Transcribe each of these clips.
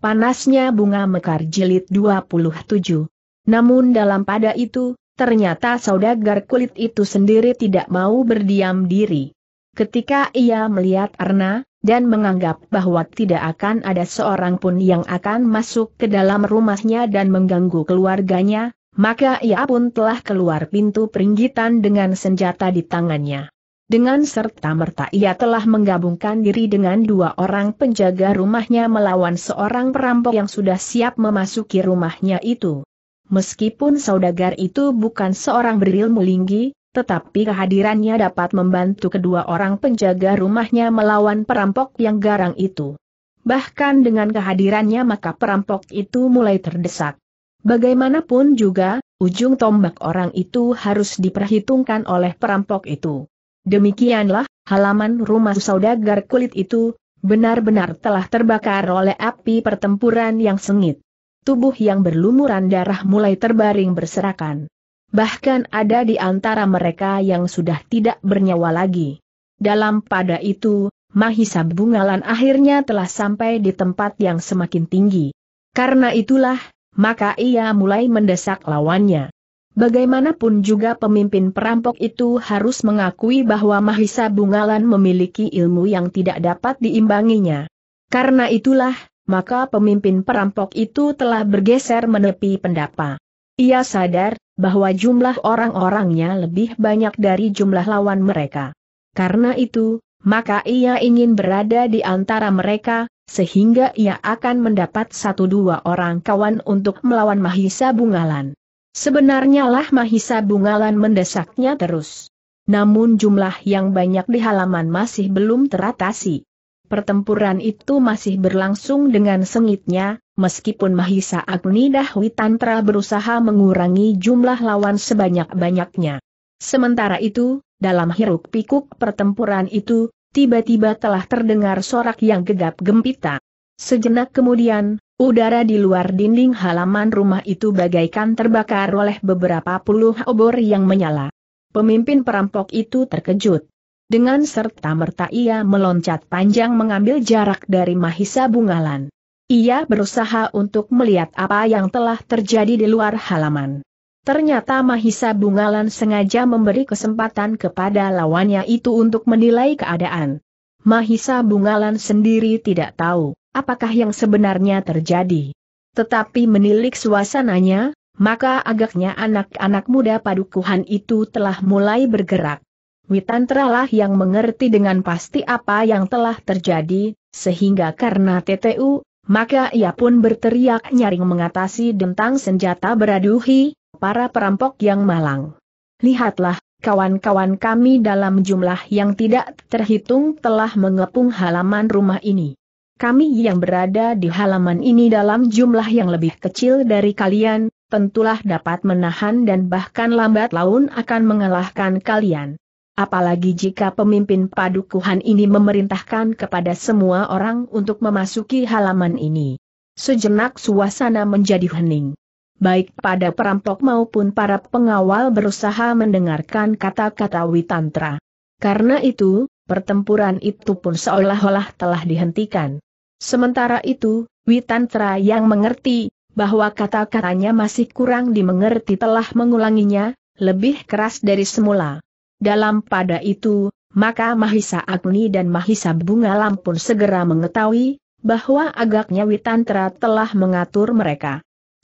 Panasnya bunga mekar jilid 27. Namun dalam pada itu, ternyata saudagar kulit itu sendiri tidak mau berdiam diri. Ketika ia melihat Arna, dan menganggap bahwa tidak akan ada seorang pun yang akan masuk ke dalam rumahnya dan mengganggu keluarganya, maka ia pun telah keluar pintu peringgitan dengan senjata di tangannya. Dengan serta-merta ia telah menggabungkan diri dengan dua orang penjaga rumahnya melawan seorang perampok yang sudah siap memasuki rumahnya itu. Meskipun saudagar itu bukan seorang berilmu tinggi, tetapi kehadirannya dapat membantu kedua orang penjaga rumahnya melawan perampok yang garang itu. Bahkan dengan kehadirannya maka perampok itu mulai terdesak. Bagaimanapun juga, ujung tombak orang itu harus diperhitungkan oleh perampok itu. Demikianlah, halaman rumah saudagar kulit itu, benar-benar telah terbakar oleh api pertempuran yang sengit. Tubuh yang berlumuran darah mulai terbaring berserakan. Bahkan ada di antara mereka yang sudah tidak bernyawa lagi. Dalam pada itu, Mahisa Bungalan akhirnya telah sampai di tempat yang semakin tinggi. Karena itulah, maka ia mulai mendesak lawannya. Bagaimanapun juga pemimpin perampok itu harus mengakui bahwa Mahisa Bungalan memiliki ilmu yang tidak dapat diimbanginya. Karena itulah, maka pemimpin perampok itu telah bergeser menepi pendapa. Ia sadar, bahwa jumlah orang-orangnya lebih banyak dari jumlah lawan mereka. Karena itu, maka ia ingin berada di antara mereka, sehingga ia akan mendapat satu dua orang kawan untuk melawan Mahisa Bungalan. Sebenarnya lah Mahisa Bungalan mendesaknya terus. Namun jumlah yang banyak di halaman masih belum teratasi. Pertempuran itu masih berlangsung dengan sengitnya, meskipun Mahisa Agni Dahwi berusaha mengurangi jumlah lawan sebanyak-banyaknya. Sementara itu, dalam hiruk pikuk pertempuran itu, tiba-tiba telah terdengar sorak yang gegap gempita. Sejenak kemudian, Udara di luar dinding halaman rumah itu bagaikan terbakar oleh beberapa puluh obor yang menyala. Pemimpin perampok itu terkejut. Dengan serta merta ia meloncat panjang mengambil jarak dari Mahisa Bungalan. Ia berusaha untuk melihat apa yang telah terjadi di luar halaman. Ternyata Mahisa Bungalan sengaja memberi kesempatan kepada lawannya itu untuk menilai keadaan. Mahisa Bungalan sendiri tidak tahu apakah yang sebenarnya terjadi. Tetapi menilik suasananya, maka agaknya anak-anak muda padukuhan itu telah mulai bergerak. Witantralah yang mengerti dengan pasti apa yang telah terjadi, sehingga karena TTU, maka ia pun berteriak nyaring mengatasi dentang senjata beraduhi, para perampok yang malang. Lihatlah, kawan-kawan kami dalam jumlah yang tidak terhitung telah mengepung halaman rumah ini. Kami yang berada di halaman ini dalam jumlah yang lebih kecil dari kalian, tentulah dapat menahan dan bahkan lambat laun akan mengalahkan kalian. Apalagi jika pemimpin padukuhan ini memerintahkan kepada semua orang untuk memasuki halaman ini. Sejenak suasana menjadi hening baik pada perampok maupun para pengawal berusaha mendengarkan kata-kata Witantra. Karena itu, pertempuran itu pun seolah-olah telah dihentikan. Sementara itu, Witantra yang mengerti bahwa kata-katanya masih kurang dimengerti telah mengulanginya, lebih keras dari semula. Dalam pada itu, maka Mahisa Agni dan Mahisa Bunga Lampun segera mengetahui bahwa agaknya Witantra telah mengatur mereka.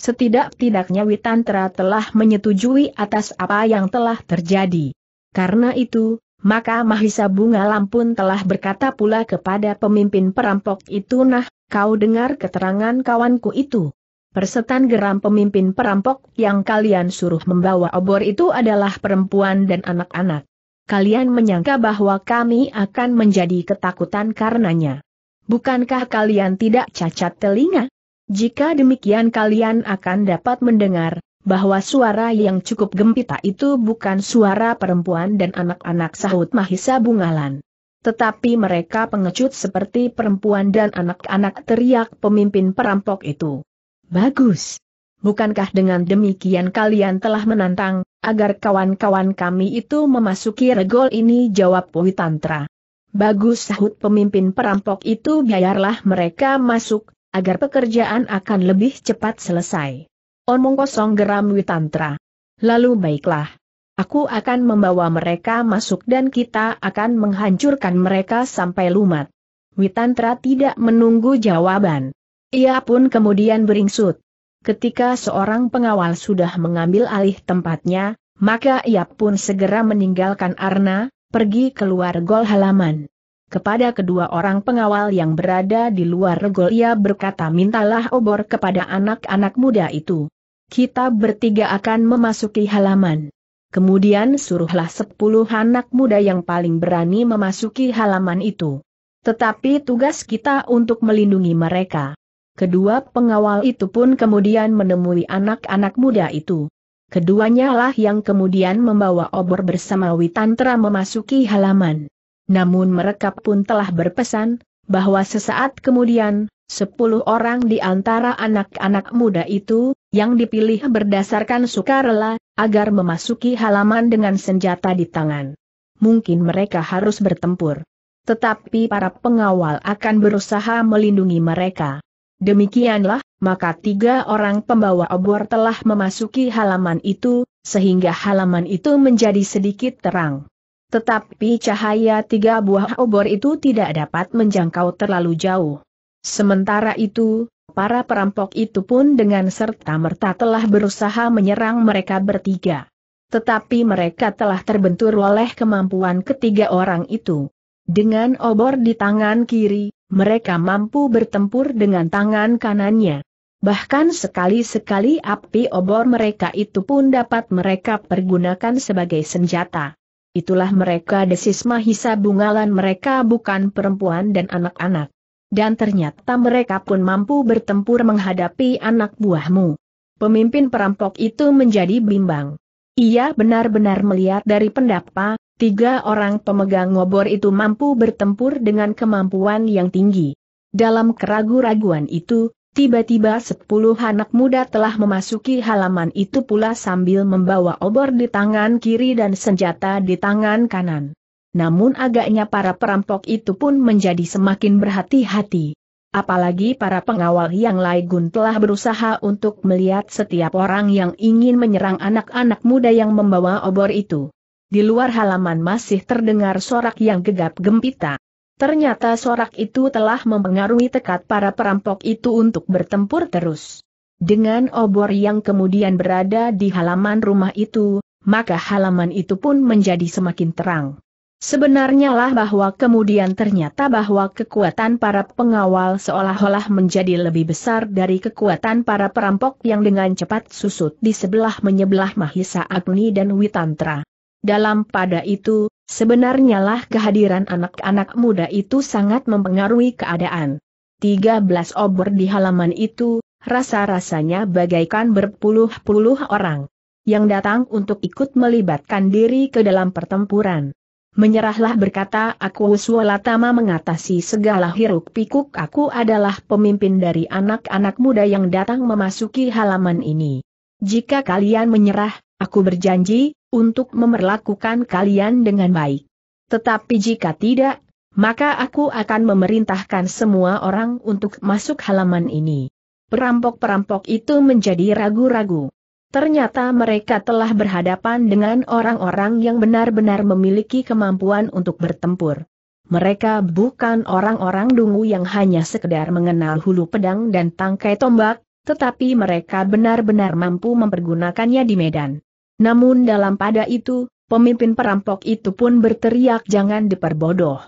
Setidak-tidaknya Witantra telah menyetujui atas apa yang telah terjadi. Karena itu, maka Mahisa Bunga Lampun telah berkata pula kepada pemimpin perampok itu nah, kau dengar keterangan kawanku itu. Persetan geram pemimpin perampok yang kalian suruh membawa obor itu adalah perempuan dan anak-anak. Kalian menyangka bahwa kami akan menjadi ketakutan karenanya. Bukankah kalian tidak cacat telinga? Jika demikian kalian akan dapat mendengar, bahwa suara yang cukup gempita itu bukan suara perempuan dan anak-anak sahut Mahisa Bungalan. Tetapi mereka pengecut seperti perempuan dan anak-anak teriak pemimpin perampok itu. Bagus. Bukankah dengan demikian kalian telah menantang, agar kawan-kawan kami itu memasuki regol ini jawab Puitantra. Bagus sahut pemimpin perampok itu biarlah mereka masuk, agar pekerjaan akan lebih cepat selesai. Omong kosong geram Witantra. Lalu baiklah. Aku akan membawa mereka masuk dan kita akan menghancurkan mereka sampai lumat. Witantra tidak menunggu jawaban. Ia pun kemudian beringsut. Ketika seorang pengawal sudah mengambil alih tempatnya, maka ia pun segera meninggalkan Arna, pergi keluar gol halaman. Kepada kedua orang pengawal yang berada di luar regol ia berkata mintalah obor kepada anak-anak muda itu. Kita bertiga akan memasuki halaman. Kemudian suruhlah sepuluh anak muda yang paling berani memasuki halaman itu. Tetapi tugas kita untuk melindungi mereka. Kedua pengawal itu pun kemudian menemui anak-anak muda itu. Keduanya lah yang kemudian membawa obor bersama Witantra memasuki halaman namun mereka pun telah berpesan, bahwa sesaat kemudian, sepuluh orang di antara anak-anak muda itu, yang dipilih berdasarkan sukarela, agar memasuki halaman dengan senjata di tangan. Mungkin mereka harus bertempur. Tetapi para pengawal akan berusaha melindungi mereka. Demikianlah, maka tiga orang pembawa obor telah memasuki halaman itu, sehingga halaman itu menjadi sedikit terang. Tetapi cahaya tiga buah obor itu tidak dapat menjangkau terlalu jauh. Sementara itu, para perampok itu pun dengan serta-merta telah berusaha menyerang mereka bertiga. Tetapi mereka telah terbentur oleh kemampuan ketiga orang itu. Dengan obor di tangan kiri, mereka mampu bertempur dengan tangan kanannya. Bahkan sekali-sekali api obor mereka itu pun dapat mereka pergunakan sebagai senjata itulah mereka desis Mahisa Bungalan mereka bukan perempuan dan anak-anak. Dan ternyata mereka pun mampu bertempur menghadapi anak buahmu. Pemimpin perampok itu menjadi bimbang. Ia benar-benar melihat dari pendapa, tiga orang pemegang ngobor itu mampu bertempur dengan kemampuan yang tinggi. Dalam keragu-raguan itu, Tiba-tiba sepuluh anak muda telah memasuki halaman itu pula sambil membawa obor di tangan kiri dan senjata di tangan kanan. Namun agaknya para perampok itu pun menjadi semakin berhati-hati. Apalagi para pengawal yang laigun telah berusaha untuk melihat setiap orang yang ingin menyerang anak-anak muda yang membawa obor itu. Di luar halaman masih terdengar sorak yang gegap gempita. Ternyata sorak itu telah mempengaruhi tekad para perampok itu untuk bertempur terus. Dengan obor yang kemudian berada di halaman rumah itu, maka halaman itu pun menjadi semakin terang. Sebenarnya lah bahwa kemudian ternyata bahwa kekuatan para pengawal seolah-olah menjadi lebih besar dari kekuatan para perampok yang dengan cepat susut di sebelah menyebelah Mahisa Agni dan Witantra. Dalam pada itu, Sebenarnya lah kehadiran anak-anak muda itu sangat mempengaruhi keadaan. 13 obor di halaman itu, rasa-rasanya bagaikan berpuluh-puluh orang yang datang untuk ikut melibatkan diri ke dalam pertempuran. Menyerahlah berkata aku Tama mengatasi segala hiruk pikuk aku adalah pemimpin dari anak-anak muda yang datang memasuki halaman ini. Jika kalian menyerah, aku berjanji, untuk memperlakukan kalian dengan baik. Tetapi jika tidak, maka aku akan memerintahkan semua orang untuk masuk halaman ini. Perampok-perampok itu menjadi ragu-ragu. Ternyata mereka telah berhadapan dengan orang-orang yang benar-benar memiliki kemampuan untuk bertempur. Mereka bukan orang-orang dungu yang hanya sekedar mengenal hulu pedang dan tangkai tombak, tetapi mereka benar-benar mampu mempergunakannya di medan. Namun dalam pada itu, pemimpin perampok itu pun berteriak jangan diperbodoh.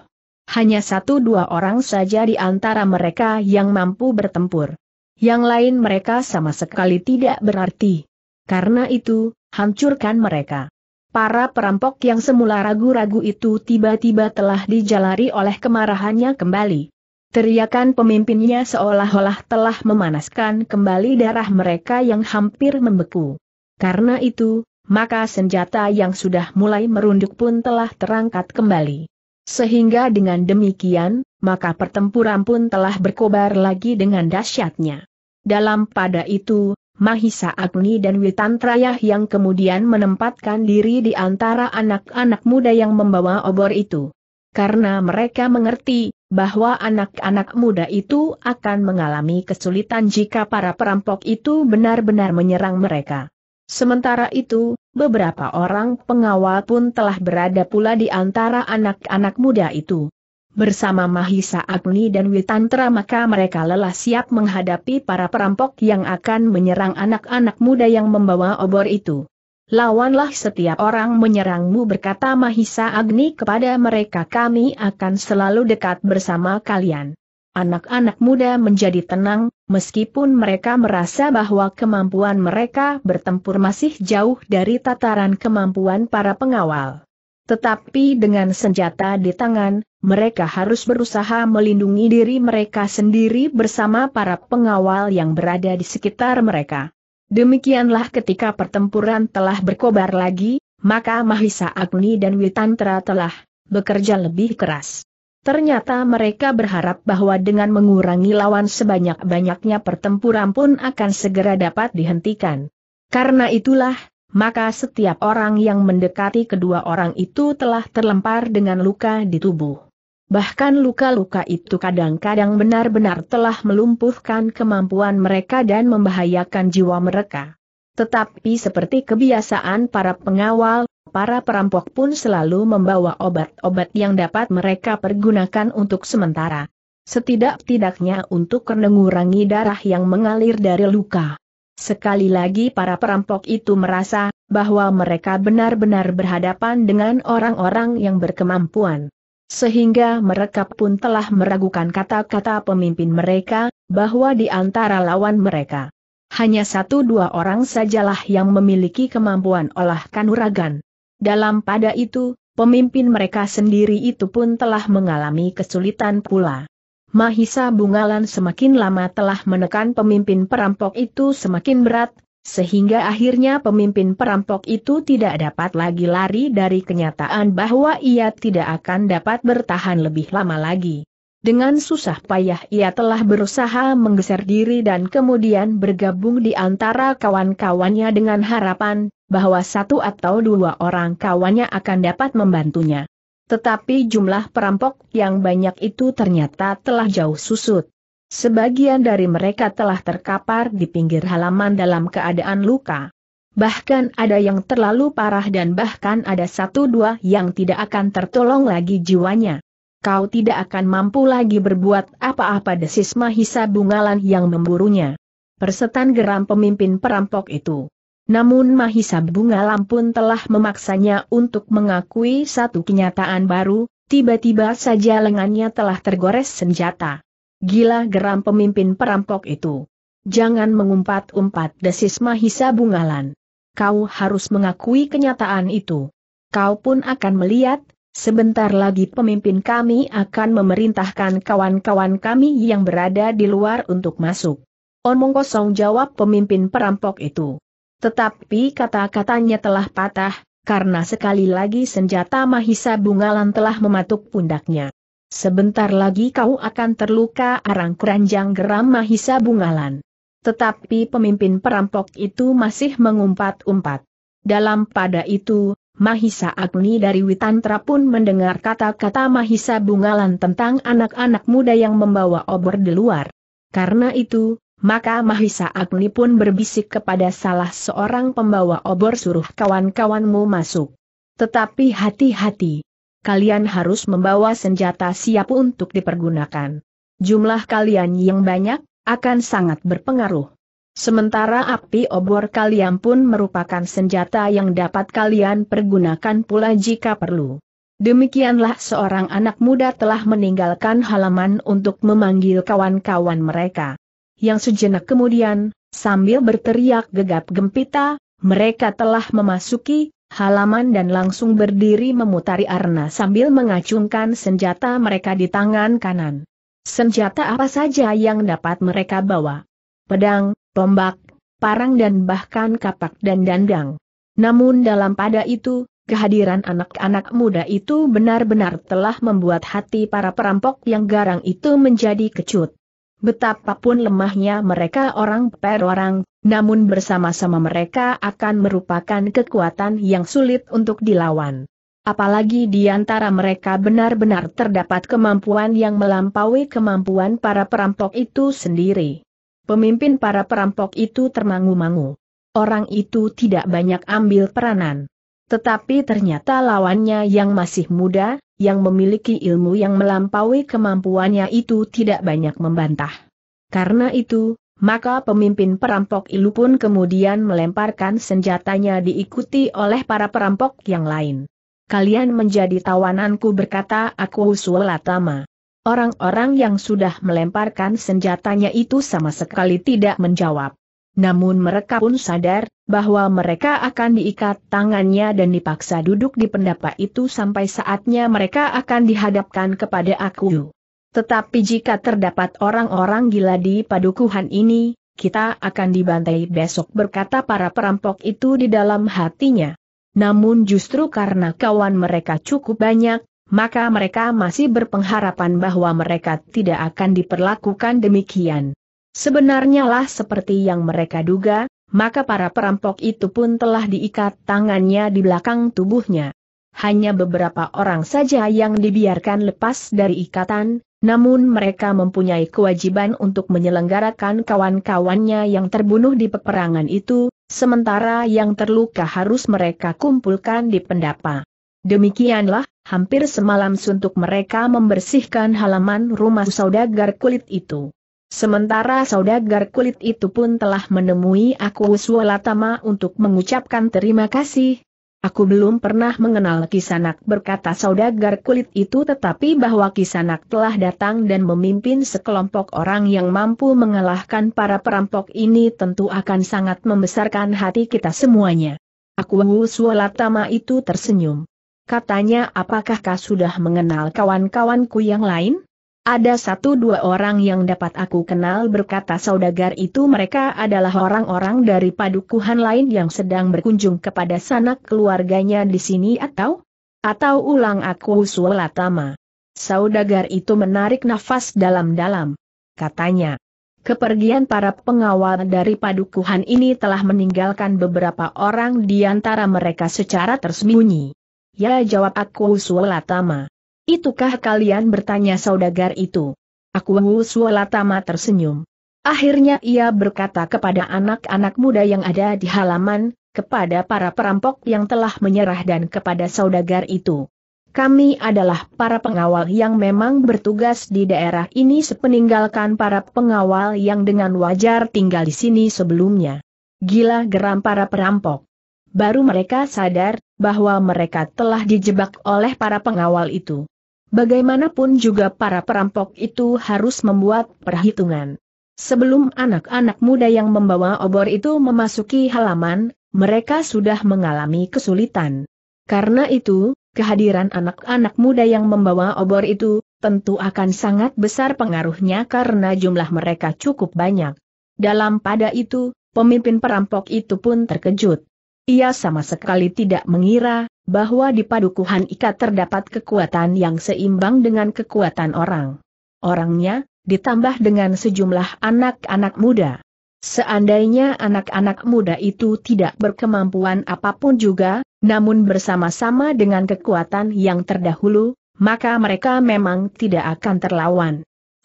Hanya satu dua orang saja di antara mereka yang mampu bertempur. Yang lain mereka sama sekali tidak berarti. Karena itu, hancurkan mereka. Para perampok yang semula ragu-ragu itu tiba-tiba telah dijalari oleh kemarahannya kembali. Teriakan pemimpinnya seolah-olah telah memanaskan kembali darah mereka yang hampir membeku. Karena itu, maka senjata yang sudah mulai merunduk pun telah terangkat kembali. Sehingga dengan demikian, maka pertempuran pun telah berkobar lagi dengan dahsyatnya. Dalam pada itu, Mahisa Agni dan Witantrayah yang kemudian menempatkan diri di antara anak-anak muda yang membawa obor itu. Karena mereka mengerti, bahwa anak-anak muda itu akan mengalami kesulitan jika para perampok itu benar-benar menyerang mereka. Sementara itu, beberapa orang pengawal pun telah berada pula di antara anak-anak muda itu. Bersama Mahisa Agni dan Witantra maka mereka lelah siap menghadapi para perampok yang akan menyerang anak-anak muda yang membawa obor itu. Lawanlah setiap orang menyerangmu berkata Mahisa Agni kepada mereka kami akan selalu dekat bersama kalian anak-anak muda menjadi tenang, meskipun mereka merasa bahwa kemampuan mereka bertempur masih jauh dari tataran kemampuan para pengawal. Tetapi dengan senjata di tangan, mereka harus berusaha melindungi diri mereka sendiri bersama para pengawal yang berada di sekitar mereka. Demikianlah ketika pertempuran telah berkobar lagi, maka Mahisa Agni dan Witantra telah bekerja lebih keras. Ternyata mereka berharap bahwa dengan mengurangi lawan sebanyak-banyaknya pertempuran pun akan segera dapat dihentikan. Karena itulah, maka setiap orang yang mendekati kedua orang itu telah terlempar dengan luka di tubuh. Bahkan luka-luka itu kadang-kadang benar-benar telah melumpuhkan kemampuan mereka dan membahayakan jiwa mereka. Tetapi seperti kebiasaan para pengawal, Para perampok pun selalu membawa obat-obat yang dapat mereka pergunakan untuk sementara. Setidak-tidaknya untuk mengurangi darah yang mengalir dari luka. Sekali lagi para perampok itu merasa bahwa mereka benar-benar berhadapan dengan orang-orang yang berkemampuan. Sehingga mereka pun telah meragukan kata-kata pemimpin mereka, bahwa di antara lawan mereka. Hanya satu dua orang sajalah yang memiliki kemampuan olah kanuragan. Dalam pada itu, pemimpin mereka sendiri itu pun telah mengalami kesulitan pula. Mahisa Bungalan semakin lama telah menekan pemimpin perampok itu semakin berat, sehingga akhirnya pemimpin perampok itu tidak dapat lagi lari dari kenyataan bahwa ia tidak akan dapat bertahan lebih lama lagi. Dengan susah payah ia telah berusaha menggeser diri dan kemudian bergabung di antara kawan-kawannya dengan harapan, bahwa satu atau dua orang kawannya akan dapat membantunya. Tetapi jumlah perampok yang banyak itu ternyata telah jauh susut. Sebagian dari mereka telah terkapar di pinggir halaman dalam keadaan luka. Bahkan ada yang terlalu parah dan bahkan ada satu dua yang tidak akan tertolong lagi jiwanya. Kau tidak akan mampu lagi berbuat apa-apa desis Mahisa Bungalan yang memburunya. Persetan geram pemimpin perampok itu. Namun Mahisa Bunga Lampun telah memaksanya untuk mengakui satu kenyataan baru, tiba-tiba saja lengannya telah tergores senjata. Gila geram pemimpin perampok itu. Jangan mengumpat-umpat desis Mahisa Bungalan. Kau harus mengakui kenyataan itu. Kau pun akan melihat, sebentar lagi pemimpin kami akan memerintahkan kawan-kawan kami yang berada di luar untuk masuk. Omong kosong jawab pemimpin perampok itu. Tetapi kata-katanya telah patah, karena sekali lagi senjata Mahisa Bungalan telah mematuk pundaknya. Sebentar lagi kau akan terluka arang keranjang geram Mahisa Bungalan. Tetapi pemimpin perampok itu masih mengumpat-umpat. Dalam pada itu, Mahisa Agni dari Witantra pun mendengar kata-kata Mahisa Bungalan tentang anak-anak muda yang membawa obor di luar. Karena itu, maka Mahisa Agni pun berbisik kepada salah seorang pembawa obor suruh kawan-kawanmu masuk. Tetapi hati-hati. Kalian harus membawa senjata siap untuk dipergunakan. Jumlah kalian yang banyak, akan sangat berpengaruh. Sementara api obor kalian pun merupakan senjata yang dapat kalian pergunakan pula jika perlu. Demikianlah seorang anak muda telah meninggalkan halaman untuk memanggil kawan-kawan mereka yang sejenak kemudian, sambil berteriak gegap gempita, mereka telah memasuki halaman dan langsung berdiri memutari arna sambil mengacungkan senjata mereka di tangan kanan. Senjata apa saja yang dapat mereka bawa? Pedang, tombak, parang dan bahkan kapak dan dandang. Namun dalam pada itu, kehadiran anak-anak muda itu benar-benar telah membuat hati para perampok yang garang itu menjadi kecut. Betapapun lemahnya mereka orang per orang, namun bersama-sama mereka akan merupakan kekuatan yang sulit untuk dilawan. Apalagi di antara mereka benar-benar terdapat kemampuan yang melampaui kemampuan para perampok itu sendiri. Pemimpin para perampok itu termangu-mangu. Orang itu tidak banyak ambil peranan. Tetapi ternyata lawannya yang masih muda, yang memiliki ilmu yang melampaui kemampuannya itu tidak banyak membantah. Karena itu, maka pemimpin perampok Ilu pun kemudian melemparkan senjatanya diikuti oleh para perampok yang lain. Kalian menjadi tawananku berkata aku Sulatama. Orang-orang yang sudah melemparkan senjatanya itu sama sekali tidak menjawab namun mereka pun sadar bahwa mereka akan diikat tangannya dan dipaksa duduk di pendapa itu sampai saatnya mereka akan dihadapkan kepada aku. Tetapi jika terdapat orang-orang gila di padukuhan ini, kita akan dibantai besok berkata para perampok itu di dalam hatinya. Namun justru karena kawan mereka cukup banyak, maka mereka masih berpengharapan bahwa mereka tidak akan diperlakukan demikian. Sebenarnya lah seperti yang mereka duga, maka para perampok itu pun telah diikat tangannya di belakang tubuhnya. Hanya beberapa orang saja yang dibiarkan lepas dari ikatan, namun mereka mempunyai kewajiban untuk menyelenggarakan kawan-kawannya yang terbunuh di peperangan itu, sementara yang terluka harus mereka kumpulkan di pendapa. Demikianlah, hampir semalam suntuk mereka membersihkan halaman rumah saudagar kulit itu. Sementara saudagar kulit itu pun telah menemui aku Suwalatama untuk mengucapkan terima kasih. Aku belum pernah mengenal Kisanak berkata saudagar kulit itu tetapi bahwa Kisanak telah datang dan memimpin sekelompok orang yang mampu mengalahkan para perampok ini tentu akan sangat membesarkan hati kita semuanya. Aku Suwalatama itu tersenyum. Katanya apakah kau sudah mengenal kawan-kawanku yang lain? Ada satu dua orang yang dapat aku kenal berkata saudagar itu mereka adalah orang-orang dari padukuhan lain yang sedang berkunjung kepada sanak keluarganya di sini atau? Atau ulang aku sulatama. Saudagar itu menarik nafas dalam-dalam. Katanya, kepergian para pengawal dari padukuhan ini telah meninggalkan beberapa orang di antara mereka secara tersembunyi. Ya jawab aku sulatama. Itukah kalian bertanya saudagar itu? Aku Sualatama tersenyum. Akhirnya ia berkata kepada anak-anak muda yang ada di halaman, kepada para perampok yang telah menyerah dan kepada saudagar itu. Kami adalah para pengawal yang memang bertugas di daerah ini sepeninggalkan para pengawal yang dengan wajar tinggal di sini sebelumnya. Gila geram para perampok. Baru mereka sadar bahwa mereka telah dijebak oleh para pengawal itu. Bagaimanapun juga para perampok itu harus membuat perhitungan. Sebelum anak-anak muda yang membawa obor itu memasuki halaman, mereka sudah mengalami kesulitan. Karena itu, kehadiran anak-anak muda yang membawa obor itu, tentu akan sangat besar pengaruhnya karena jumlah mereka cukup banyak. Dalam pada itu, pemimpin perampok itu pun terkejut. Ia sama sekali tidak mengira, bahwa di padukuhan Ika terdapat kekuatan yang seimbang dengan kekuatan orang. Orangnya, ditambah dengan sejumlah anak-anak muda. Seandainya anak-anak muda itu tidak berkemampuan apapun juga, namun bersama-sama dengan kekuatan yang terdahulu, maka mereka memang tidak akan terlawan.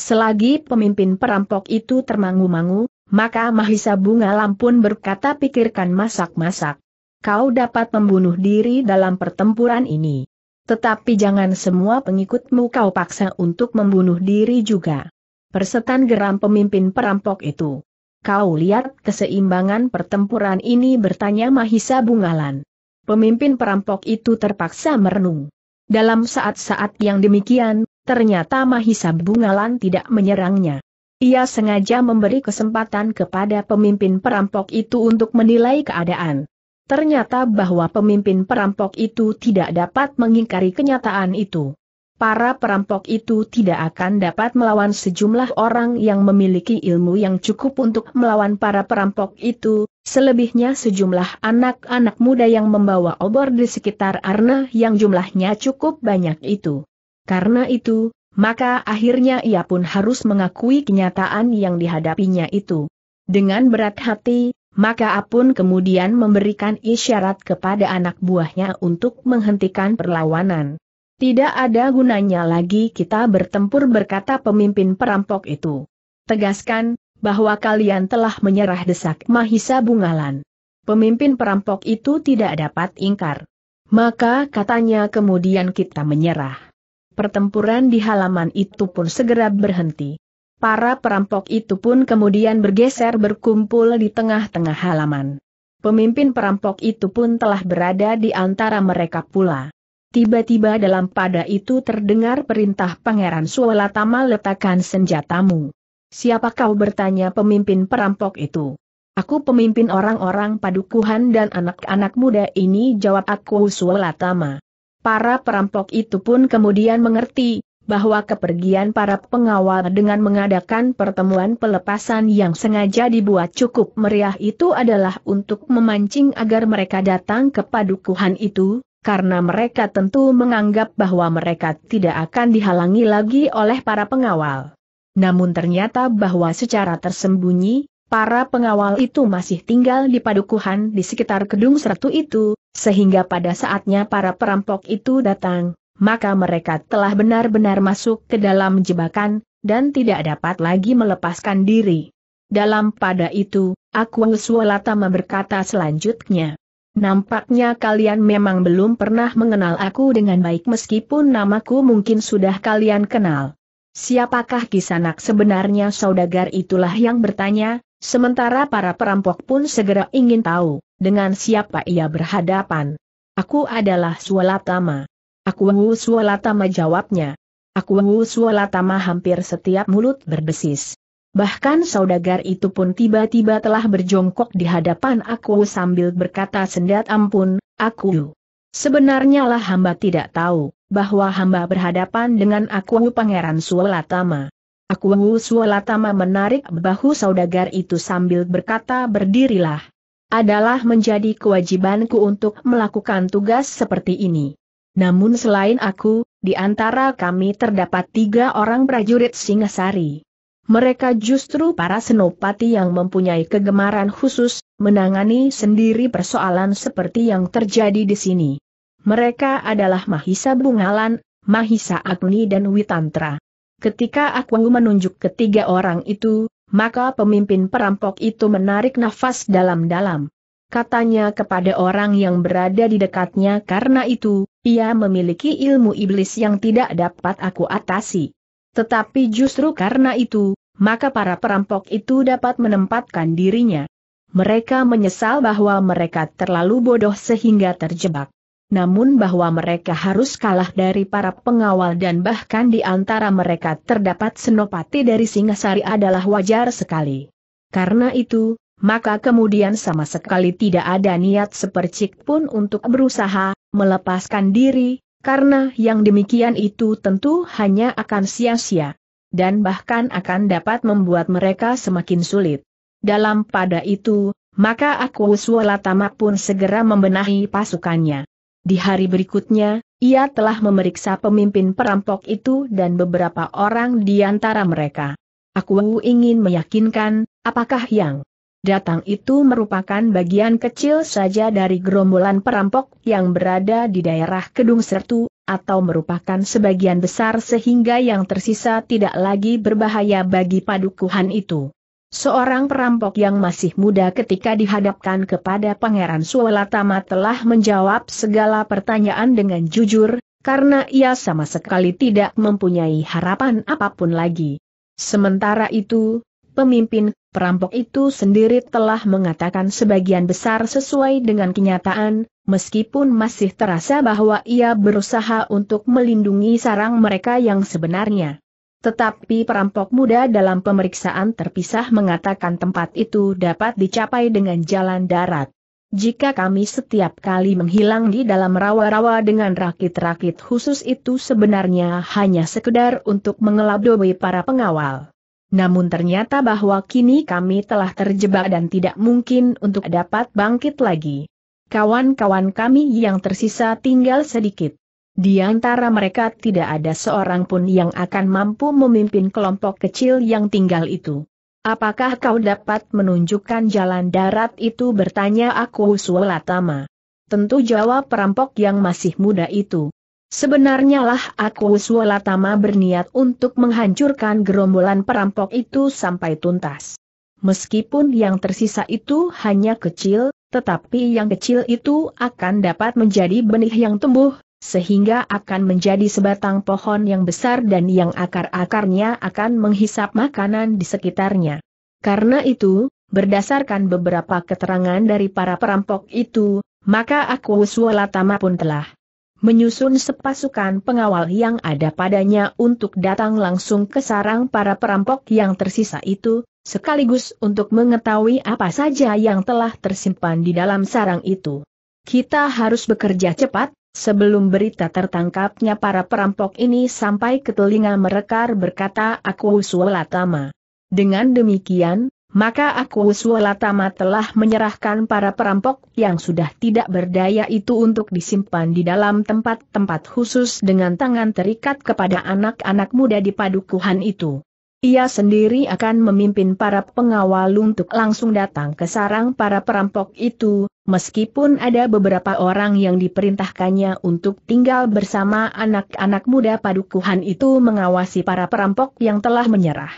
Selagi pemimpin perampok itu termangu-mangu, maka Mahisa Bunga Lampun berkata pikirkan masak-masak kau dapat membunuh diri dalam pertempuran ini. Tetapi jangan semua pengikutmu kau paksa untuk membunuh diri juga. Persetan geram pemimpin perampok itu. Kau lihat keseimbangan pertempuran ini bertanya Mahisa Bungalan. Pemimpin perampok itu terpaksa merenung. Dalam saat-saat yang demikian, ternyata Mahisa Bungalan tidak menyerangnya. Ia sengaja memberi kesempatan kepada pemimpin perampok itu untuk menilai keadaan. Ternyata bahwa pemimpin perampok itu tidak dapat mengingkari kenyataan itu. Para perampok itu tidak akan dapat melawan sejumlah orang yang memiliki ilmu yang cukup untuk melawan para perampok itu, selebihnya sejumlah anak-anak muda yang membawa obor di sekitar Arna yang jumlahnya cukup banyak itu. Karena itu, maka akhirnya ia pun harus mengakui kenyataan yang dihadapinya itu. Dengan berat hati, maka Apun kemudian memberikan isyarat kepada anak buahnya untuk menghentikan perlawanan. Tidak ada gunanya lagi kita bertempur berkata pemimpin perampok itu. Tegaskan, bahwa kalian telah menyerah desak Mahisa Bungalan. Pemimpin perampok itu tidak dapat ingkar. Maka katanya kemudian kita menyerah. Pertempuran di halaman itu pun segera berhenti. Para perampok itu pun kemudian bergeser berkumpul di tengah-tengah halaman. Pemimpin perampok itu pun telah berada di antara mereka pula. Tiba-tiba dalam pada itu terdengar perintah Pangeran Sualatama letakkan senjatamu. Siapa kau bertanya pemimpin perampok itu? Aku pemimpin orang-orang padukuhan dan anak-anak muda ini jawab aku Sualatama. Para perampok itu pun kemudian mengerti, bahwa kepergian para pengawal dengan mengadakan pertemuan pelepasan yang sengaja dibuat cukup meriah itu adalah untuk memancing agar mereka datang ke padukuhan itu, karena mereka tentu menganggap bahwa mereka tidak akan dihalangi lagi oleh para pengawal. Namun ternyata bahwa secara tersembunyi, para pengawal itu masih tinggal di padukuhan di sekitar gedung seratu itu, sehingga pada saatnya para perampok itu datang, maka mereka telah benar-benar masuk ke dalam jebakan, dan tidak dapat lagi melepaskan diri. Dalam pada itu, Akuang Sualatama berkata selanjutnya. Nampaknya kalian memang belum pernah mengenal aku dengan baik meskipun namaku mungkin sudah kalian kenal. Siapakah kisanak sebenarnya saudagar itulah yang bertanya, sementara para perampok pun segera ingin tahu, dengan siapa ia berhadapan. Aku adalah Sualatama. Aku Wu Sualatama jawabnya. Aku Wu Sualatama hampir setiap mulut berdesis. Bahkan saudagar itu pun tiba-tiba telah berjongkok di hadapan aku sambil berkata sendat ampun, aku. Sebenarnya lah hamba tidak tahu, bahwa hamba berhadapan dengan aku Pangeran Sualatama. Aku Sualatama menarik bahu saudagar itu sambil berkata berdirilah. Adalah menjadi kewajibanku untuk melakukan tugas seperti ini. Namun selain aku, di antara kami terdapat tiga orang prajurit Singasari. Mereka justru para senopati yang mempunyai kegemaran khusus, menangani sendiri persoalan seperti yang terjadi di sini. Mereka adalah Mahisa Bungalan, Mahisa Agni dan Witantra. Ketika aku menunjuk ketiga orang itu, maka pemimpin perampok itu menarik nafas dalam-dalam. Katanya kepada orang yang berada di dekatnya karena itu, ia memiliki ilmu iblis yang tidak dapat aku atasi. Tetapi justru karena itu, maka para perampok itu dapat menempatkan dirinya. Mereka menyesal bahwa mereka terlalu bodoh sehingga terjebak. Namun bahwa mereka harus kalah dari para pengawal dan bahkan di antara mereka terdapat senopati dari Singasari adalah wajar sekali. Karena itu, maka kemudian sama sekali tidak ada niat sepercik pun untuk berusaha, melepaskan diri, karena yang demikian itu tentu hanya akan sia-sia. Dan bahkan akan dapat membuat mereka semakin sulit. Dalam pada itu, maka aku Sualatama pun segera membenahi pasukannya. Di hari berikutnya, ia telah memeriksa pemimpin perampok itu dan beberapa orang di antara mereka. Aku ingin meyakinkan, apakah yang Datang itu merupakan bagian kecil saja dari gerombolan perampok yang berada di daerah Kedung Sertu, atau merupakan sebagian besar sehingga yang tersisa tidak lagi berbahaya bagi padukuhan itu. Seorang perampok yang masih muda ketika dihadapkan kepada Pangeran Suwelatama telah menjawab segala pertanyaan dengan jujur, karena ia sama sekali tidak mempunyai harapan apapun lagi. Sementara itu, pemimpin perampok itu sendiri telah mengatakan sebagian besar sesuai dengan kenyataan, meskipun masih terasa bahwa ia berusaha untuk melindungi sarang mereka yang sebenarnya. Tetapi perampok muda dalam pemeriksaan terpisah mengatakan tempat itu dapat dicapai dengan jalan darat. Jika kami setiap kali menghilang di dalam rawa-rawa dengan rakit-rakit khusus itu sebenarnya hanya sekedar untuk mengelabui para pengawal namun ternyata bahwa kini kami telah terjebak dan tidak mungkin untuk dapat bangkit lagi. Kawan-kawan kami yang tersisa tinggal sedikit. Di antara mereka tidak ada seorang pun yang akan mampu memimpin kelompok kecil yang tinggal itu. Apakah kau dapat menunjukkan jalan darat itu bertanya aku Sulatama. Tentu jawab perampok yang masih muda itu. Sebenarnya lah aku Sualatama berniat untuk menghancurkan gerombolan perampok itu sampai tuntas. Meskipun yang tersisa itu hanya kecil, tetapi yang kecil itu akan dapat menjadi benih yang tumbuh, sehingga akan menjadi sebatang pohon yang besar dan yang akar-akarnya akan menghisap makanan di sekitarnya. Karena itu, berdasarkan beberapa keterangan dari para perampok itu, maka aku Sualatama pun telah menyusun sepasukan pengawal yang ada padanya untuk datang langsung ke sarang para perampok yang tersisa itu, sekaligus untuk mengetahui apa saja yang telah tersimpan di dalam sarang itu. Kita harus bekerja cepat, sebelum berita tertangkapnya para perampok ini sampai ke telinga mereka berkata aku Sulatama. Dengan demikian, maka aku Sualatama telah menyerahkan para perampok yang sudah tidak berdaya itu untuk disimpan di dalam tempat-tempat khusus dengan tangan terikat kepada anak-anak muda di padukuhan itu. Ia sendiri akan memimpin para pengawal untuk langsung datang ke sarang para perampok itu, meskipun ada beberapa orang yang diperintahkannya untuk tinggal bersama anak-anak muda padukuhan itu mengawasi para perampok yang telah menyerah.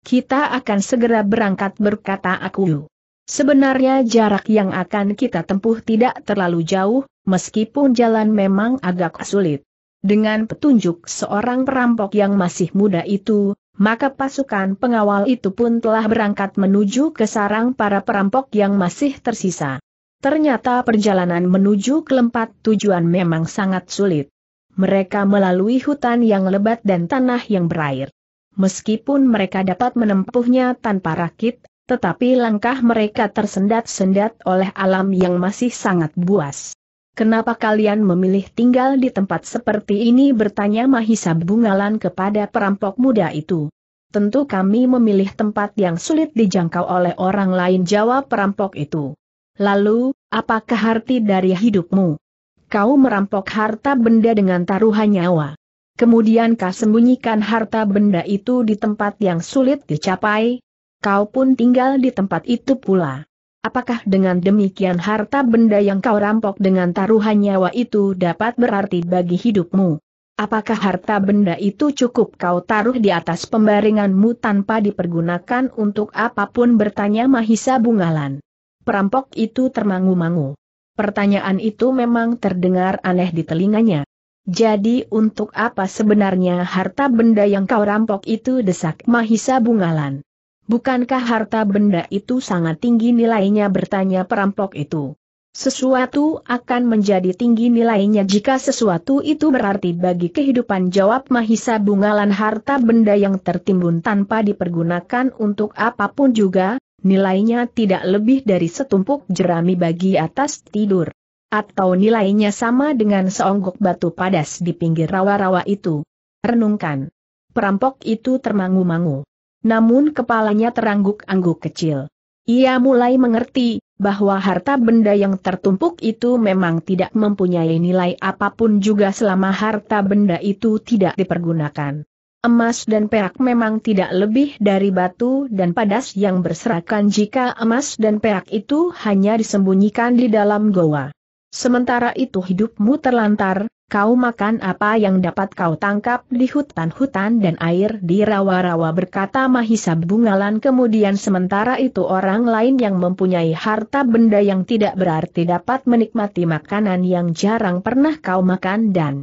Kita akan segera berangkat berkata aku. Sebenarnya jarak yang akan kita tempuh tidak terlalu jauh, meskipun jalan memang agak sulit. Dengan petunjuk seorang perampok yang masih muda itu, maka pasukan pengawal itu pun telah berangkat menuju ke sarang para perampok yang masih tersisa. Ternyata perjalanan menuju ke tempat tujuan memang sangat sulit. Mereka melalui hutan yang lebat dan tanah yang berair meskipun mereka dapat menempuhnya tanpa rakit, tetapi langkah mereka tersendat-sendat oleh alam yang masih sangat buas. Kenapa kalian memilih tinggal di tempat seperti ini bertanya Mahisa Bungalan kepada perampok muda itu. Tentu kami memilih tempat yang sulit dijangkau oleh orang lain jawab perampok itu. Lalu, apakah arti dari hidupmu? Kau merampok harta benda dengan taruhan nyawa. Kemudian kau sembunyikan harta benda itu di tempat yang sulit dicapai, kau pun tinggal di tempat itu pula. Apakah dengan demikian harta benda yang kau rampok dengan taruhan nyawa itu dapat berarti bagi hidupmu? Apakah harta benda itu cukup kau taruh di atas pembaringanmu tanpa dipergunakan untuk apapun bertanya Mahisa Bungalan? Perampok itu termangu-mangu. Pertanyaan itu memang terdengar aneh di telinganya. Jadi untuk apa sebenarnya harta benda yang kau rampok itu desak Mahisa Bungalan? Bukankah harta benda itu sangat tinggi nilainya bertanya perampok itu? Sesuatu akan menjadi tinggi nilainya jika sesuatu itu berarti bagi kehidupan jawab Mahisa Bungalan harta benda yang tertimbun tanpa dipergunakan untuk apapun juga, nilainya tidak lebih dari setumpuk jerami bagi atas tidur atau nilainya sama dengan seonggok batu padas di pinggir rawa-rawa itu. Renungkan. Perampok itu termangu-mangu. Namun kepalanya terangguk-angguk kecil. Ia mulai mengerti bahwa harta benda yang tertumpuk itu memang tidak mempunyai nilai apapun juga selama harta benda itu tidak dipergunakan. Emas dan perak memang tidak lebih dari batu dan padas yang berserakan jika emas dan perak itu hanya disembunyikan di dalam goa. Sementara itu hidupmu terlantar, kau makan apa yang dapat kau tangkap di hutan-hutan dan air di rawa-rawa berkata Mahisa Bungalan kemudian sementara itu orang lain yang mempunyai harta benda yang tidak berarti dapat menikmati makanan yang jarang pernah kau makan dan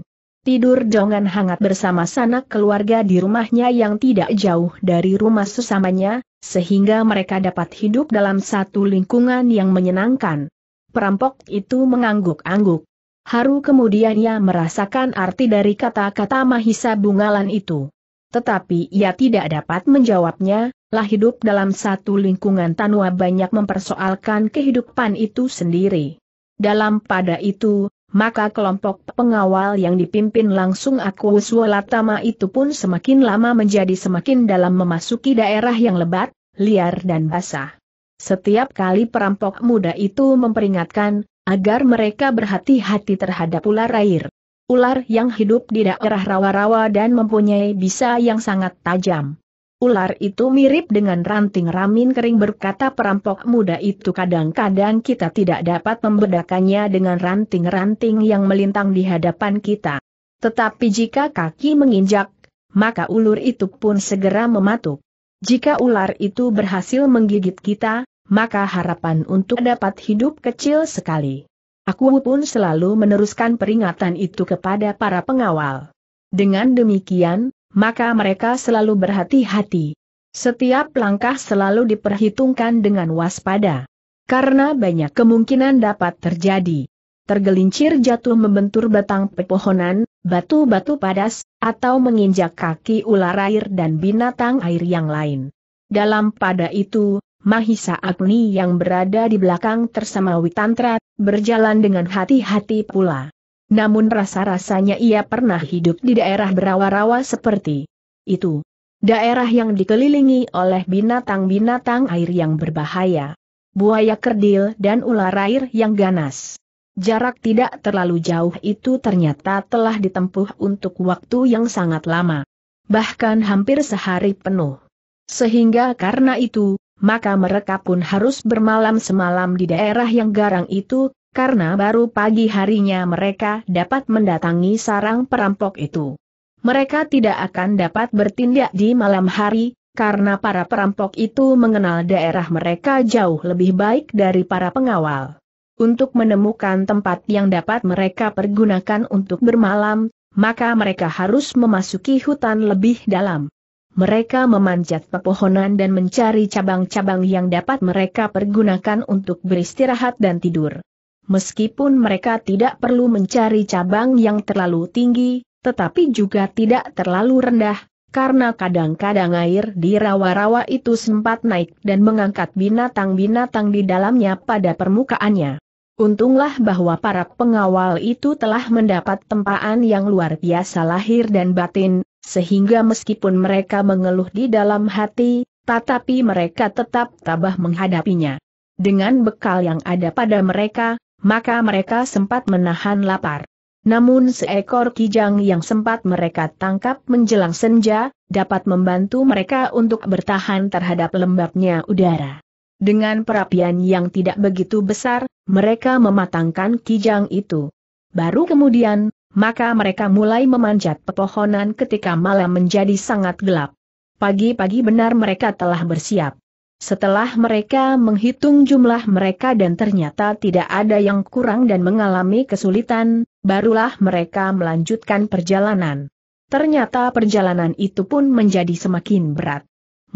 tidur jangan hangat bersama sanak keluarga di rumahnya yang tidak jauh dari rumah sesamanya, sehingga mereka dapat hidup dalam satu lingkungan yang menyenangkan perampok itu mengangguk-angguk. Haru kemudian ia merasakan arti dari kata-kata Mahisa Bungalan itu. Tetapi ia tidak dapat menjawabnya, lah hidup dalam satu lingkungan Tanwa banyak mempersoalkan kehidupan itu sendiri. Dalam pada itu, maka kelompok pengawal yang dipimpin langsung aku Latama itu pun semakin lama menjadi semakin dalam memasuki daerah yang lebat, liar dan basah. Setiap kali perampok muda itu memperingatkan, agar mereka berhati-hati terhadap ular air. Ular yang hidup di daerah rawa-rawa dan mempunyai bisa yang sangat tajam. Ular itu mirip dengan ranting ramin kering berkata perampok muda itu kadang-kadang kita tidak dapat membedakannya dengan ranting-ranting yang melintang di hadapan kita. Tetapi jika kaki menginjak, maka ulur itu pun segera mematuk. Jika ular itu berhasil menggigit kita, maka harapan untuk dapat hidup kecil sekali. Aku pun selalu meneruskan peringatan itu kepada para pengawal. Dengan demikian, maka mereka selalu berhati-hati. Setiap langkah selalu diperhitungkan dengan waspada. Karena banyak kemungkinan dapat terjadi tergelincir jatuh membentur batang pepohonan, batu-batu padas, atau menginjak kaki ular air dan binatang air yang lain. Dalam pada itu, Mahisa Agni yang berada di belakang tersama Witantra, berjalan dengan hati-hati pula. Namun rasa-rasanya ia pernah hidup di daerah berawa-rawa seperti itu. Daerah yang dikelilingi oleh binatang-binatang air yang berbahaya. Buaya kerdil dan ular air yang ganas. Jarak tidak terlalu jauh itu ternyata telah ditempuh untuk waktu yang sangat lama. Bahkan hampir sehari penuh. Sehingga karena itu, maka mereka pun harus bermalam semalam di daerah yang garang itu, karena baru pagi harinya mereka dapat mendatangi sarang perampok itu. Mereka tidak akan dapat bertindak di malam hari, karena para perampok itu mengenal daerah mereka jauh lebih baik dari para pengawal untuk menemukan tempat yang dapat mereka pergunakan untuk bermalam, maka mereka harus memasuki hutan lebih dalam. Mereka memanjat pepohonan dan mencari cabang-cabang yang dapat mereka pergunakan untuk beristirahat dan tidur. Meskipun mereka tidak perlu mencari cabang yang terlalu tinggi, tetapi juga tidak terlalu rendah, karena kadang-kadang air di rawa-rawa itu sempat naik dan mengangkat binatang-binatang di dalamnya pada permukaannya. Untunglah bahwa para pengawal itu telah mendapat tempaan yang luar biasa lahir dan batin, sehingga meskipun mereka mengeluh di dalam hati, tetapi mereka tetap tabah menghadapinya. Dengan bekal yang ada pada mereka, maka mereka sempat menahan lapar. Namun seekor kijang yang sempat mereka tangkap menjelang senja, dapat membantu mereka untuk bertahan terhadap lembabnya udara. Dengan perapian yang tidak begitu besar, mereka mematangkan kijang itu. Baru kemudian, maka mereka mulai memanjat pepohonan ketika malam menjadi sangat gelap. Pagi-pagi benar mereka telah bersiap. Setelah mereka menghitung jumlah mereka dan ternyata tidak ada yang kurang dan mengalami kesulitan, barulah mereka melanjutkan perjalanan. Ternyata perjalanan itu pun menjadi semakin berat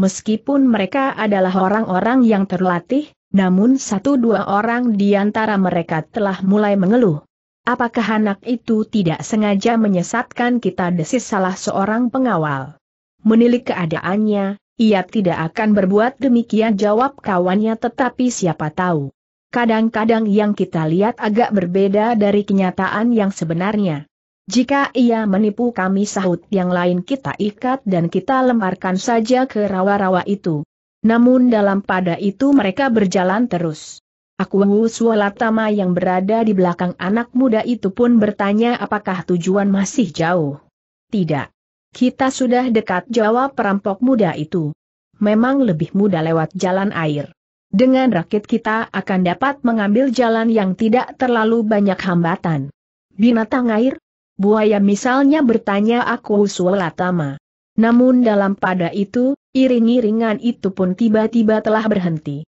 meskipun mereka adalah orang-orang yang terlatih, namun satu dua orang di antara mereka telah mulai mengeluh. Apakah anak itu tidak sengaja menyesatkan kita desis salah seorang pengawal? Menilik keadaannya, ia tidak akan berbuat demikian jawab kawannya tetapi siapa tahu. Kadang-kadang yang kita lihat agak berbeda dari kenyataan yang sebenarnya. Jika ia menipu kami sahut yang lain kita ikat dan kita lemparkan saja ke rawa-rawa itu. Namun dalam pada itu mereka berjalan terus. Aku Sualatama yang berada di belakang anak muda itu pun bertanya apakah tujuan masih jauh. Tidak. Kita sudah dekat jawab perampok muda itu. Memang lebih mudah lewat jalan air. Dengan rakit kita akan dapat mengambil jalan yang tidak terlalu banyak hambatan. Binatang air, buaya misalnya bertanya aku Sulatama. Namun dalam pada itu, iring-iringan itu pun tiba-tiba telah berhenti.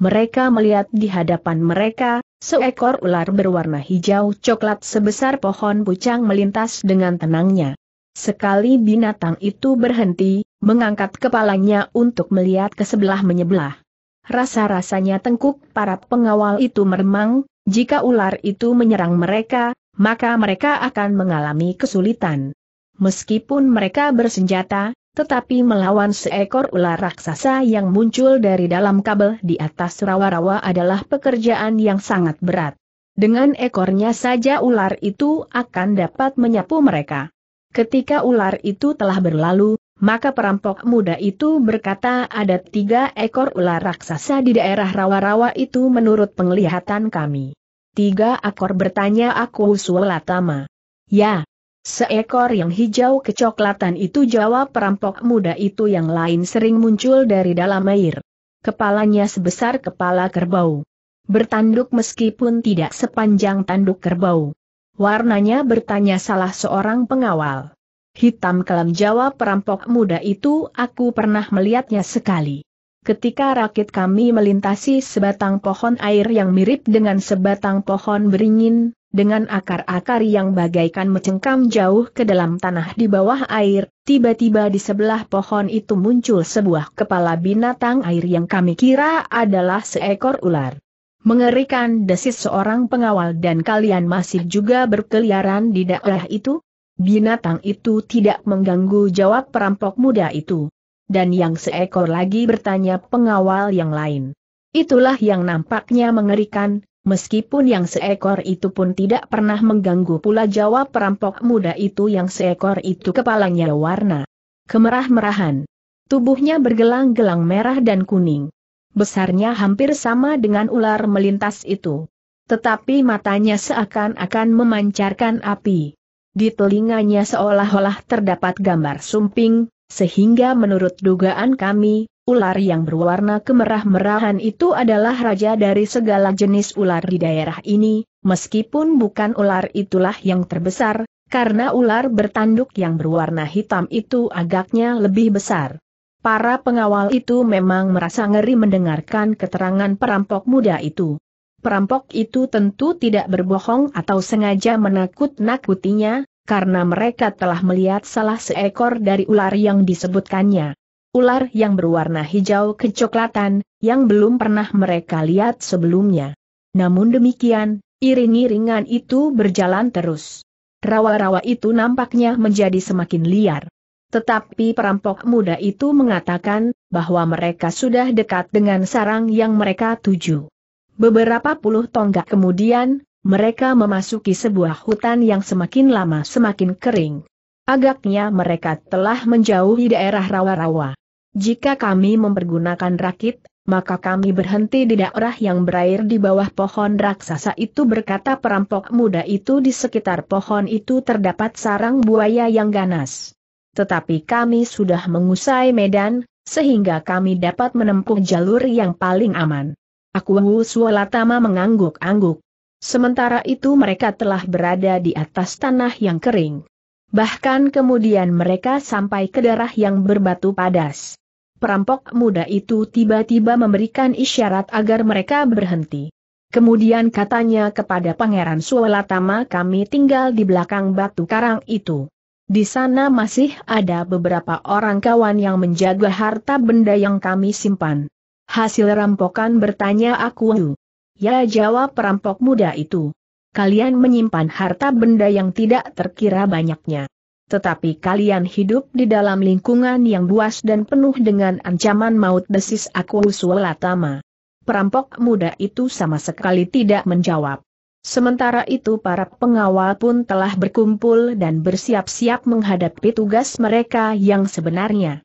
Mereka melihat di hadapan mereka, seekor ular berwarna hijau coklat sebesar pohon pucang melintas dengan tenangnya. Sekali binatang itu berhenti, mengangkat kepalanya untuk melihat ke sebelah menyebelah. Rasa-rasanya tengkuk para pengawal itu meremang, jika ular itu menyerang mereka, maka mereka akan mengalami kesulitan. Meskipun mereka bersenjata, tetapi melawan seekor ular raksasa yang muncul dari dalam kabel di atas rawa-rawa adalah pekerjaan yang sangat berat. Dengan ekornya saja ular itu akan dapat menyapu mereka. Ketika ular itu telah berlalu, maka perampok muda itu berkata ada tiga ekor ular raksasa di daerah rawa-rawa itu menurut penglihatan kami. Tiga akor bertanya aku Usulatama. Ya. Seekor yang hijau kecoklatan itu jawab perampok muda itu yang lain sering muncul dari dalam air. Kepalanya sebesar kepala kerbau. Bertanduk meskipun tidak sepanjang tanduk kerbau. Warnanya bertanya salah seorang pengawal. Hitam kelam jawab perampok muda itu aku pernah melihatnya sekali ketika rakit kami melintasi sebatang pohon air yang mirip dengan sebatang pohon beringin, dengan akar-akar yang bagaikan mencengkam jauh ke dalam tanah di bawah air, tiba-tiba di sebelah pohon itu muncul sebuah kepala binatang air yang kami kira adalah seekor ular. Mengerikan desis seorang pengawal dan kalian masih juga berkeliaran di daerah itu? Binatang itu tidak mengganggu jawab perampok muda itu dan yang seekor lagi bertanya pengawal yang lain. Itulah yang nampaknya mengerikan, meskipun yang seekor itu pun tidak pernah mengganggu pula jawab perampok muda itu yang seekor itu kepalanya warna kemerah-merahan. Tubuhnya bergelang-gelang merah dan kuning. Besarnya hampir sama dengan ular melintas itu. Tetapi matanya seakan-akan memancarkan api. Di telinganya seolah-olah terdapat gambar sumping, sehingga menurut dugaan kami, ular yang berwarna kemerah-merahan itu adalah raja dari segala jenis ular di daerah ini, meskipun bukan ular itulah yang terbesar, karena ular bertanduk yang berwarna hitam itu agaknya lebih besar. Para pengawal itu memang merasa ngeri mendengarkan keterangan perampok muda itu. Perampok itu tentu tidak berbohong atau sengaja menakut-nakutinya, karena mereka telah melihat salah seekor dari ular yang disebutkannya. Ular yang berwarna hijau kecoklatan, yang belum pernah mereka lihat sebelumnya. Namun demikian, iring-iringan itu berjalan terus. Rawa-rawa itu nampaknya menjadi semakin liar. Tetapi perampok muda itu mengatakan, bahwa mereka sudah dekat dengan sarang yang mereka tuju. Beberapa puluh tonggak kemudian, mereka memasuki sebuah hutan yang semakin lama semakin kering. Agaknya mereka telah menjauhi daerah rawa-rawa. Jika kami mempergunakan rakit, maka kami berhenti di daerah yang berair di bawah pohon raksasa itu berkata perampok muda itu di sekitar pohon itu terdapat sarang buaya yang ganas. Tetapi kami sudah mengusai medan, sehingga kami dapat menempuh jalur yang paling aman. Aku Sualatama mengangguk-angguk. Sementara itu mereka telah berada di atas tanah yang kering. Bahkan kemudian mereka sampai ke darah yang berbatu padas. Perampok muda itu tiba-tiba memberikan isyarat agar mereka berhenti. Kemudian katanya kepada Pangeran Sualatama kami tinggal di belakang batu karang itu. Di sana masih ada beberapa orang kawan yang menjaga harta benda yang kami simpan. Hasil rampokan bertanya aku. Ya jawab perampok muda itu. Kalian menyimpan harta benda yang tidak terkira banyaknya. Tetapi kalian hidup di dalam lingkungan yang luas dan penuh dengan ancaman maut desis aku Welatama. Perampok muda itu sama sekali tidak menjawab. Sementara itu para pengawal pun telah berkumpul dan bersiap-siap menghadapi tugas mereka yang sebenarnya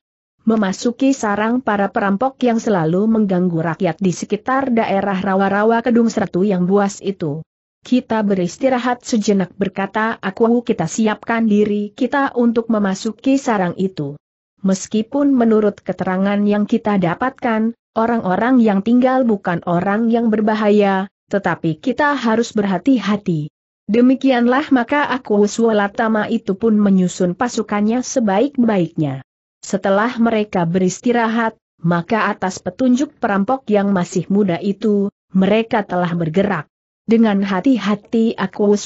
memasuki sarang para perampok yang selalu mengganggu rakyat di sekitar daerah rawa-rawa Kedung seratu yang buas itu. Kita beristirahat sejenak berkata aku kita siapkan diri kita untuk memasuki sarang itu. Meskipun menurut keterangan yang kita dapatkan, orang-orang yang tinggal bukan orang yang berbahaya, tetapi kita harus berhati-hati. Demikianlah maka aku Sualatama itu pun menyusun pasukannya sebaik-baiknya. Setelah mereka beristirahat, maka atas petunjuk perampok yang masih muda itu, mereka telah bergerak. Dengan hati-hati aku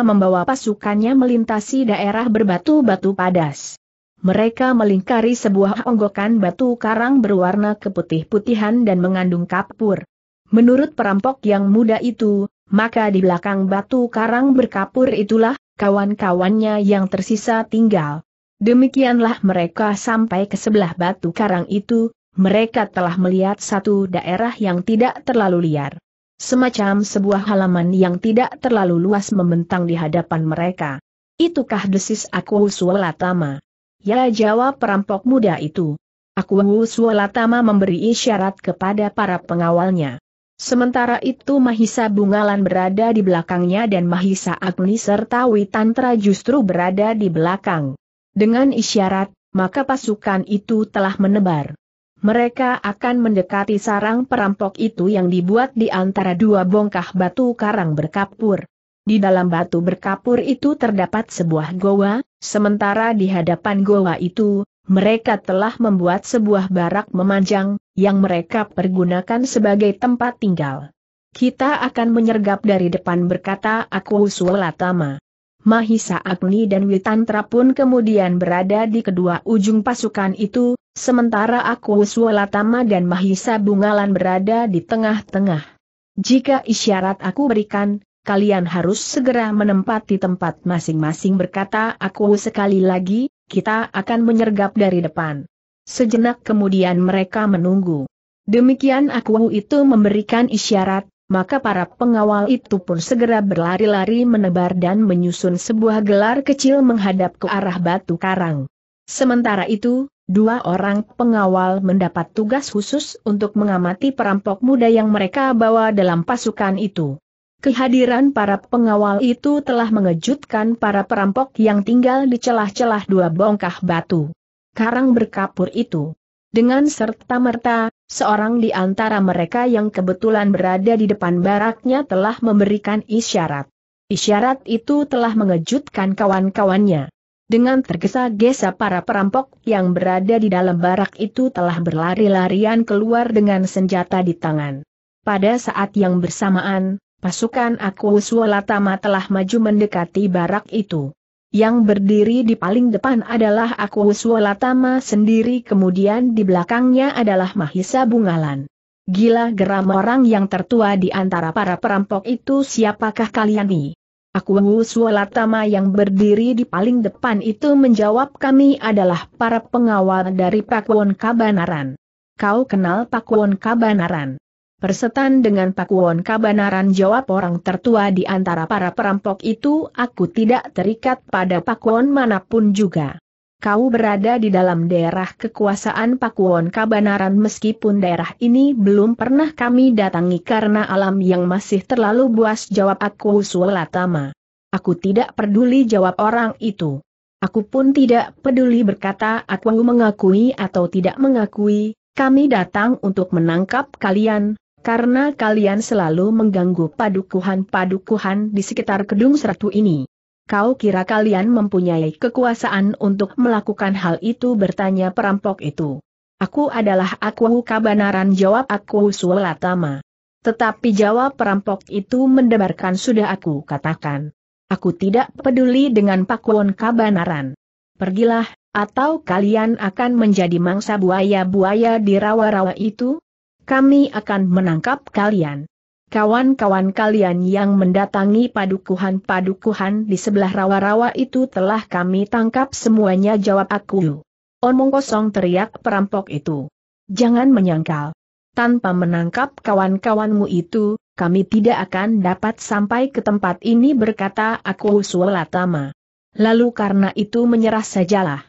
membawa pasukannya melintasi daerah berbatu-batu padas. Mereka melingkari sebuah onggokan batu karang berwarna keputih-putihan dan mengandung kapur. Menurut perampok yang muda itu, maka di belakang batu karang berkapur itulah, kawan-kawannya yang tersisa tinggal. Demikianlah mereka sampai ke sebelah batu karang itu, mereka telah melihat satu daerah yang tidak terlalu liar. Semacam sebuah halaman yang tidak terlalu luas membentang di hadapan mereka. Itukah desis aku Sualatama? Ya jawab perampok muda itu. Aku Sualatama memberi isyarat kepada para pengawalnya. Sementara itu Mahisa Bungalan berada di belakangnya dan Mahisa Agni serta Witantra justru berada di belakang. Dengan isyarat, maka pasukan itu telah menebar. Mereka akan mendekati sarang perampok itu yang dibuat di antara dua bongkah batu karang berkapur. Di dalam batu berkapur itu terdapat sebuah goa, sementara di hadapan goa itu, mereka telah membuat sebuah barak memanjang, yang mereka pergunakan sebagai tempat tinggal. Kita akan menyergap dari depan berkata aku Tama. Mahisa Agni dan Witantra pun kemudian berada di kedua ujung pasukan itu, sementara aku Sualatama dan Mahisa Bungalan berada di tengah-tengah. Jika isyarat aku berikan, kalian harus segera menempati tempat masing-masing berkata aku sekali lagi, kita akan menyergap dari depan. Sejenak kemudian mereka menunggu. Demikian aku itu memberikan isyarat, maka para pengawal itu pun segera berlari-lari menebar dan menyusun sebuah gelar kecil menghadap ke arah batu karang. Sementara itu, dua orang pengawal mendapat tugas khusus untuk mengamati perampok muda yang mereka bawa dalam pasukan itu. Kehadiran para pengawal itu telah mengejutkan para perampok yang tinggal di celah-celah dua bongkah batu karang berkapur itu. Dengan serta-merta, seorang di antara mereka yang kebetulan berada di depan baraknya telah memberikan isyarat. Isyarat itu telah mengejutkan kawan-kawannya. Dengan tergesa-gesa para perampok yang berada di dalam barak itu telah berlari-larian keluar dengan senjata di tangan. Pada saat yang bersamaan, pasukan Aku Tama telah maju mendekati barak itu. Yang berdiri di paling depan adalah aku Uswalatama sendiri kemudian di belakangnya adalah Mahisa Bungalan. Gila geram orang yang tertua di antara para perampok itu siapakah kalian ini? Aku Uswalatama yang berdiri di paling depan itu menjawab kami adalah para pengawal dari Pakwon Kabanaran. Kau kenal Pakwon Kabanaran? persetan dengan Pakuwon Kabanaran jawab orang tertua di antara para perampok itu aku tidak terikat pada Pakuwon manapun juga. Kau berada di dalam daerah kekuasaan Pakuwon Kabanaran meskipun daerah ini belum pernah kami datangi karena alam yang masih terlalu buas jawab aku Sulatama. Aku tidak peduli jawab orang itu. Aku pun tidak peduli berkata aku mengakui atau tidak mengakui, kami datang untuk menangkap kalian, karena kalian selalu mengganggu padukuhan-padukuhan di sekitar gedung Seratu ini. Kau kira kalian mempunyai kekuasaan untuk melakukan hal itu bertanya perampok itu. Aku adalah Aku Kabanaran jawab Aku Sualatama. Tetapi jawab perampok itu mendebarkan sudah aku katakan. Aku tidak peduli dengan Pakuan Kabanaran. Pergilah, atau kalian akan menjadi mangsa buaya-buaya di rawa-rawa itu? kami akan menangkap kalian. Kawan-kawan kalian yang mendatangi padukuhan-padukuhan di sebelah rawa-rawa itu telah kami tangkap semuanya jawab aku. Omong kosong teriak perampok itu. Jangan menyangkal. Tanpa menangkap kawan-kawanmu itu, kami tidak akan dapat sampai ke tempat ini berkata aku Sualatama. Lalu karena itu menyerah sajalah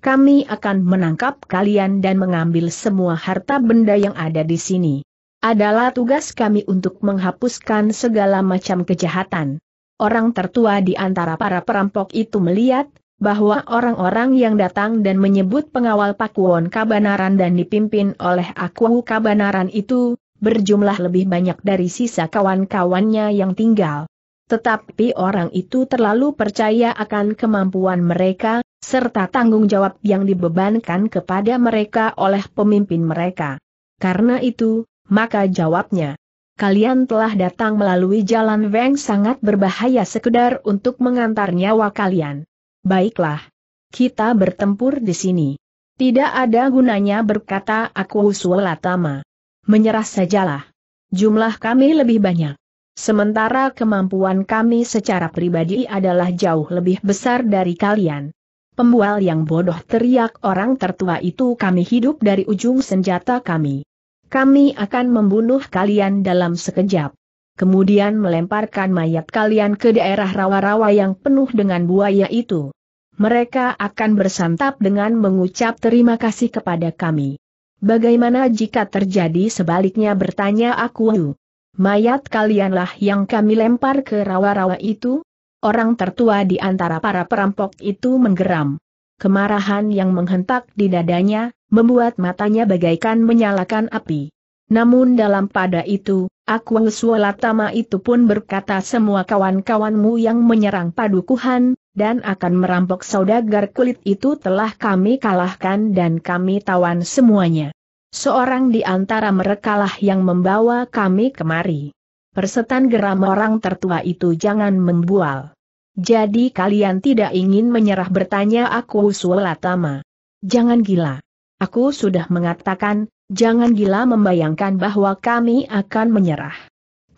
kami akan menangkap kalian dan mengambil semua harta benda yang ada di sini. Adalah tugas kami untuk menghapuskan segala macam kejahatan. Orang tertua di antara para perampok itu melihat, bahwa orang-orang yang datang dan menyebut pengawal Pakuon Kabanaran dan dipimpin oleh Aku Kabanaran itu, berjumlah lebih banyak dari sisa kawan-kawannya yang tinggal. Tetapi orang itu terlalu percaya akan kemampuan mereka, serta tanggung jawab yang dibebankan kepada mereka oleh pemimpin mereka. Karena itu, maka jawabnya, kalian telah datang melalui jalan Weng sangat berbahaya sekedar untuk mengantar nyawa kalian. Baiklah. Kita bertempur di sini. Tidak ada gunanya berkata aku Sualatama. Menyerah sajalah. Jumlah kami lebih banyak. Sementara kemampuan kami secara pribadi adalah jauh lebih besar dari kalian. Pembual yang bodoh teriak orang tertua itu kami hidup dari ujung senjata kami. Kami akan membunuh kalian dalam sekejap. Kemudian melemparkan mayat kalian ke daerah rawa-rawa yang penuh dengan buaya itu. Mereka akan bersantap dengan mengucap terima kasih kepada kami. Bagaimana jika terjadi sebaliknya bertanya aku? Mayat kalianlah yang kami lempar ke rawa-rawa itu, Orang tertua di antara para perampok itu menggeram. Kemarahan yang menghentak di dadanya, membuat matanya bagaikan menyalakan api. Namun dalam pada itu, aku Suolatama itu pun berkata semua kawan-kawanmu yang menyerang padukuhan, dan akan merampok saudagar kulit itu telah kami kalahkan dan kami tawan semuanya. Seorang di antara merekalah yang membawa kami kemari. Persetan geram orang tertua itu jangan membual. Jadi kalian tidak ingin menyerah bertanya aku Sulatama. Jangan gila. Aku sudah mengatakan, jangan gila membayangkan bahwa kami akan menyerah.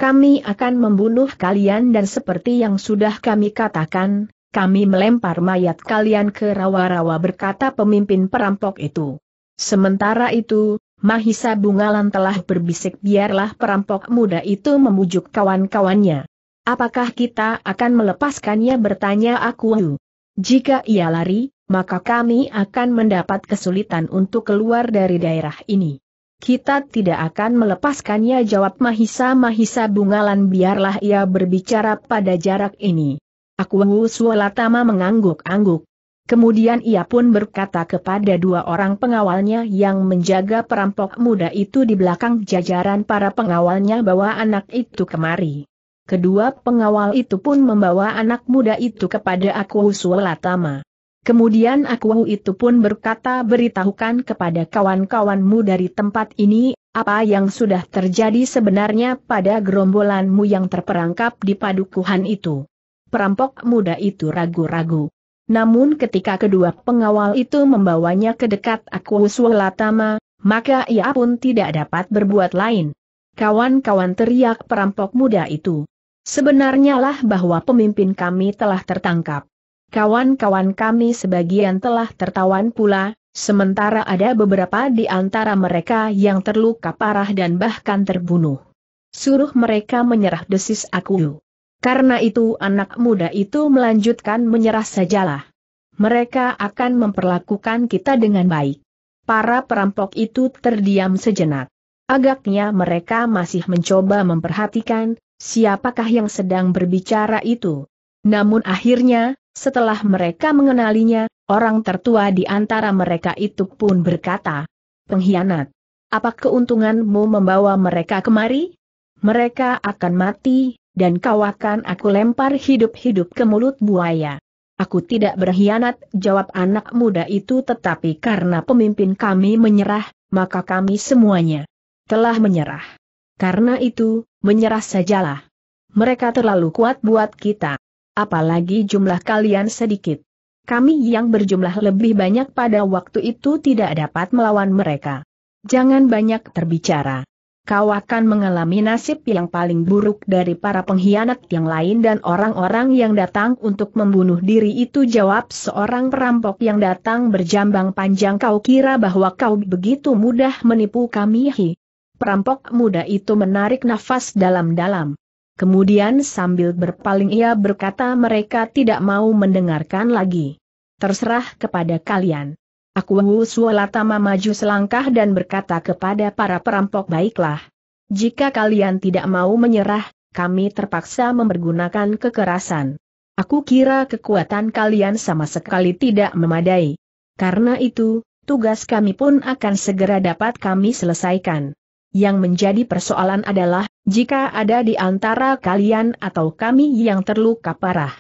Kami akan membunuh kalian dan seperti yang sudah kami katakan, kami melempar mayat kalian ke rawa-rawa berkata pemimpin perampok itu. Sementara itu, Mahisa Bungalan telah berbisik biarlah perampok muda itu memujuk kawan-kawannya. Apakah kita akan melepaskannya bertanya aku. Jika ia lari, maka kami akan mendapat kesulitan untuk keluar dari daerah ini. Kita tidak akan melepaskannya jawab Mahisa Mahisa Bungalan biarlah ia berbicara pada jarak ini. Aku Sualatama mengangguk-angguk. Kemudian ia pun berkata kepada dua orang pengawalnya yang menjaga perampok muda itu di belakang jajaran para pengawalnya bahwa anak itu kemari. Kedua pengawal itu pun membawa anak muda itu kepada aku Sulatama. Kemudian aku itu pun berkata beritahukan kepada kawan-kawanmu dari tempat ini, apa yang sudah terjadi sebenarnya pada gerombolanmu yang terperangkap di padukuhan itu. Perampok muda itu ragu-ragu. Namun ketika kedua pengawal itu membawanya ke dekat Akuuswalatama, maka ia pun tidak dapat berbuat lain. Kawan-kawan teriak perampok muda itu. Sebenarnya lah bahwa pemimpin kami telah tertangkap. Kawan-kawan kami sebagian telah tertawan pula, sementara ada beberapa di antara mereka yang terluka parah dan bahkan terbunuh. Suruh mereka menyerah desis aku. Karena itu anak muda itu melanjutkan menyerah sajalah. Mereka akan memperlakukan kita dengan baik. Para perampok itu terdiam sejenak. Agaknya mereka masih mencoba memperhatikan, siapakah yang sedang berbicara itu. Namun akhirnya, setelah mereka mengenalinya, orang tertua di antara mereka itu pun berkata, Pengkhianat, apa keuntunganmu membawa mereka kemari? Mereka akan mati, dan kau akan aku lempar hidup-hidup ke mulut buaya. Aku tidak berkhianat, jawab anak muda itu tetapi karena pemimpin kami menyerah, maka kami semuanya telah menyerah. Karena itu, menyerah sajalah. Mereka terlalu kuat buat kita. Apalagi jumlah kalian sedikit. Kami yang berjumlah lebih banyak pada waktu itu tidak dapat melawan mereka. Jangan banyak terbicara kau akan mengalami nasib yang paling buruk dari para pengkhianat yang lain dan orang-orang yang datang untuk membunuh diri itu jawab seorang perampok yang datang berjambang panjang kau kira bahwa kau begitu mudah menipu kami hi. Perampok muda itu menarik nafas dalam-dalam. Kemudian sambil berpaling ia berkata mereka tidak mau mendengarkan lagi. Terserah kepada kalian. Aku Wu Sualatama maju selangkah dan berkata kepada para perampok baiklah. Jika kalian tidak mau menyerah, kami terpaksa mempergunakan kekerasan. Aku kira kekuatan kalian sama sekali tidak memadai. Karena itu, tugas kami pun akan segera dapat kami selesaikan. Yang menjadi persoalan adalah, jika ada di antara kalian atau kami yang terluka parah.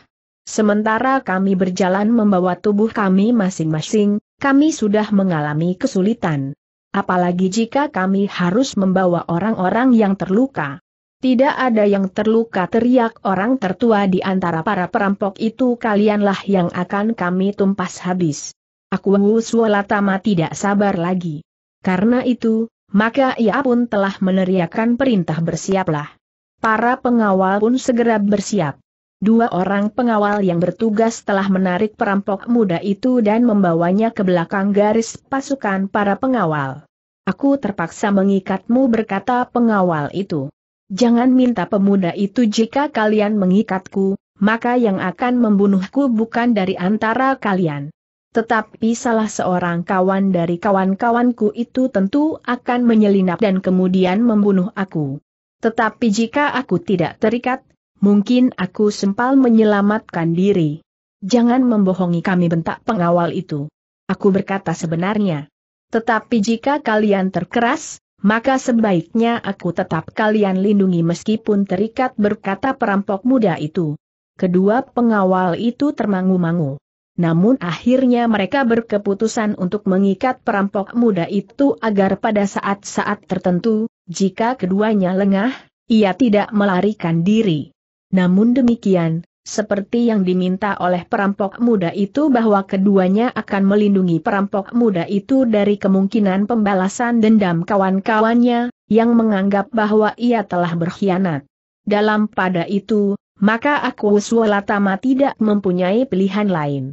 Sementara kami berjalan membawa tubuh kami masing-masing, kami sudah mengalami kesulitan. Apalagi jika kami harus membawa orang-orang yang terluka. Tidak ada yang terluka teriak orang tertua di antara para perampok itu kalianlah yang akan kami tumpas habis. Aku Sualatama tidak sabar lagi. Karena itu, maka ia pun telah meneriakkan perintah bersiaplah. Para pengawal pun segera bersiap. Dua orang pengawal yang bertugas telah menarik perampok muda itu dan membawanya ke belakang garis pasukan para pengawal. Aku terpaksa mengikatmu berkata pengawal itu. Jangan minta pemuda itu jika kalian mengikatku, maka yang akan membunuhku bukan dari antara kalian. Tetapi salah seorang kawan dari kawan-kawanku itu tentu akan menyelinap dan kemudian membunuh aku. Tetapi jika aku tidak terikat, mungkin aku sempal menyelamatkan diri. Jangan membohongi kami bentak pengawal itu. Aku berkata sebenarnya. Tetapi jika kalian terkeras, maka sebaiknya aku tetap kalian lindungi meskipun terikat berkata perampok muda itu. Kedua pengawal itu termangu-mangu. Namun akhirnya mereka berkeputusan untuk mengikat perampok muda itu agar pada saat-saat tertentu, jika keduanya lengah, ia tidak melarikan diri. Namun demikian, seperti yang diminta oleh perampok muda itu bahwa keduanya akan melindungi perampok muda itu dari kemungkinan pembalasan dendam kawan-kawannya, yang menganggap bahwa ia telah berkhianat. Dalam pada itu, maka aku Sualatama tidak mempunyai pilihan lain.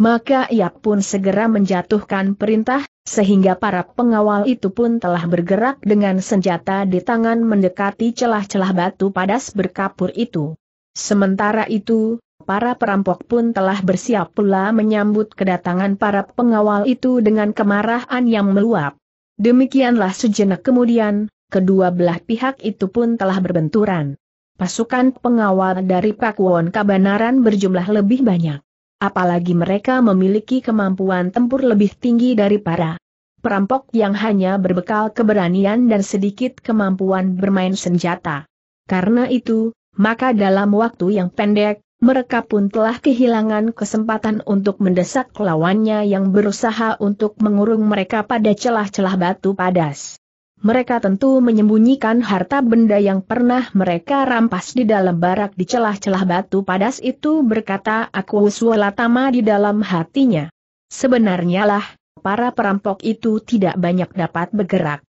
Maka ia pun segera menjatuhkan perintah, sehingga para pengawal itu pun telah bergerak dengan senjata di tangan mendekati celah-celah batu padas berkapur itu. Sementara itu, para perampok pun telah bersiap pula menyambut kedatangan para pengawal itu dengan kemarahan yang meluap. Demikianlah sejenak kemudian, kedua belah pihak itu pun telah berbenturan. Pasukan pengawal dari Pakuwon Kabanaran berjumlah lebih banyak. Apalagi mereka memiliki kemampuan tempur lebih tinggi dari para perampok yang hanya berbekal keberanian dan sedikit kemampuan bermain senjata. Karena itu, maka dalam waktu yang pendek, mereka pun telah kehilangan kesempatan untuk mendesak lawannya yang berusaha untuk mengurung mereka pada celah-celah batu padas. Mereka tentu menyembunyikan harta benda yang pernah mereka rampas di dalam barak di celah-celah batu padas itu berkata aku Tama di dalam hatinya. Sebenarnya lah, para perampok itu tidak banyak dapat bergerak.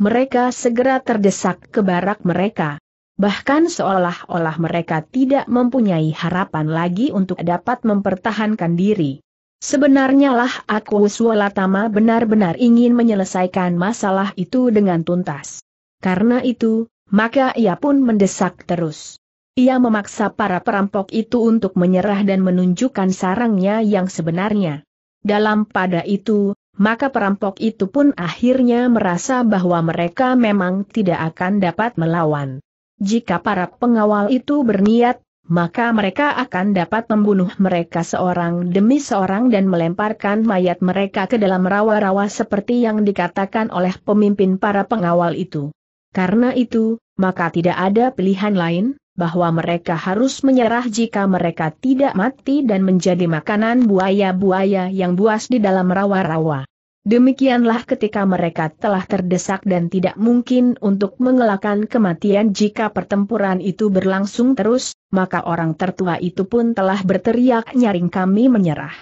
Mereka segera terdesak ke barak mereka bahkan seolah-olah mereka tidak mempunyai harapan lagi untuk dapat mempertahankan diri. Sebenarnya lah aku Swalatama benar-benar ingin menyelesaikan masalah itu dengan tuntas. Karena itu, maka ia pun mendesak terus. Ia memaksa para perampok itu untuk menyerah dan menunjukkan sarangnya yang sebenarnya. Dalam pada itu, maka perampok itu pun akhirnya merasa bahwa mereka memang tidak akan dapat melawan. Jika para pengawal itu berniat, maka mereka akan dapat membunuh mereka seorang demi seorang dan melemparkan mayat mereka ke dalam rawa-rawa seperti yang dikatakan oleh pemimpin para pengawal itu. Karena itu, maka tidak ada pilihan lain, bahwa mereka harus menyerah jika mereka tidak mati dan menjadi makanan buaya-buaya yang buas di dalam rawa-rawa. Demikianlah ketika mereka telah terdesak dan tidak mungkin untuk mengelakkan kematian jika pertempuran itu berlangsung terus, maka orang tertua itu pun telah berteriak nyaring kami menyerah.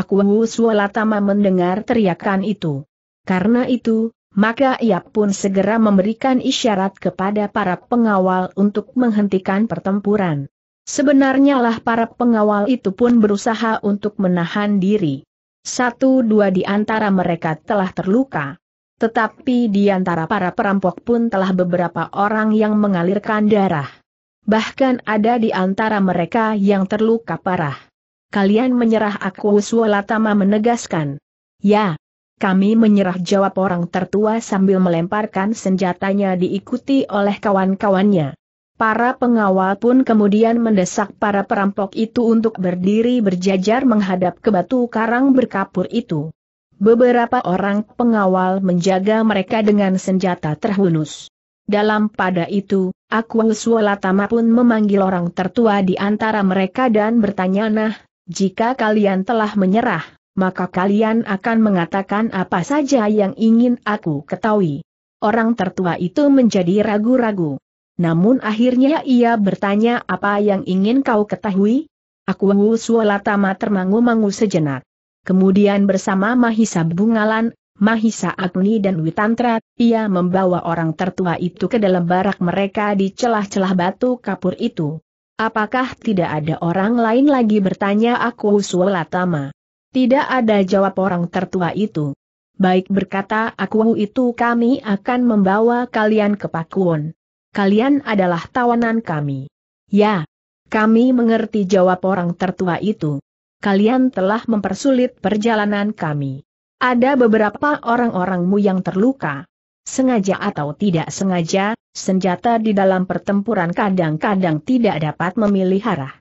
Aku Wuswalatama mendengar teriakan itu. Karena itu, maka ia pun segera memberikan isyarat kepada para pengawal untuk menghentikan pertempuran. Sebenarnya lah para pengawal itu pun berusaha untuk menahan diri. Satu dua di antara mereka telah terluka. Tetapi di antara para perampok pun telah beberapa orang yang mengalirkan darah. Bahkan ada di antara mereka yang terluka parah. Kalian menyerah aku Suwalatama menegaskan. Ya, kami menyerah jawab orang tertua sambil melemparkan senjatanya diikuti oleh kawan-kawannya. Para pengawal pun kemudian mendesak para perampok itu untuk berdiri berjajar menghadap ke batu karang berkapur itu. Beberapa orang pengawal menjaga mereka dengan senjata terhunus. Dalam pada itu, Aquarius Walatama pun memanggil orang tertua di antara mereka dan bertanya nah, jika kalian telah menyerah, maka kalian akan mengatakan apa saja yang ingin aku ketahui. Orang tertua itu menjadi ragu-ragu. Namun akhirnya ia bertanya apa yang ingin kau ketahui? Aku Sualatama termangu-mangu sejenak. Kemudian bersama Mahisa Bungalan, Mahisa Agni dan Witantra, ia membawa orang tertua itu ke dalam barak mereka di celah-celah batu kapur itu. Apakah tidak ada orang lain lagi bertanya aku Sualatama? Tidak ada jawab orang tertua itu. Baik berkata aku itu kami akan membawa kalian ke Pakuon kalian adalah tawanan kami. Ya, kami mengerti jawab orang tertua itu. Kalian telah mempersulit perjalanan kami. Ada beberapa orang-orangmu yang terluka. Sengaja atau tidak sengaja, senjata di dalam pertempuran kadang-kadang tidak dapat memilih arah.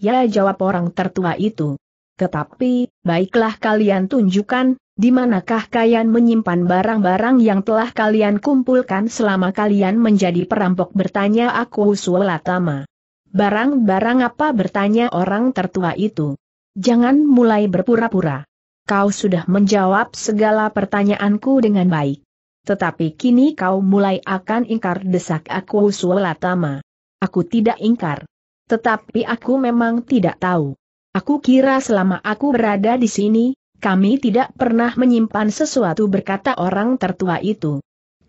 Ya jawab orang tertua itu. Tetapi, baiklah kalian tunjukkan di manakah kalian menyimpan barang-barang yang telah kalian kumpulkan selama kalian menjadi perampok bertanya aku Sulatama. Barang-barang apa bertanya orang tertua itu. Jangan mulai berpura-pura. Kau sudah menjawab segala pertanyaanku dengan baik. Tetapi kini kau mulai akan ingkar desak aku Sulatama. Aku tidak ingkar. Tetapi aku memang tidak tahu. Aku kira selama aku berada di sini, kami tidak pernah menyimpan sesuatu berkata orang tertua itu.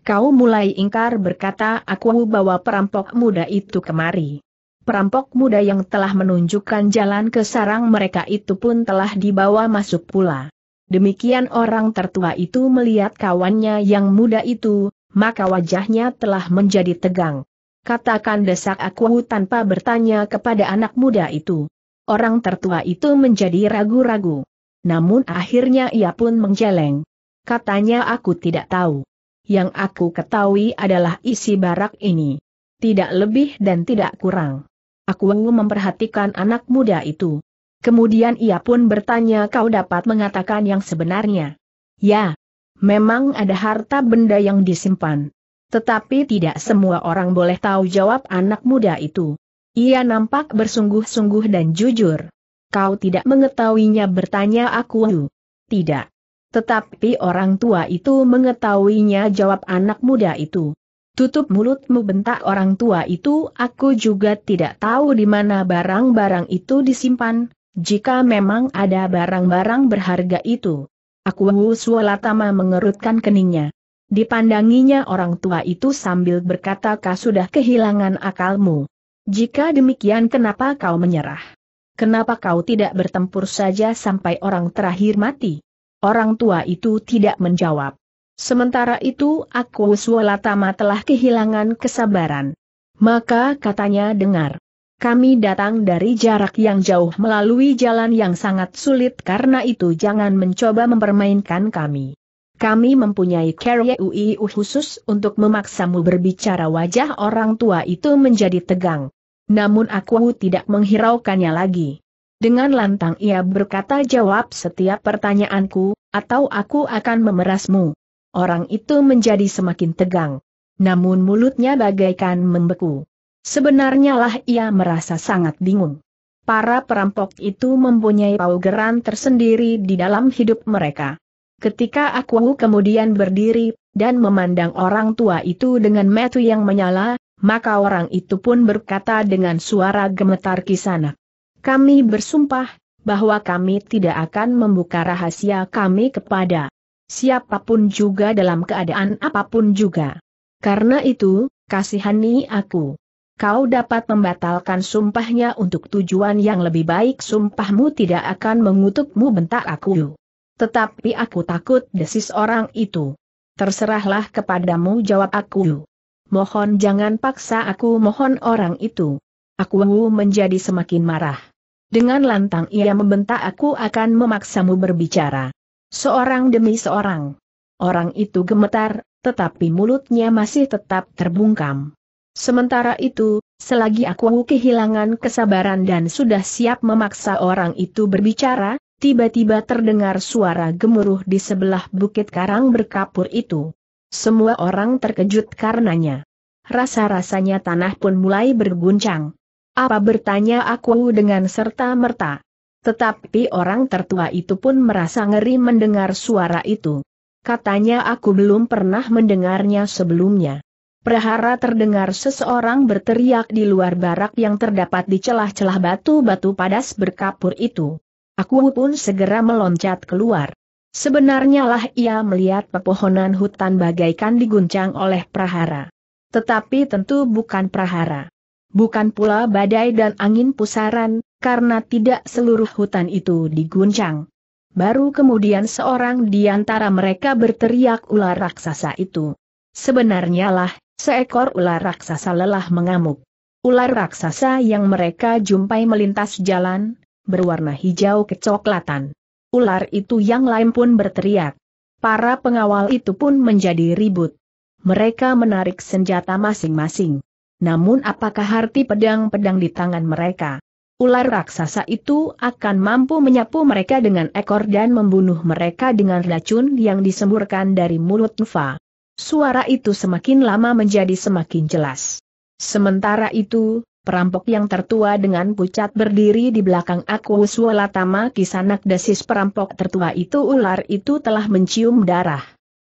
Kau mulai ingkar berkata aku bawa perampok muda itu kemari. Perampok muda yang telah menunjukkan jalan ke sarang mereka itu pun telah dibawa masuk pula. Demikian orang tertua itu melihat kawannya yang muda itu, maka wajahnya telah menjadi tegang. Katakan desak aku tanpa bertanya kepada anak muda itu. Orang tertua itu menjadi ragu-ragu. Namun akhirnya ia pun menjeleng. Katanya aku tidak tahu. Yang aku ketahui adalah isi barak ini. Tidak lebih dan tidak kurang. Aku memperhatikan anak muda itu. Kemudian ia pun bertanya kau dapat mengatakan yang sebenarnya. Ya, memang ada harta benda yang disimpan. Tetapi tidak semua orang boleh tahu jawab anak muda itu. Ia nampak bersungguh-sungguh dan jujur. Kau tidak mengetahuinya bertanya aku. Tidak. Tetapi orang tua itu mengetahuinya jawab anak muda itu. Tutup mulutmu bentak orang tua itu, aku juga tidak tahu di mana barang-barang itu disimpan, jika memang ada barang-barang berharga itu. Aku Sualatama mengerutkan keningnya. Dipandanginya orang tua itu sambil berkata kau sudah kehilangan akalmu. Jika demikian kenapa kau menyerah? Kenapa kau tidak bertempur saja sampai orang terakhir mati? Orang tua itu tidak menjawab. Sementara itu aku Swalatama telah kehilangan kesabaran. Maka katanya dengar. Kami datang dari jarak yang jauh melalui jalan yang sangat sulit karena itu jangan mencoba mempermainkan kami. Kami mempunyai UIU khusus untuk memaksamu berbicara wajah orang tua itu menjadi tegang. Namun aku tidak menghiraukannya lagi. Dengan lantang ia berkata jawab setiap pertanyaanku, atau aku akan memerasmu. Orang itu menjadi semakin tegang. Namun mulutnya bagaikan membeku. Sebenarnya lah ia merasa sangat bingung. Para perampok itu mempunyai paugeran tersendiri di dalam hidup mereka. Ketika aku kemudian berdiri, dan memandang orang tua itu dengan metu yang menyala, maka orang itu pun berkata dengan suara gemetar kisana, Kami bersumpah, bahwa kami tidak akan membuka rahasia kami kepada siapapun juga dalam keadaan apapun juga. Karena itu, kasihani aku. Kau dapat membatalkan sumpahnya untuk tujuan yang lebih baik sumpahmu tidak akan mengutukmu bentak aku. Tetapi aku takut desis orang itu. Terserahlah kepadamu jawab aku mohon jangan paksa aku mohon orang itu. Aku menjadi semakin marah. Dengan lantang ia membentak aku akan memaksamu berbicara. Seorang demi seorang. Orang itu gemetar, tetapi mulutnya masih tetap terbungkam. Sementara itu, selagi aku kehilangan kesabaran dan sudah siap memaksa orang itu berbicara, tiba-tiba terdengar suara gemuruh di sebelah bukit karang berkapur itu. Semua orang terkejut karenanya. Rasa-rasanya tanah pun mulai berguncang. Apa bertanya aku dengan serta-merta. Tetapi orang tertua itu pun merasa ngeri mendengar suara itu. Katanya aku belum pernah mendengarnya sebelumnya. Prahara terdengar seseorang berteriak di luar barak yang terdapat di celah-celah batu-batu padas berkapur itu. Aku pun segera meloncat keluar. Sebenarnya lah ia melihat pepohonan hutan bagaikan diguncang oleh prahara. Tetapi tentu bukan prahara. Bukan pula badai dan angin pusaran, karena tidak seluruh hutan itu diguncang. Baru kemudian seorang di antara mereka berteriak ular raksasa itu. Sebenarnya lah, seekor ular raksasa lelah mengamuk. Ular raksasa yang mereka jumpai melintas jalan, berwarna hijau kecoklatan ular itu yang lain pun berteriak. Para pengawal itu pun menjadi ribut. Mereka menarik senjata masing-masing. Namun apakah arti pedang-pedang di tangan mereka? Ular raksasa itu akan mampu menyapu mereka dengan ekor dan membunuh mereka dengan racun yang disemburkan dari mulut Nufa. Suara itu semakin lama menjadi semakin jelas. Sementara itu, Perampok yang tertua dengan pucat berdiri di belakang aku Sualatama kisanak desis perampok tertua itu ular itu telah mencium darah.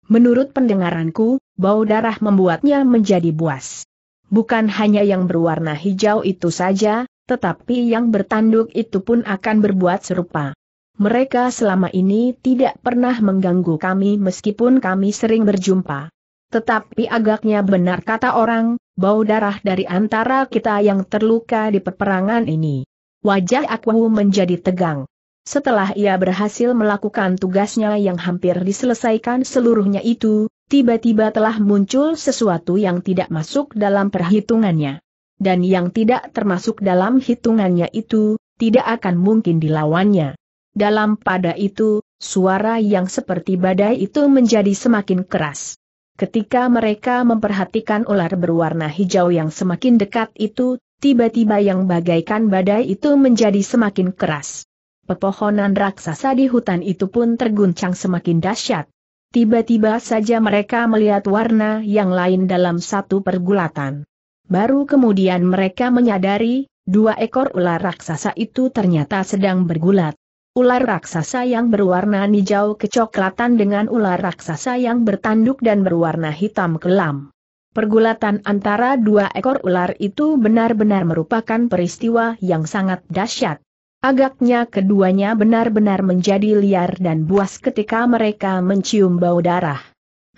Menurut pendengaranku, bau darah membuatnya menjadi buas. Bukan hanya yang berwarna hijau itu saja, tetapi yang bertanduk itu pun akan berbuat serupa. Mereka selama ini tidak pernah mengganggu kami meskipun kami sering berjumpa. Tetapi agaknya benar kata orang, bau darah dari antara kita yang terluka di peperangan ini. Wajah Akwahu menjadi tegang. Setelah ia berhasil melakukan tugasnya yang hampir diselesaikan seluruhnya itu, tiba-tiba telah muncul sesuatu yang tidak masuk dalam perhitungannya. Dan yang tidak termasuk dalam hitungannya itu, tidak akan mungkin dilawannya. Dalam pada itu, suara yang seperti badai itu menjadi semakin keras. Ketika mereka memperhatikan ular berwarna hijau yang semakin dekat itu, tiba-tiba yang bagaikan badai itu menjadi semakin keras. Pepohonan raksasa di hutan itu pun terguncang semakin dahsyat. Tiba-tiba saja mereka melihat warna yang lain dalam satu pergulatan. Baru kemudian mereka menyadari, dua ekor ular raksasa itu ternyata sedang bergulat ular raksasa yang berwarna hijau kecoklatan dengan ular raksasa yang bertanduk dan berwarna hitam kelam. Pergulatan antara dua ekor ular itu benar-benar merupakan peristiwa yang sangat dahsyat. Agaknya keduanya benar-benar menjadi liar dan buas ketika mereka mencium bau darah.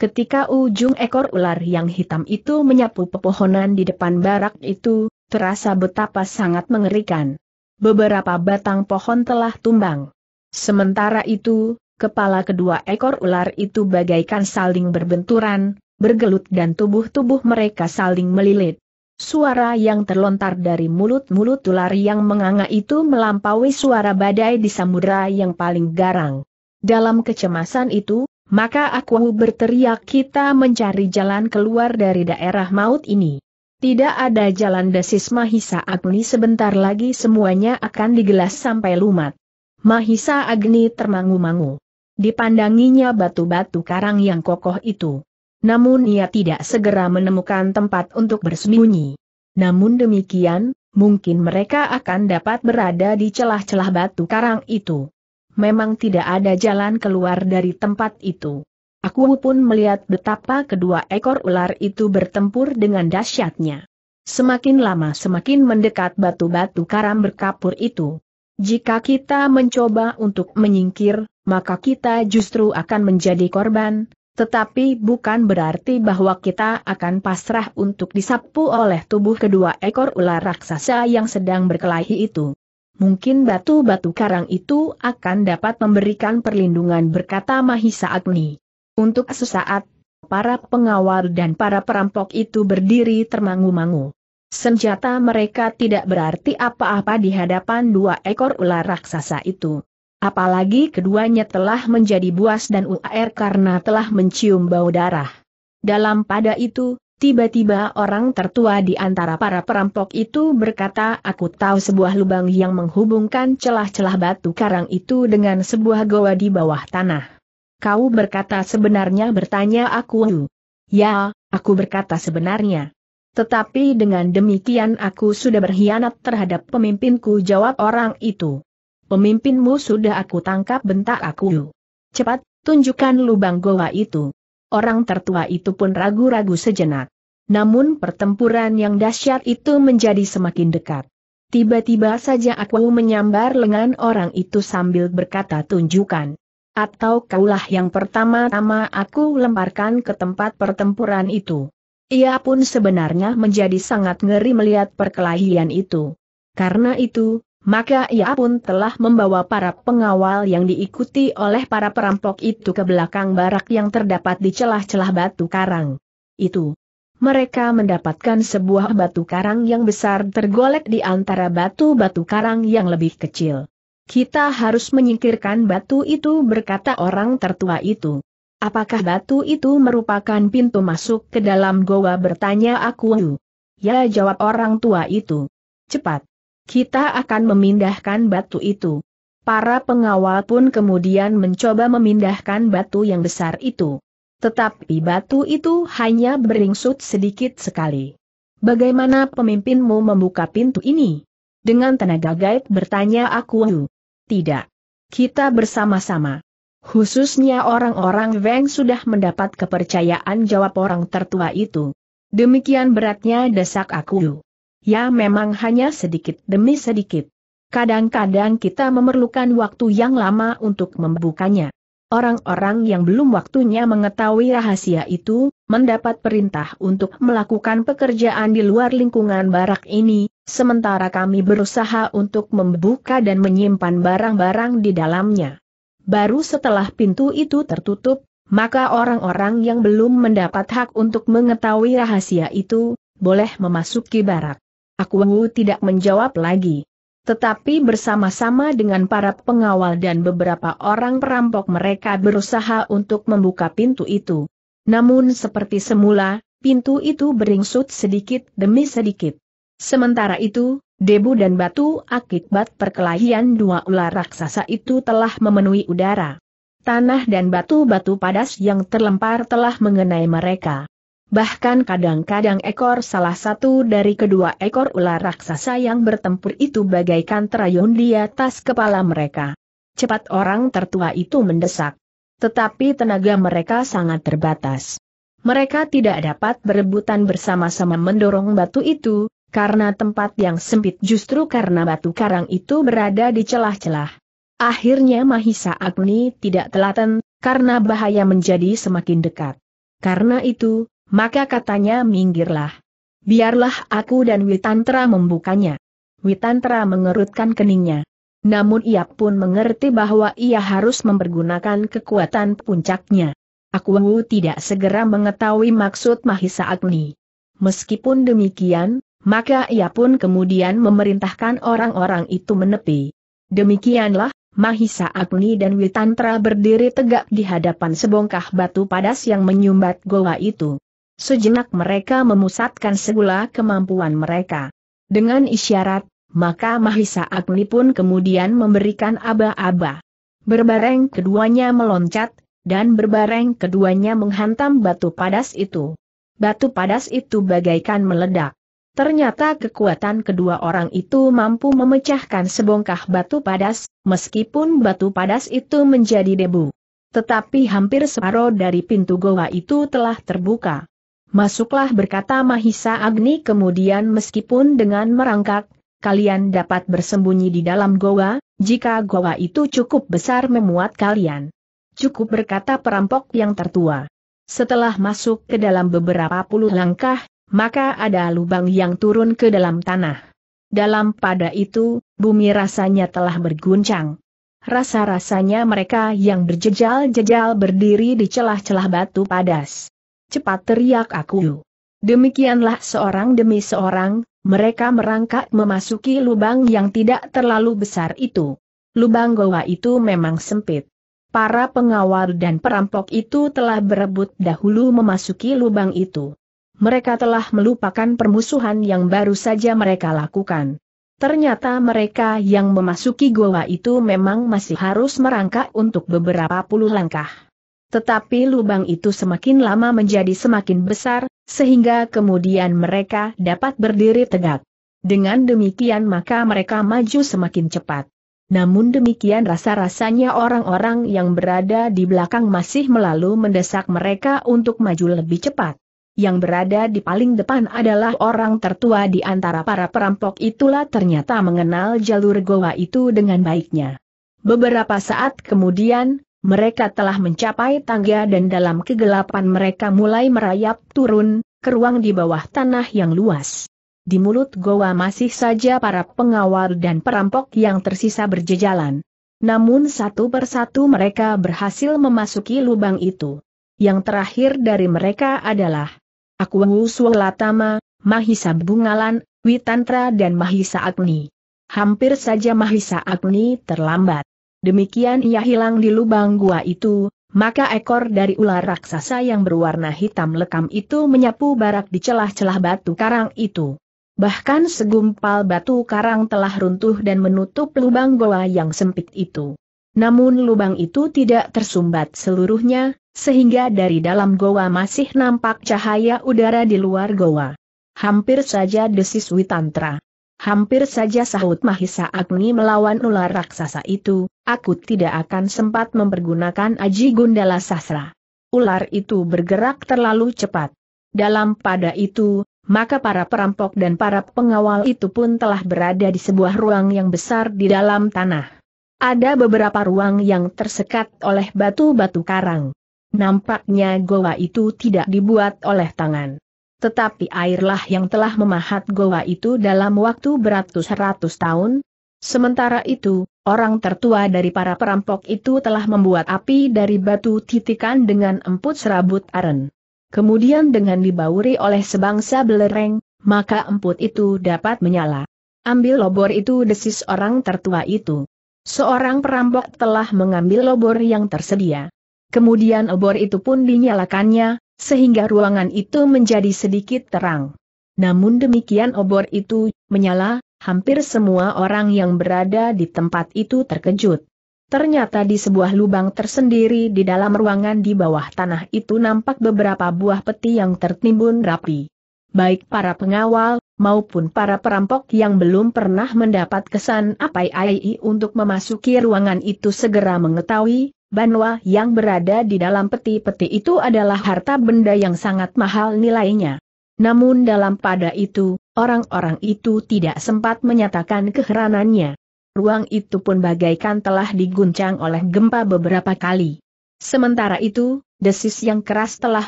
Ketika ujung ekor ular yang hitam itu menyapu pepohonan di depan barak itu, terasa betapa sangat mengerikan beberapa batang pohon telah tumbang. Sementara itu, kepala kedua ekor ular itu bagaikan saling berbenturan, bergelut dan tubuh-tubuh mereka saling melilit. Suara yang terlontar dari mulut-mulut ular yang menganga itu melampaui suara badai di samudera yang paling garang. Dalam kecemasan itu, maka aku berteriak kita mencari jalan keluar dari daerah maut ini. Tidak ada jalan desis Mahisa Agni sebentar lagi semuanya akan digelas sampai lumat. Mahisa Agni termangu-mangu. Dipandanginya batu-batu karang yang kokoh itu. Namun ia tidak segera menemukan tempat untuk bersembunyi. Namun demikian, mungkin mereka akan dapat berada di celah-celah batu karang itu. Memang tidak ada jalan keluar dari tempat itu. Aku pun melihat betapa kedua ekor ular itu bertempur dengan dahsyatnya. Semakin lama semakin mendekat batu-batu karam berkapur itu. Jika kita mencoba untuk menyingkir, maka kita justru akan menjadi korban, tetapi bukan berarti bahwa kita akan pasrah untuk disapu oleh tubuh kedua ekor ular raksasa yang sedang berkelahi itu. Mungkin batu-batu karang itu akan dapat memberikan perlindungan berkata Mahisa Agni. Untuk sesaat, para pengawal dan para perampok itu berdiri termangu-mangu. Senjata mereka tidak berarti apa-apa di hadapan dua ekor ular raksasa itu. Apalagi keduanya telah menjadi buas dan UAR karena telah mencium bau darah. Dalam pada itu, tiba-tiba orang tertua di antara para perampok itu berkata aku tahu sebuah lubang yang menghubungkan celah-celah batu karang itu dengan sebuah goa di bawah tanah kau berkata sebenarnya bertanya aku. Ya, aku berkata sebenarnya. Tetapi dengan demikian aku sudah berkhianat terhadap pemimpinku jawab orang itu. Pemimpinmu sudah aku tangkap bentak aku. Cepat, tunjukkan lubang goa itu. Orang tertua itu pun ragu-ragu sejenak. Namun pertempuran yang dahsyat itu menjadi semakin dekat. Tiba-tiba saja aku menyambar lengan orang itu sambil berkata tunjukkan. Atau kaulah yang pertama-tama aku lemparkan ke tempat pertempuran itu. Ia pun sebenarnya menjadi sangat ngeri melihat perkelahian itu. Karena itu, maka ia pun telah membawa para pengawal yang diikuti oleh para perampok itu ke belakang barak yang terdapat di celah-celah batu karang. Itu. Mereka mendapatkan sebuah batu karang yang besar tergolek di antara batu-batu karang yang lebih kecil. Kita harus menyingkirkan batu itu berkata orang tertua itu. Apakah batu itu merupakan pintu masuk ke dalam goa bertanya aku. Ya jawab orang tua itu. Cepat. Kita akan memindahkan batu itu. Para pengawal pun kemudian mencoba memindahkan batu yang besar itu. Tetapi batu itu hanya beringsut sedikit sekali. Bagaimana pemimpinmu membuka pintu ini? Dengan tenaga gaib bertanya aku. Tidak. Kita bersama-sama. Khususnya orang-orang Weng sudah mendapat kepercayaan jawab orang tertua itu. Demikian beratnya desak aku. Ya memang hanya sedikit demi sedikit. Kadang-kadang kita memerlukan waktu yang lama untuk membukanya. Orang-orang yang belum waktunya mengetahui rahasia itu, mendapat perintah untuk melakukan pekerjaan di luar lingkungan barak ini, sementara kami berusaha untuk membuka dan menyimpan barang-barang di dalamnya. Baru setelah pintu itu tertutup, maka orang-orang yang belum mendapat hak untuk mengetahui rahasia itu, boleh memasuki barak. Aku tidak menjawab lagi. Tetapi bersama-sama dengan para pengawal dan beberapa orang perampok mereka berusaha untuk membuka pintu itu. Namun seperti semula, pintu itu beringsut sedikit demi sedikit. Sementara itu, debu dan batu akibat perkelahian dua ular raksasa itu telah memenuhi udara. Tanah dan batu-batu padas yang terlempar telah mengenai mereka. Bahkan kadang-kadang ekor salah satu dari kedua ekor ular raksasa yang bertempur itu bagaikan terayun di atas kepala mereka. Cepat orang tertua itu mendesak. Tetapi tenaga mereka sangat terbatas. Mereka tidak dapat berebutan bersama-sama mendorong batu itu, karena tempat yang sempit justru karena batu karang itu berada di celah-celah. Akhirnya Mahisa Agni tidak telaten, karena bahaya menjadi semakin dekat. Karena itu, maka katanya minggirlah. Biarlah aku dan Witantra membukanya. Witantra mengerutkan keningnya. Namun ia pun mengerti bahwa ia harus mempergunakan kekuatan puncaknya. Aku tidak segera mengetahui maksud Mahisa Agni. Meskipun demikian, maka ia pun kemudian memerintahkan orang-orang itu menepi. Demikianlah, Mahisa Agni dan Witantra berdiri tegak di hadapan sebongkah batu padas yang menyumbat goa itu. Sejenak mereka memusatkan segala kemampuan mereka. Dengan isyarat, maka Mahisa Agni pun kemudian memberikan aba-aba. Berbareng keduanya meloncat, dan berbareng keduanya menghantam batu padas itu. Batu padas itu bagaikan meledak. Ternyata kekuatan kedua orang itu mampu memecahkan sebongkah batu padas, meskipun batu padas itu menjadi debu. Tetapi hampir separuh dari pintu goa itu telah terbuka. Masuklah berkata Mahisa Agni kemudian meskipun dengan merangkak, kalian dapat bersembunyi di dalam goa, jika goa itu cukup besar memuat kalian. Cukup berkata perampok yang tertua. Setelah masuk ke dalam beberapa puluh langkah, maka ada lubang yang turun ke dalam tanah. Dalam pada itu, bumi rasanya telah berguncang. Rasa-rasanya mereka yang berjejal-jejal berdiri di celah-celah batu padas. Cepat teriak aku. Demikianlah seorang demi seorang, mereka merangkak memasuki lubang yang tidak terlalu besar itu. Lubang goa itu memang sempit. Para pengawal dan perampok itu telah berebut dahulu memasuki lubang itu. Mereka telah melupakan permusuhan yang baru saja mereka lakukan. Ternyata mereka yang memasuki goa itu memang masih harus merangkak untuk beberapa puluh langkah. Tetapi lubang itu semakin lama menjadi semakin besar, sehingga kemudian mereka dapat berdiri tegak. Dengan demikian maka mereka maju semakin cepat. Namun demikian rasa-rasanya orang-orang yang berada di belakang masih melalu mendesak mereka untuk maju lebih cepat. Yang berada di paling depan adalah orang tertua di antara para perampok itulah ternyata mengenal jalur goa itu dengan baiknya. Beberapa saat kemudian, mereka telah mencapai tangga dan dalam kegelapan mereka mulai merayap turun, ke ruang di bawah tanah yang luas. Di mulut goa masih saja para pengawal dan perampok yang tersisa berjejalan. Namun satu persatu mereka berhasil memasuki lubang itu. Yang terakhir dari mereka adalah Aku Latama, Mahisa Bungalan, Witantra dan Mahisa Agni. Hampir saja Mahisa Agni terlambat. Demikian ia hilang di lubang gua itu, maka ekor dari ular raksasa yang berwarna hitam lekam itu menyapu barak di celah-celah batu karang itu. Bahkan segumpal batu karang telah runtuh dan menutup lubang goa yang sempit itu. Namun lubang itu tidak tersumbat seluruhnya, sehingga dari dalam goa masih nampak cahaya udara di luar goa. Hampir saja desis Witantra. Hampir saja sahut Mahisa Agni melawan ular raksasa itu, aku tidak akan sempat mempergunakan Aji Gundala Sasra. Ular itu bergerak terlalu cepat. Dalam pada itu, maka para perampok dan para pengawal itu pun telah berada di sebuah ruang yang besar di dalam tanah. Ada beberapa ruang yang tersekat oleh batu-batu karang. Nampaknya goa itu tidak dibuat oleh tangan. Tetapi airlah yang telah memahat goa itu dalam waktu beratus-ratus tahun. Sementara itu, orang tertua dari para perampok itu telah membuat api dari batu titikan dengan emput serabut aren. Kemudian dengan dibauri oleh sebangsa belereng, maka emput itu dapat menyala. Ambil lobor itu desis orang tertua itu. Seorang perampok telah mengambil lobor yang tersedia. Kemudian obor itu pun dinyalakannya, sehingga ruangan itu menjadi sedikit terang. Namun demikian obor itu menyala, hampir semua orang yang berada di tempat itu terkejut. Ternyata di sebuah lubang tersendiri di dalam ruangan di bawah tanah itu nampak beberapa buah peti yang tertimbun rapi. Baik para pengawal, maupun para perampok yang belum pernah mendapat kesan apai-ai untuk memasuki ruangan itu segera mengetahui, Banwa yang berada di dalam peti-peti itu adalah harta benda yang sangat mahal nilainya. Namun dalam pada itu, orang-orang itu tidak sempat menyatakan keheranannya. Ruang itu pun bagaikan telah diguncang oleh gempa beberapa kali. Sementara itu, desis yang keras telah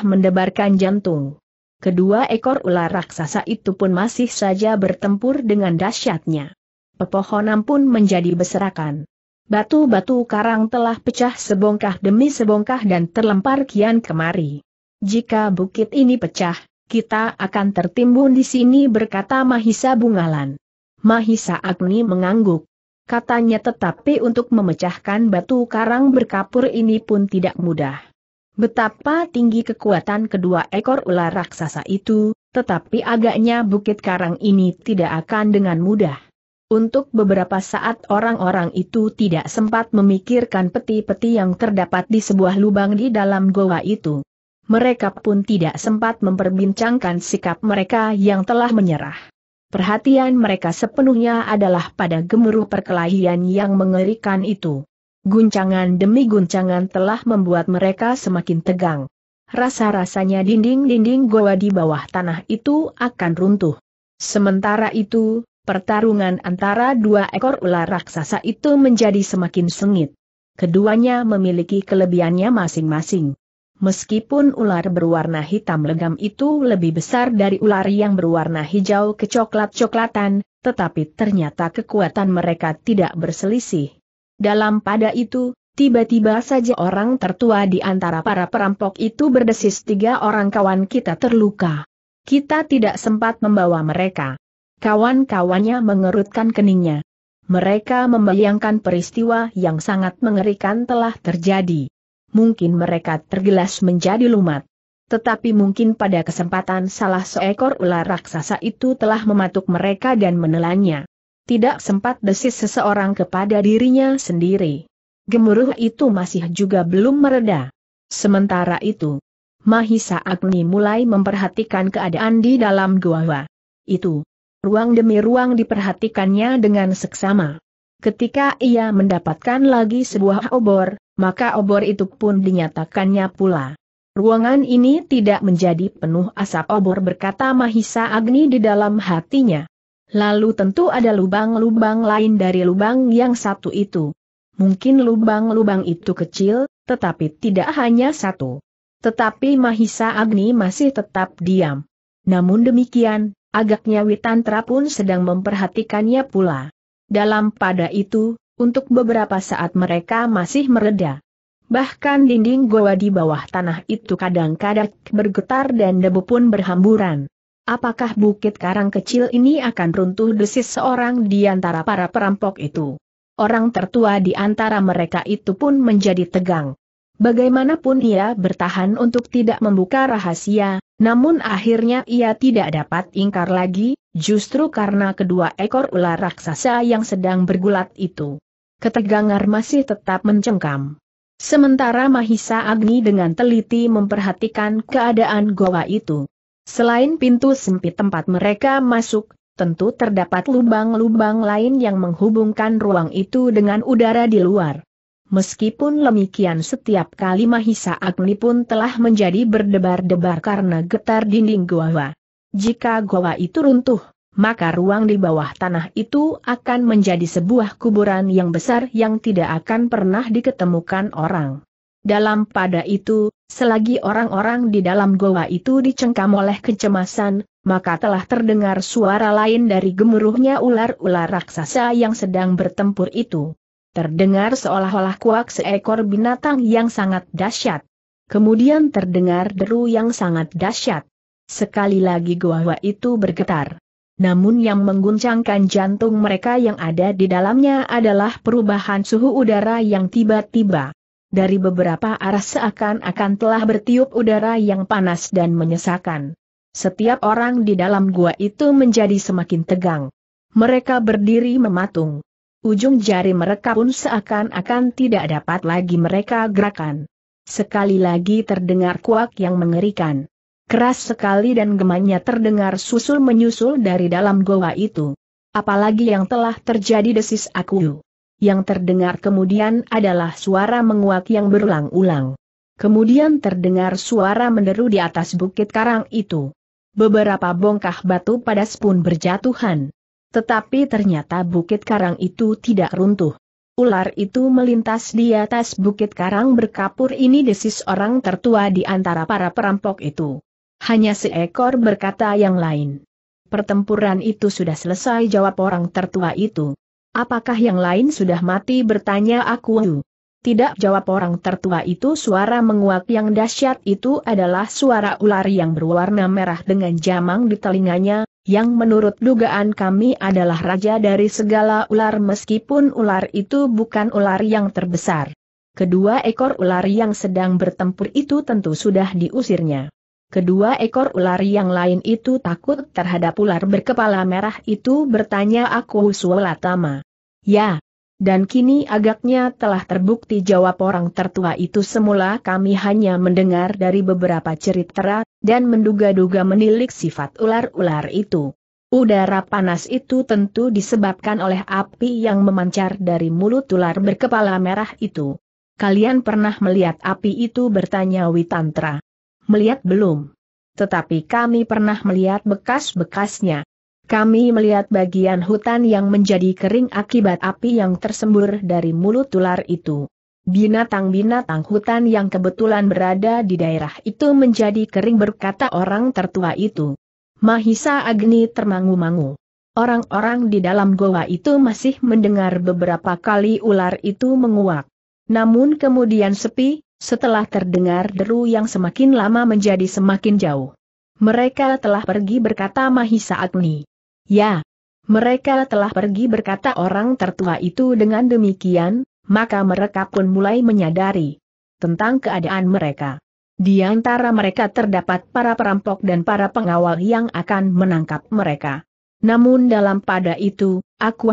mendebarkan jantung. Kedua ekor ular raksasa itu pun masih saja bertempur dengan dahsyatnya. Pepohonan pun menjadi berserakan. Batu-batu karang telah pecah sebongkah demi sebongkah dan terlempar kian kemari. Jika bukit ini pecah, kita akan tertimbun di sini berkata Mahisa Bungalan. Mahisa Agni mengangguk. Katanya tetapi untuk memecahkan batu karang berkapur ini pun tidak mudah. Betapa tinggi kekuatan kedua ekor ular raksasa itu, tetapi agaknya bukit karang ini tidak akan dengan mudah untuk beberapa saat orang-orang itu tidak sempat memikirkan peti-peti yang terdapat di sebuah lubang di dalam goa itu. Mereka pun tidak sempat memperbincangkan sikap mereka yang telah menyerah. Perhatian mereka sepenuhnya adalah pada gemuruh perkelahian yang mengerikan itu. Guncangan demi guncangan telah membuat mereka semakin tegang. Rasa-rasanya dinding-dinding goa di bawah tanah itu akan runtuh. Sementara itu, pertarungan antara dua ekor ular raksasa itu menjadi semakin sengit. Keduanya memiliki kelebihannya masing-masing. Meskipun ular berwarna hitam legam itu lebih besar dari ular yang berwarna hijau kecoklat-coklatan, tetapi ternyata kekuatan mereka tidak berselisih. Dalam pada itu, tiba-tiba saja orang tertua di antara para perampok itu berdesis tiga orang kawan kita terluka. Kita tidak sempat membawa mereka. Kawan-kawannya mengerutkan keningnya. Mereka membayangkan peristiwa yang sangat mengerikan telah terjadi. Mungkin mereka tergelas menjadi lumat. Tetapi mungkin pada kesempatan salah seekor ular raksasa itu telah mematuk mereka dan menelannya. Tidak sempat desis seseorang kepada dirinya sendiri. Gemuruh itu masih juga belum mereda. Sementara itu, Mahisa Agni mulai memperhatikan keadaan di dalam gua. Itu, Ruang demi ruang diperhatikannya dengan seksama. Ketika ia mendapatkan lagi sebuah obor, maka obor itu pun dinyatakannya pula. Ruangan ini tidak menjadi penuh asap obor berkata Mahisa Agni di dalam hatinya. Lalu tentu ada lubang-lubang lain dari lubang yang satu itu. Mungkin lubang-lubang itu kecil, tetapi tidak hanya satu. Tetapi Mahisa Agni masih tetap diam. Namun demikian, Agaknya Witantra pun sedang memperhatikannya pula. Dalam pada itu, untuk beberapa saat mereka masih mereda. Bahkan dinding goa di bawah tanah itu kadang-kadang bergetar dan debu pun berhamburan. Apakah bukit karang kecil ini akan runtuh desis seorang di antara para perampok itu? Orang tertua di antara mereka itu pun menjadi tegang. Bagaimanapun ia bertahan untuk tidak membuka rahasia, namun akhirnya ia tidak dapat ingkar lagi, justru karena kedua ekor ular raksasa yang sedang bergulat itu. Ketegangan masih tetap mencengkam. Sementara Mahisa Agni dengan teliti memperhatikan keadaan goa itu. Selain pintu sempit tempat mereka masuk, tentu terdapat lubang-lubang lain yang menghubungkan ruang itu dengan udara di luar. Meskipun demikian setiap kali Mahisa Agni pun telah menjadi berdebar-debar karena getar dinding goa. Jika goa itu runtuh, maka ruang di bawah tanah itu akan menjadi sebuah kuburan yang besar yang tidak akan pernah diketemukan orang. Dalam pada itu, selagi orang-orang di dalam goa itu dicengkam oleh kecemasan, maka telah terdengar suara lain dari gemuruhnya ular-ular raksasa yang sedang bertempur itu. Terdengar seolah-olah kuak seekor binatang yang sangat dahsyat. Kemudian terdengar deru yang sangat dahsyat. Sekali lagi gua itu bergetar. Namun yang mengguncangkan jantung mereka yang ada di dalamnya adalah perubahan suhu udara yang tiba-tiba. Dari beberapa arah seakan-akan telah bertiup udara yang panas dan menyesakan. Setiap orang di dalam gua itu menjadi semakin tegang. Mereka berdiri mematung. Ujung jari mereka pun seakan-akan tidak dapat lagi mereka gerakan. Sekali lagi terdengar kuak yang mengerikan. Keras sekali dan gemanya terdengar susul-menyusul dari dalam goa itu. Apalagi yang telah terjadi desis aku. Yang terdengar kemudian adalah suara menguak yang berulang-ulang. Kemudian terdengar suara menderu di atas bukit karang itu. Beberapa bongkah batu padas pun berjatuhan. Tetapi ternyata bukit karang itu tidak runtuh. Ular itu melintas di atas bukit karang berkapur ini desis orang tertua di antara para perampok itu. Hanya seekor berkata yang lain. Pertempuran itu sudah selesai jawab orang tertua itu. Apakah yang lain sudah mati bertanya aku. Tidak jawab orang tertua itu suara menguak yang dahsyat itu adalah suara ular yang berwarna merah dengan jamang di telinganya, yang menurut dugaan kami adalah raja dari segala ular meskipun ular itu bukan ular yang terbesar. Kedua ekor ular yang sedang bertempur itu tentu sudah diusirnya. Kedua ekor ular yang lain itu takut terhadap ular berkepala merah itu bertanya aku Suwala Tama. Ya, dan kini agaknya telah terbukti jawab orang tertua itu semula kami hanya mendengar dari beberapa cerita dan menduga-duga menilik sifat ular-ular itu. Udara panas itu tentu disebabkan oleh api yang memancar dari mulut ular berkepala merah itu. Kalian pernah melihat api itu bertanya Witantra. Melihat belum? Tetapi kami pernah melihat bekas-bekasnya. Kami melihat bagian hutan yang menjadi kering akibat api yang tersembur dari mulut ular itu. Binatang-binatang hutan yang kebetulan berada di daerah itu menjadi kering berkata orang tertua itu. Mahisa Agni termangu-mangu. Orang-orang di dalam goa itu masih mendengar beberapa kali ular itu menguak. Namun kemudian sepi, setelah terdengar deru yang semakin lama menjadi semakin jauh. Mereka telah pergi berkata Mahisa Agni. Ya, mereka telah pergi berkata orang tertua itu dengan demikian, maka mereka pun mulai menyadari tentang keadaan mereka. Di antara mereka terdapat para perampok dan para pengawal yang akan menangkap mereka. Namun dalam pada itu,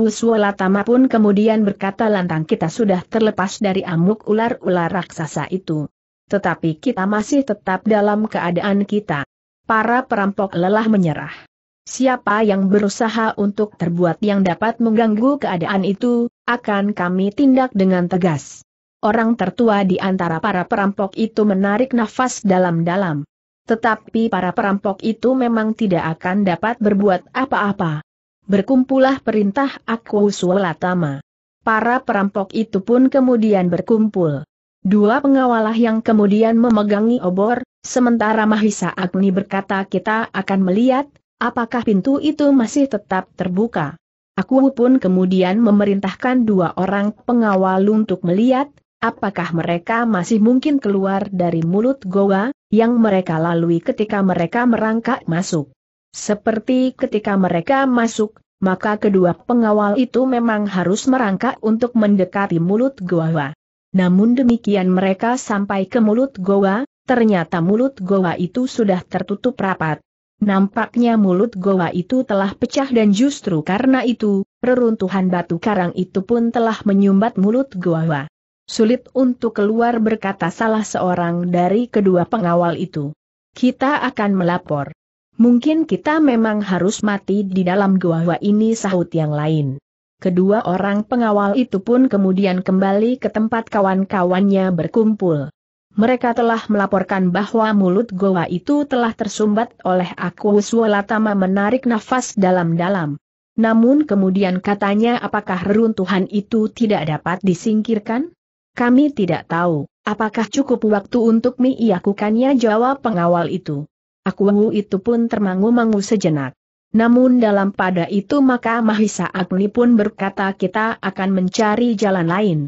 Suwalatama pun kemudian berkata lantang kita sudah terlepas dari amuk ular-ular raksasa itu. Tetapi kita masih tetap dalam keadaan kita. Para perampok lelah menyerah. Siapa yang berusaha untuk terbuat yang dapat mengganggu keadaan itu, akan kami tindak dengan tegas. Orang tertua di antara para perampok itu menarik nafas dalam-dalam. Tetapi para perampok itu memang tidak akan dapat berbuat apa-apa. Berkumpullah perintah aku sulatama. Para perampok itu pun kemudian berkumpul. Dua pengawalah yang kemudian memegangi obor, sementara Mahisa Agni berkata kita akan melihat, Apakah pintu itu masih tetap terbuka? Aku pun kemudian memerintahkan dua orang pengawal untuk melihat, apakah mereka masih mungkin keluar dari mulut goa, yang mereka lalui ketika mereka merangkak masuk. Seperti ketika mereka masuk, maka kedua pengawal itu memang harus merangkak untuk mendekati mulut goa. Namun demikian mereka sampai ke mulut goa, ternyata mulut goa itu sudah tertutup rapat. Nampaknya mulut goa itu telah pecah dan justru karena itu, reruntuhan batu karang itu pun telah menyumbat mulut goa. Sulit untuk keluar berkata salah seorang dari kedua pengawal itu. Kita akan melapor. Mungkin kita memang harus mati di dalam goa ini sahut yang lain. Kedua orang pengawal itu pun kemudian kembali ke tempat kawan-kawannya berkumpul mereka telah melaporkan bahwa mulut goa itu telah tersumbat oleh aku Tama menarik nafas dalam-dalam. Namun kemudian katanya apakah reruntuhan itu tidak dapat disingkirkan? Kami tidak tahu, apakah cukup waktu untuk miyakukannya jawab pengawal itu. Aku itu pun termangu-mangu sejenak. Namun dalam pada itu maka Mahisa Agni pun berkata kita akan mencari jalan lain.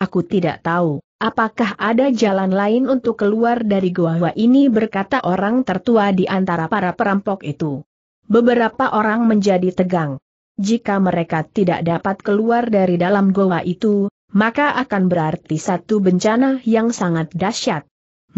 Aku tidak tahu, Apakah ada jalan lain untuk keluar dari gua gua ini berkata orang tertua di antara para perampok itu. Beberapa orang menjadi tegang. Jika mereka tidak dapat keluar dari dalam goa itu, maka akan berarti satu bencana yang sangat dahsyat.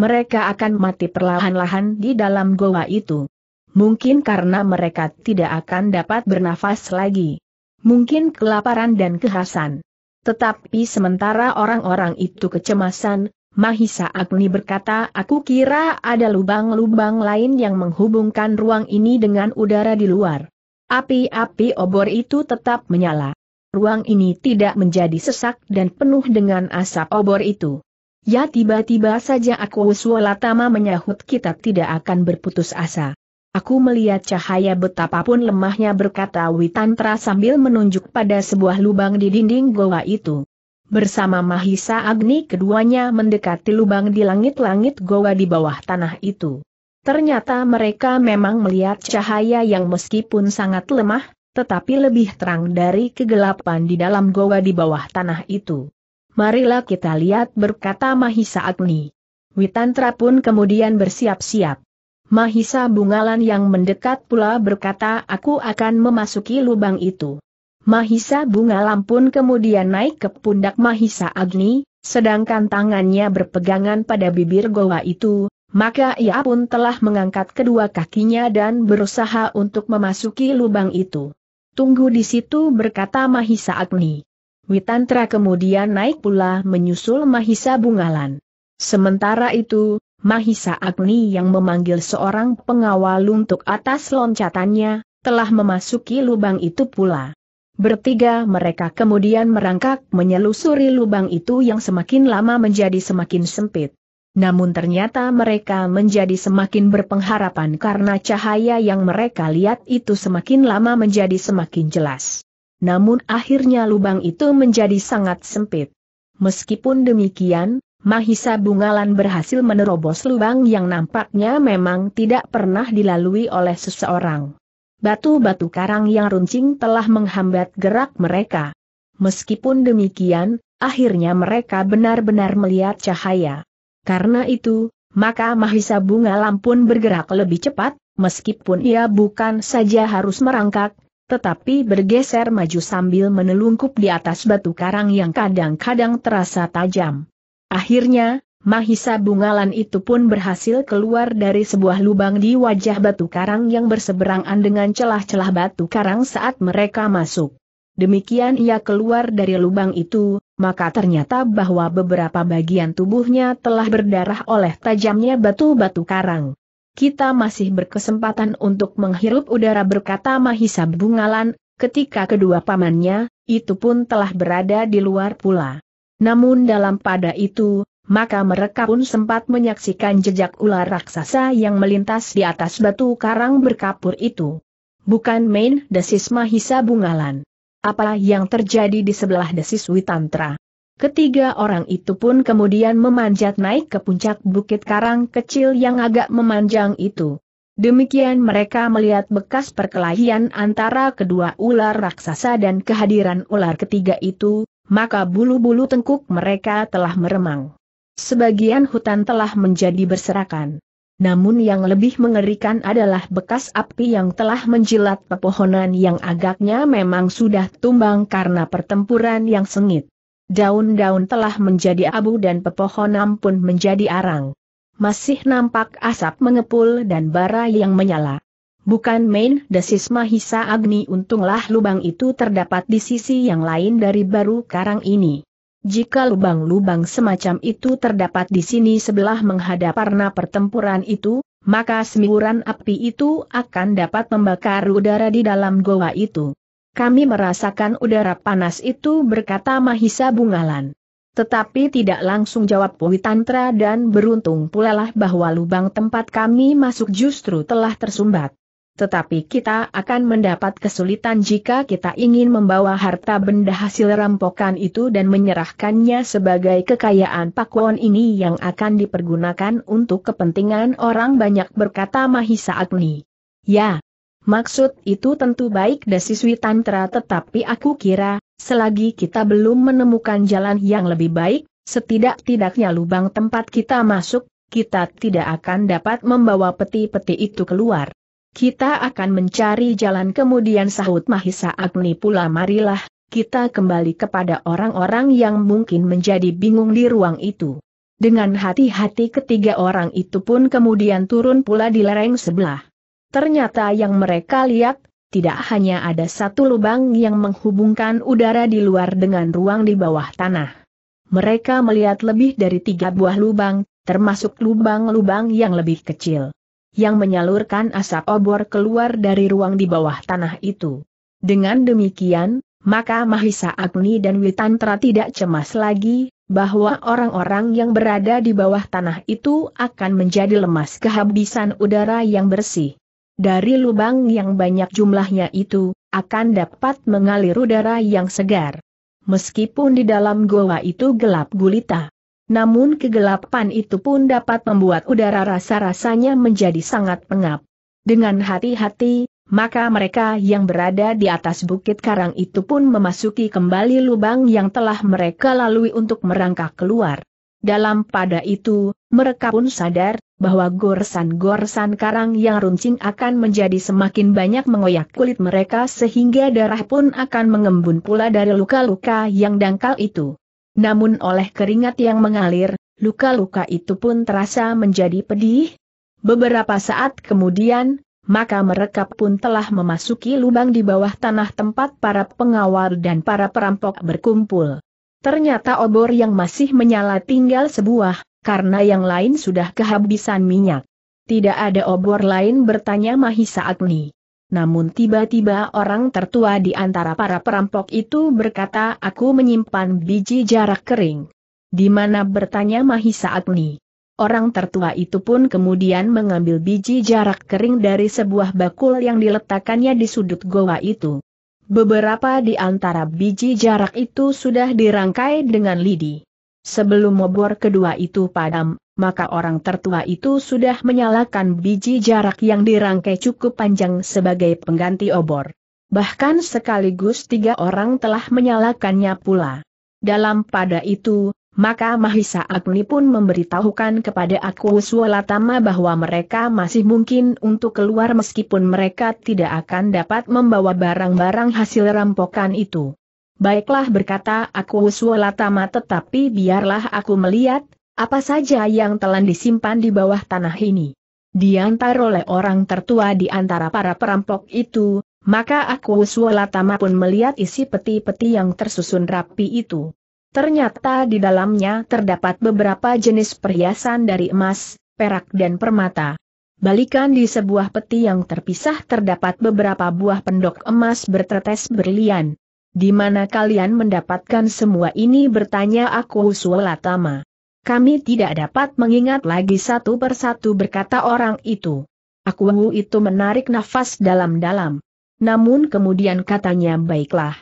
Mereka akan mati perlahan-lahan di dalam goa itu. Mungkin karena mereka tidak akan dapat bernafas lagi. Mungkin kelaparan dan kehasan. Tetapi sementara orang-orang itu kecemasan, Mahisa Agni berkata aku kira ada lubang-lubang lain yang menghubungkan ruang ini dengan udara di luar. Api-api obor itu tetap menyala. Ruang ini tidak menjadi sesak dan penuh dengan asap obor itu. Ya tiba-tiba saja aku Uswalatama menyahut kita tidak akan berputus asa. Aku melihat cahaya betapapun lemahnya berkata Witantra sambil menunjuk pada sebuah lubang di dinding goa itu. Bersama Mahisa Agni keduanya mendekati lubang di langit-langit goa di bawah tanah itu. Ternyata mereka memang melihat cahaya yang meskipun sangat lemah, tetapi lebih terang dari kegelapan di dalam goa di bawah tanah itu. Marilah kita lihat berkata Mahisa Agni. Witantra pun kemudian bersiap-siap. Mahisa Bungalan yang mendekat pula berkata aku akan memasuki lubang itu. Mahisa Bungalan pun kemudian naik ke pundak Mahisa Agni, sedangkan tangannya berpegangan pada bibir goa itu, maka ia pun telah mengangkat kedua kakinya dan berusaha untuk memasuki lubang itu. Tunggu di situ berkata Mahisa Agni. Witantra kemudian naik pula menyusul Mahisa Bungalan. Sementara itu, Mahisa Agni yang memanggil seorang pengawal untuk atas loncatannya, telah memasuki lubang itu pula. Bertiga mereka kemudian merangkak menyelusuri lubang itu yang semakin lama menjadi semakin sempit. Namun ternyata mereka menjadi semakin berpengharapan karena cahaya yang mereka lihat itu semakin lama menjadi semakin jelas. Namun akhirnya lubang itu menjadi sangat sempit. Meskipun demikian, Mahisa Bungalan berhasil menerobos lubang yang nampaknya memang tidak pernah dilalui oleh seseorang. Batu-batu karang yang runcing telah menghambat gerak mereka. Meskipun demikian, akhirnya mereka benar-benar melihat cahaya. Karena itu, maka Mahisa Bungalan pun bergerak lebih cepat, meskipun ia bukan saja harus merangkak, tetapi bergeser maju sambil menelungkup di atas batu karang yang kadang-kadang terasa tajam. Akhirnya, Mahisa bungalan itu pun berhasil keluar dari sebuah lubang di wajah batu karang yang berseberangan dengan celah-celah batu karang saat mereka masuk. Demikian ia keluar dari lubang itu, maka ternyata bahwa beberapa bagian tubuhnya telah berdarah oleh tajamnya batu-batu karang. Kita masih berkesempatan untuk menghirup udara berkata Mahisa Bungalan, ketika kedua pamannya, itu pun telah berada di luar pula. Namun dalam pada itu, maka mereka pun sempat menyaksikan jejak ular raksasa yang melintas di atas batu karang berkapur itu. Bukan main desis Mahisa Bungalan. Apa yang terjadi di sebelah desis Witantra? Ketiga orang itu pun kemudian memanjat naik ke puncak bukit karang kecil yang agak memanjang itu. Demikian mereka melihat bekas perkelahian antara kedua ular raksasa dan kehadiran ular ketiga itu, maka bulu-bulu tengkuk mereka telah meremang. Sebagian hutan telah menjadi berserakan. Namun yang lebih mengerikan adalah bekas api yang telah menjilat pepohonan yang agaknya memang sudah tumbang karena pertempuran yang sengit. Daun-daun telah menjadi abu dan pepohonan pun menjadi arang. Masih nampak asap mengepul dan bara yang menyala bukan main desis Mahisa Agni untunglah lubang itu terdapat di sisi yang lain dari baru karang ini. Jika lubang-lubang semacam itu terdapat di sini sebelah menghadap karena pertempuran itu, maka semburan api itu akan dapat membakar udara di dalam goa itu. Kami merasakan udara panas itu berkata Mahisa Bungalan. Tetapi tidak langsung jawab Pui Tantra dan beruntung pulalah bahwa lubang tempat kami masuk justru telah tersumbat tetapi kita akan mendapat kesulitan jika kita ingin membawa harta benda hasil rampokan itu dan menyerahkannya sebagai kekayaan Pakwon ini yang akan dipergunakan untuk kepentingan orang banyak berkata Mahisa Agni. Ya, maksud itu tentu baik dasi Tantra tetapi aku kira, selagi kita belum menemukan jalan yang lebih baik, setidak-tidaknya lubang tempat kita masuk, kita tidak akan dapat membawa peti-peti itu keluar. Kita akan mencari jalan kemudian sahut Mahisa Agni pula marilah, kita kembali kepada orang-orang yang mungkin menjadi bingung di ruang itu. Dengan hati-hati ketiga orang itu pun kemudian turun pula di lereng sebelah. Ternyata yang mereka lihat, tidak hanya ada satu lubang yang menghubungkan udara di luar dengan ruang di bawah tanah. Mereka melihat lebih dari tiga buah lubang, termasuk lubang-lubang yang lebih kecil yang menyalurkan asap obor keluar dari ruang di bawah tanah itu. Dengan demikian, maka Mahisa Agni dan Witantra tidak cemas lagi, bahwa orang-orang yang berada di bawah tanah itu akan menjadi lemas kehabisan udara yang bersih. Dari lubang yang banyak jumlahnya itu, akan dapat mengalir udara yang segar. Meskipun di dalam goa itu gelap gulita, namun kegelapan itu pun dapat membuat udara rasa-rasanya menjadi sangat pengap. Dengan hati-hati, maka mereka yang berada di atas bukit karang itu pun memasuki kembali lubang yang telah mereka lalui untuk merangkak keluar. Dalam pada itu, mereka pun sadar bahwa goresan-goresan karang yang runcing akan menjadi semakin banyak mengoyak kulit mereka sehingga darah pun akan mengembun pula dari luka-luka yang dangkal itu. Namun oleh keringat yang mengalir, luka-luka itu pun terasa menjadi pedih. Beberapa saat kemudian, maka mereka pun telah memasuki lubang di bawah tanah tempat para pengawal dan para perampok berkumpul. Ternyata obor yang masih menyala tinggal sebuah, karena yang lain sudah kehabisan minyak. Tidak ada obor lain bertanya Mahisa Agni. Namun tiba-tiba orang tertua di antara para perampok itu berkata aku menyimpan biji jarak kering. Di mana bertanya Mahisa Agni. Orang tertua itu pun kemudian mengambil biji jarak kering dari sebuah bakul yang diletakkannya di sudut goa itu. Beberapa di antara biji jarak itu sudah dirangkai dengan lidi. Sebelum obor kedua itu padam, maka orang tertua itu sudah menyalakan biji jarak yang dirangkai cukup panjang sebagai pengganti obor. Bahkan sekaligus tiga orang telah menyalakannya pula. Dalam pada itu, maka Mahisa Agni pun memberitahukan kepada aku Tama bahwa mereka masih mungkin untuk keluar meskipun mereka tidak akan dapat membawa barang-barang hasil rampokan itu. Baiklah berkata aku Tama, tetapi biarlah aku melihat, apa saja yang telah disimpan di bawah tanah ini? Diantar oleh orang tertua di antara para perampok itu, maka aku Uswalatama pun melihat isi peti-peti yang tersusun rapi itu. Ternyata di dalamnya terdapat beberapa jenis perhiasan dari emas, perak dan permata. Balikan di sebuah peti yang terpisah terdapat beberapa buah pendok emas bertetes berlian. Di mana kalian mendapatkan semua ini bertanya aku Uswalatama. Kami tidak dapat mengingat lagi satu persatu berkata orang itu. Aku itu menarik nafas dalam-dalam. Namun kemudian katanya baiklah.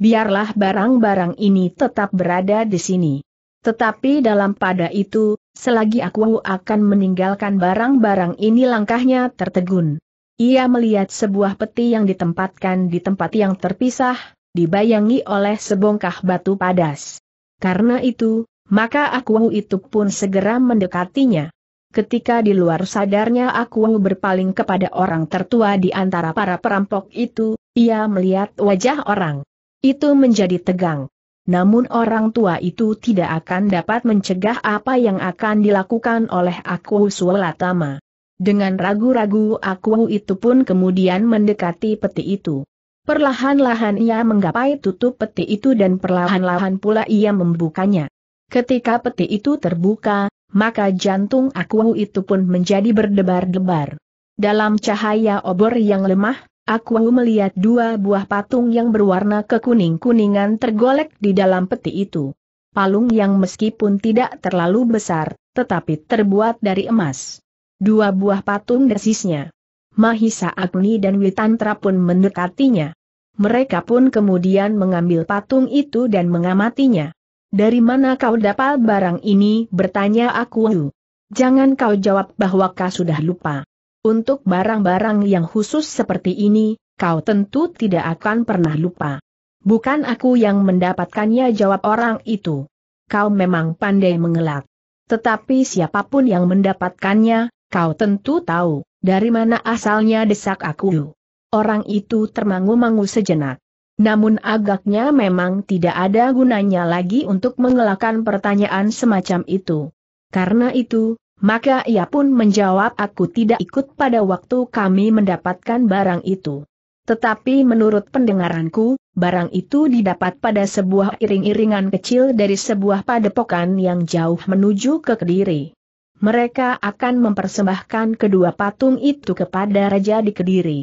Biarlah barang-barang ini tetap berada di sini. Tetapi dalam pada itu, selagi aku akan meninggalkan barang-barang ini langkahnya tertegun. Ia melihat sebuah peti yang ditempatkan di tempat yang terpisah, dibayangi oleh sebongkah batu padas. Karena itu, maka aku itu pun segera mendekatinya. Ketika di luar sadarnya aku berpaling kepada orang tertua di antara para perampok itu, ia melihat wajah orang. Itu menjadi tegang. Namun orang tua itu tidak akan dapat mencegah apa yang akan dilakukan oleh aku Sualatama. Dengan ragu-ragu aku itu pun kemudian mendekati peti itu. Perlahan-lahan ia menggapai tutup peti itu dan perlahan-lahan pula ia membukanya. Ketika peti itu terbuka, maka jantung aku itu pun menjadi berdebar-debar. Dalam cahaya obor yang lemah, aku melihat dua buah patung yang berwarna kekuning-kuningan tergolek di dalam peti itu. Palung yang meskipun tidak terlalu besar, tetapi terbuat dari emas. Dua buah patung desisnya. Mahisa Agni dan Witantra pun mendekatinya. Mereka pun kemudian mengambil patung itu dan mengamatinya. Dari mana kau dapat barang ini? bertanya aku. Jangan kau jawab bahwa kau sudah lupa. Untuk barang-barang yang khusus seperti ini, kau tentu tidak akan pernah lupa. Bukan aku yang mendapatkannya jawab orang itu. Kau memang pandai mengelak. Tetapi siapapun yang mendapatkannya, kau tentu tahu, dari mana asalnya desak aku. Orang itu termangu-mangu sejenak. Namun agaknya memang tidak ada gunanya lagi untuk mengelakkan pertanyaan semacam itu. Karena itu, maka ia pun menjawab aku tidak ikut pada waktu kami mendapatkan barang itu. Tetapi menurut pendengaranku, barang itu didapat pada sebuah iring-iringan kecil dari sebuah padepokan yang jauh menuju ke Kediri. Mereka akan mempersembahkan kedua patung itu kepada Raja di Kediri.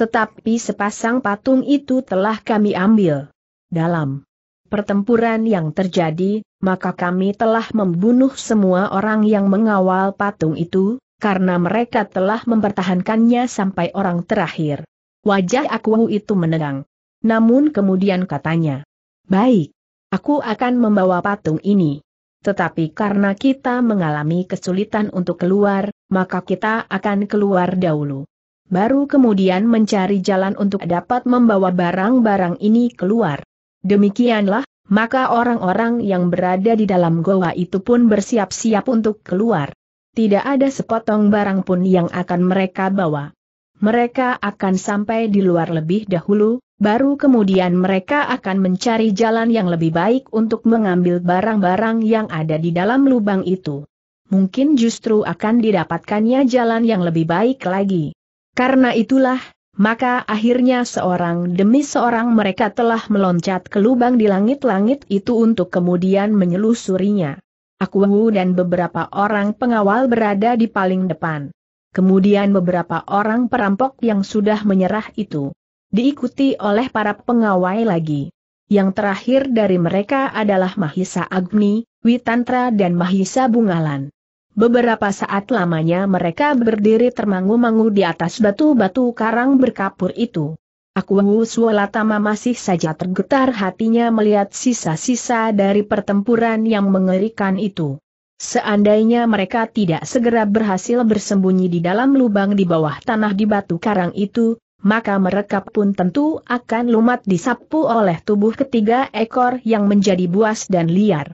Tetapi sepasang patung itu telah kami ambil. Dalam pertempuran yang terjadi, maka kami telah membunuh semua orang yang mengawal patung itu, karena mereka telah mempertahankannya sampai orang terakhir. Wajah aku itu menegang. Namun kemudian katanya, Baik, aku akan membawa patung ini. Tetapi karena kita mengalami kesulitan untuk keluar, maka kita akan keluar dahulu baru kemudian mencari jalan untuk dapat membawa barang-barang ini keluar. Demikianlah, maka orang-orang yang berada di dalam goa itu pun bersiap-siap untuk keluar. Tidak ada sepotong barang pun yang akan mereka bawa. Mereka akan sampai di luar lebih dahulu, baru kemudian mereka akan mencari jalan yang lebih baik untuk mengambil barang-barang yang ada di dalam lubang itu. Mungkin justru akan didapatkannya jalan yang lebih baik lagi. Karena itulah, maka akhirnya seorang demi seorang mereka telah meloncat ke lubang di langit-langit itu untuk kemudian menyelusurinya. Aku dan beberapa orang pengawal berada di paling depan. Kemudian beberapa orang perampok yang sudah menyerah itu diikuti oleh para pengawai lagi. Yang terakhir dari mereka adalah Mahisa Agni, Witantra dan Mahisa Bungalan. Beberapa saat lamanya mereka berdiri termangu-mangu di atas batu-batu karang berkapur itu. Aku Suolatama masih saja tergetar hatinya melihat sisa-sisa dari pertempuran yang mengerikan itu. Seandainya mereka tidak segera berhasil bersembunyi di dalam lubang di bawah tanah di batu karang itu, maka mereka pun tentu akan lumat disapu oleh tubuh ketiga ekor yang menjadi buas dan liar.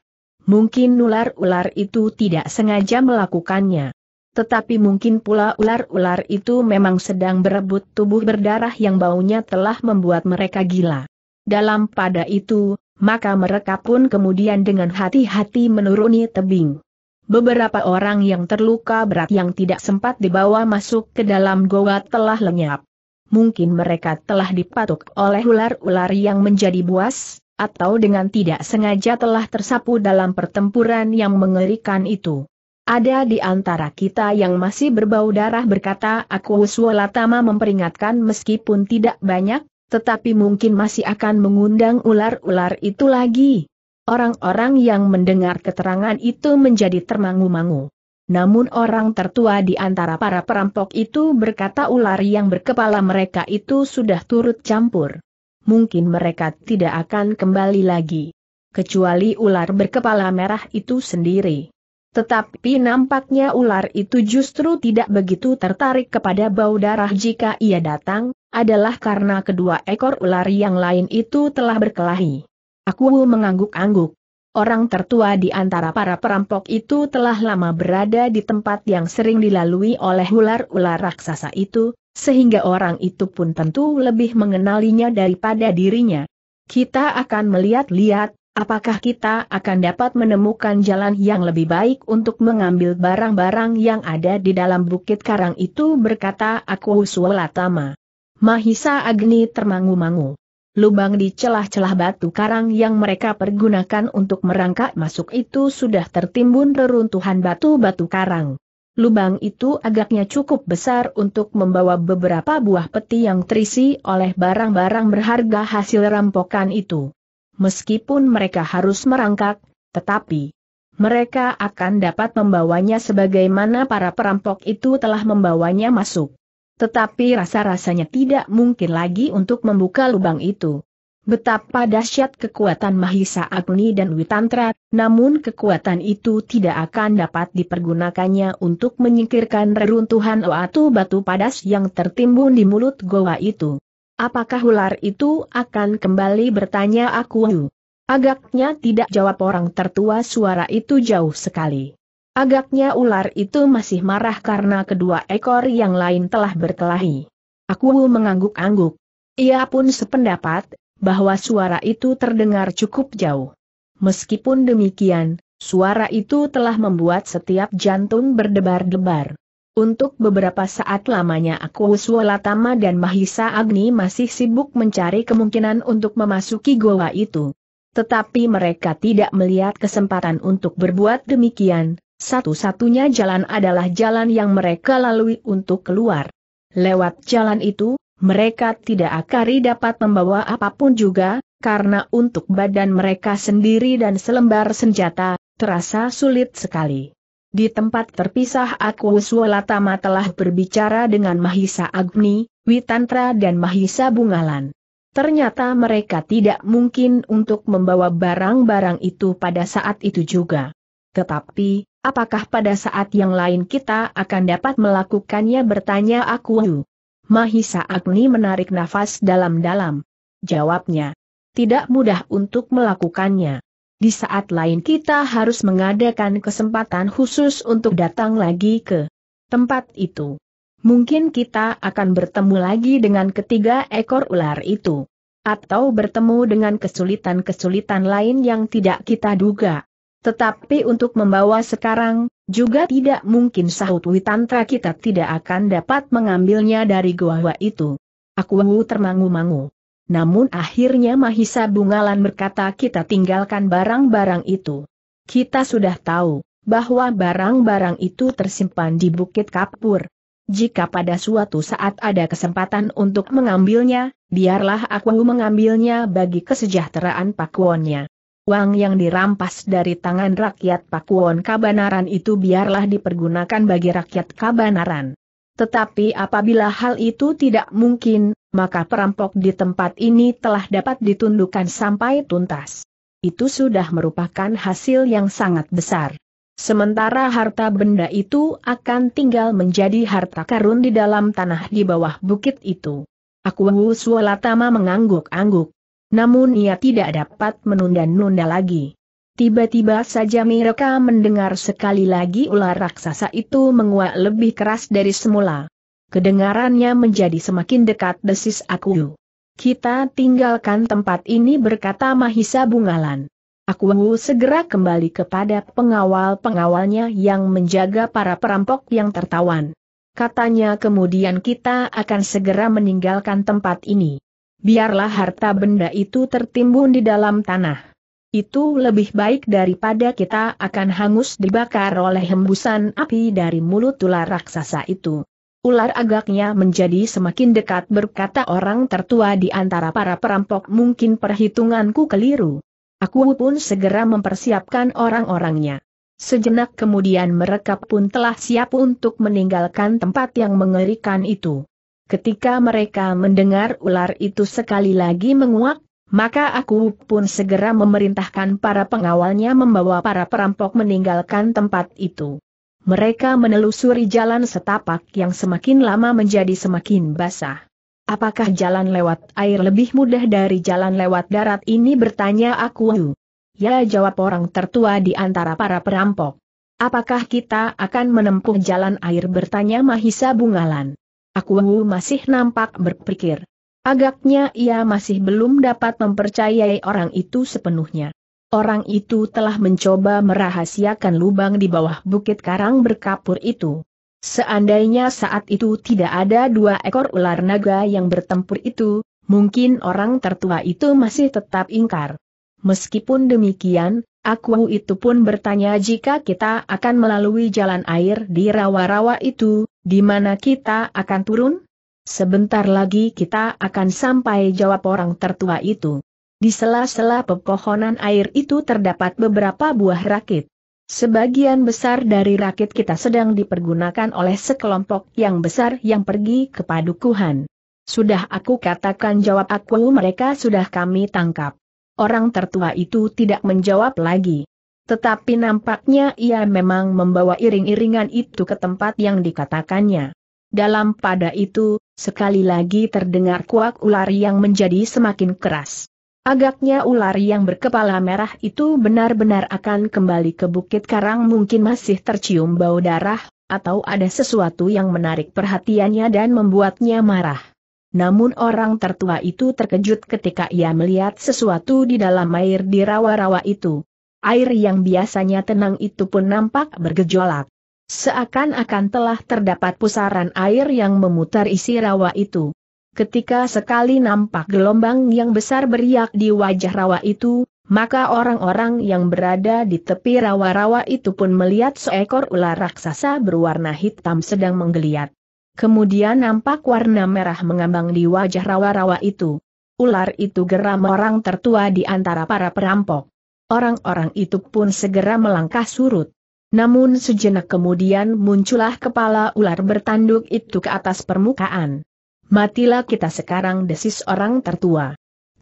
Mungkin ular-ular itu tidak sengaja melakukannya. Tetapi mungkin pula ular-ular itu memang sedang berebut tubuh berdarah yang baunya telah membuat mereka gila. Dalam pada itu, maka mereka pun kemudian dengan hati-hati menuruni tebing. Beberapa orang yang terluka berat yang tidak sempat dibawa masuk ke dalam goa telah lenyap. Mungkin mereka telah dipatuk oleh ular-ular yang menjadi buas, atau dengan tidak sengaja telah tersapu dalam pertempuran yang mengerikan itu. Ada di antara kita yang masih berbau darah berkata aku Suwalatama memperingatkan meskipun tidak banyak, tetapi mungkin masih akan mengundang ular-ular itu lagi. Orang-orang yang mendengar keterangan itu menjadi termangu-mangu. Namun orang tertua di antara para perampok itu berkata ular yang berkepala mereka itu sudah turut campur mungkin mereka tidak akan kembali lagi. Kecuali ular berkepala merah itu sendiri. Tetapi nampaknya ular itu justru tidak begitu tertarik kepada bau darah jika ia datang, adalah karena kedua ekor ular yang lain itu telah berkelahi. Aku mengangguk-angguk. Orang tertua di antara para perampok itu telah lama berada di tempat yang sering dilalui oleh ular-ular raksasa itu, sehingga orang itu pun tentu lebih mengenalinya daripada dirinya. Kita akan melihat-lihat, apakah kita akan dapat menemukan jalan yang lebih baik untuk mengambil barang-barang yang ada di dalam bukit karang itu berkata aku Sulatama. Mahisa Agni termangu-mangu. Lubang di celah-celah batu karang yang mereka pergunakan untuk merangkak masuk itu sudah tertimbun reruntuhan batu-batu karang lubang itu agaknya cukup besar untuk membawa beberapa buah peti yang terisi oleh barang-barang berharga hasil rampokan itu. Meskipun mereka harus merangkak, tetapi mereka akan dapat membawanya sebagaimana para perampok itu telah membawanya masuk. Tetapi rasa-rasanya tidak mungkin lagi untuk membuka lubang itu. Betapa dahsyat kekuatan Mahisa Agni dan Witantra, namun kekuatan itu tidak akan dapat dipergunakannya untuk menyingkirkan reruntuhan Oatu Batu Padas yang tertimbun di mulut goa itu. Apakah ular itu akan kembali bertanya aku? Agaknya tidak jawab orang tertua suara itu jauh sekali. Agaknya ular itu masih marah karena kedua ekor yang lain telah berkelahi. Aku mengangguk-angguk. Ia pun sependapat, bahwa suara itu terdengar cukup jauh. Meskipun demikian, suara itu telah membuat setiap jantung berdebar-debar. Untuk beberapa saat lamanya aku Latama dan Mahisa Agni masih sibuk mencari kemungkinan untuk memasuki goa itu. Tetapi mereka tidak melihat kesempatan untuk berbuat demikian, satu-satunya jalan adalah jalan yang mereka lalui untuk keluar. Lewat jalan itu, mereka tidak akari dapat membawa apapun juga, karena untuk badan mereka sendiri dan selembar senjata, terasa sulit sekali. Di tempat terpisah aku Uswalatama telah berbicara dengan Mahisa Agni, Witantra dan Mahisa Bungalan. Ternyata mereka tidak mungkin untuk membawa barang-barang itu pada saat itu juga. Tetapi, apakah pada saat yang lain kita akan dapat melakukannya bertanya aku Mahisa Agni menarik nafas dalam-dalam. Jawabnya, tidak mudah untuk melakukannya. Di saat lain kita harus mengadakan kesempatan khusus untuk datang lagi ke tempat itu. Mungkin kita akan bertemu lagi dengan ketiga ekor ular itu. Atau bertemu dengan kesulitan-kesulitan lain yang tidak kita duga. Tetapi untuk membawa sekarang, juga tidak mungkin sahut Witantra kita tidak akan dapat mengambilnya dari goa itu. Aku termangu-mangu. Namun akhirnya Mahisa Bungalan berkata kita tinggalkan barang-barang itu. Kita sudah tahu, bahwa barang-barang itu tersimpan di Bukit Kapur. Jika pada suatu saat ada kesempatan untuk mengambilnya, biarlah aku mengambilnya bagi kesejahteraan pakuannya. Uang yang dirampas dari tangan rakyat Pakuwon Kabanaran itu biarlah dipergunakan bagi rakyat Kabanaran. Tetapi apabila hal itu tidak mungkin, maka perampok di tempat ini telah dapat ditundukkan sampai tuntas. Itu sudah merupakan hasil yang sangat besar. Sementara harta benda itu akan tinggal menjadi harta karun di dalam tanah di bawah bukit itu. Aku Sualatama mengangguk-angguk namun ia tidak dapat menunda-nunda lagi. Tiba-tiba saja mereka mendengar sekali lagi ular raksasa itu menguak lebih keras dari semula. Kedengarannya menjadi semakin dekat desis aku. Kita tinggalkan tempat ini berkata Mahisa Bungalan. Aku segera kembali kepada pengawal-pengawalnya yang menjaga para perampok yang tertawan. Katanya kemudian kita akan segera meninggalkan tempat ini biarlah harta benda itu tertimbun di dalam tanah. Itu lebih baik daripada kita akan hangus dibakar oleh hembusan api dari mulut ular raksasa itu. Ular agaknya menjadi semakin dekat berkata orang tertua di antara para perampok mungkin perhitunganku keliru. Aku pun segera mempersiapkan orang-orangnya. Sejenak kemudian mereka pun telah siap untuk meninggalkan tempat yang mengerikan itu. Ketika mereka mendengar ular itu sekali lagi menguak, maka aku pun segera memerintahkan para pengawalnya membawa para perampok meninggalkan tempat itu. Mereka menelusuri jalan setapak yang semakin lama menjadi semakin basah. Apakah jalan lewat air lebih mudah dari jalan lewat darat ini bertanya aku. Ya jawab orang tertua di antara para perampok. Apakah kita akan menempuh jalan air bertanya Mahisa Bungalan. Aku masih nampak berpikir. Agaknya ia masih belum dapat mempercayai orang itu sepenuhnya. Orang itu telah mencoba merahasiakan lubang di bawah bukit karang berkapur itu. Seandainya saat itu tidak ada dua ekor ular naga yang bertempur itu, mungkin orang tertua itu masih tetap ingkar. Meskipun demikian, aku itu pun bertanya jika kita akan melalui jalan air di rawa-rawa itu, di mana kita akan turun? Sebentar lagi kita akan sampai jawab orang tertua itu. Di sela-sela pepohonan air itu terdapat beberapa buah rakit. Sebagian besar dari rakit kita sedang dipergunakan oleh sekelompok yang besar yang pergi ke padukuhan. Sudah aku katakan jawab aku mereka sudah kami tangkap. Orang tertua itu tidak menjawab lagi. Tetapi nampaknya ia memang membawa iring-iringan itu ke tempat yang dikatakannya. Dalam pada itu, sekali lagi terdengar kuak ular yang menjadi semakin keras. Agaknya ular yang berkepala merah itu benar-benar akan kembali ke Bukit Karang mungkin masih tercium bau darah, atau ada sesuatu yang menarik perhatiannya dan membuatnya marah. Namun orang tertua itu terkejut ketika ia melihat sesuatu di dalam air di rawa-rawa itu air yang biasanya tenang itu pun nampak bergejolak. Seakan-akan telah terdapat pusaran air yang memutar isi rawa itu. Ketika sekali nampak gelombang yang besar beriak di wajah rawa itu, maka orang-orang yang berada di tepi rawa-rawa itu pun melihat seekor ular raksasa berwarna hitam sedang menggeliat. Kemudian nampak warna merah mengambang di wajah rawa-rawa itu. Ular itu geram orang tertua di antara para perampok orang-orang itu pun segera melangkah surut. Namun sejenak kemudian muncullah kepala ular bertanduk itu ke atas permukaan. Matilah kita sekarang desis orang tertua.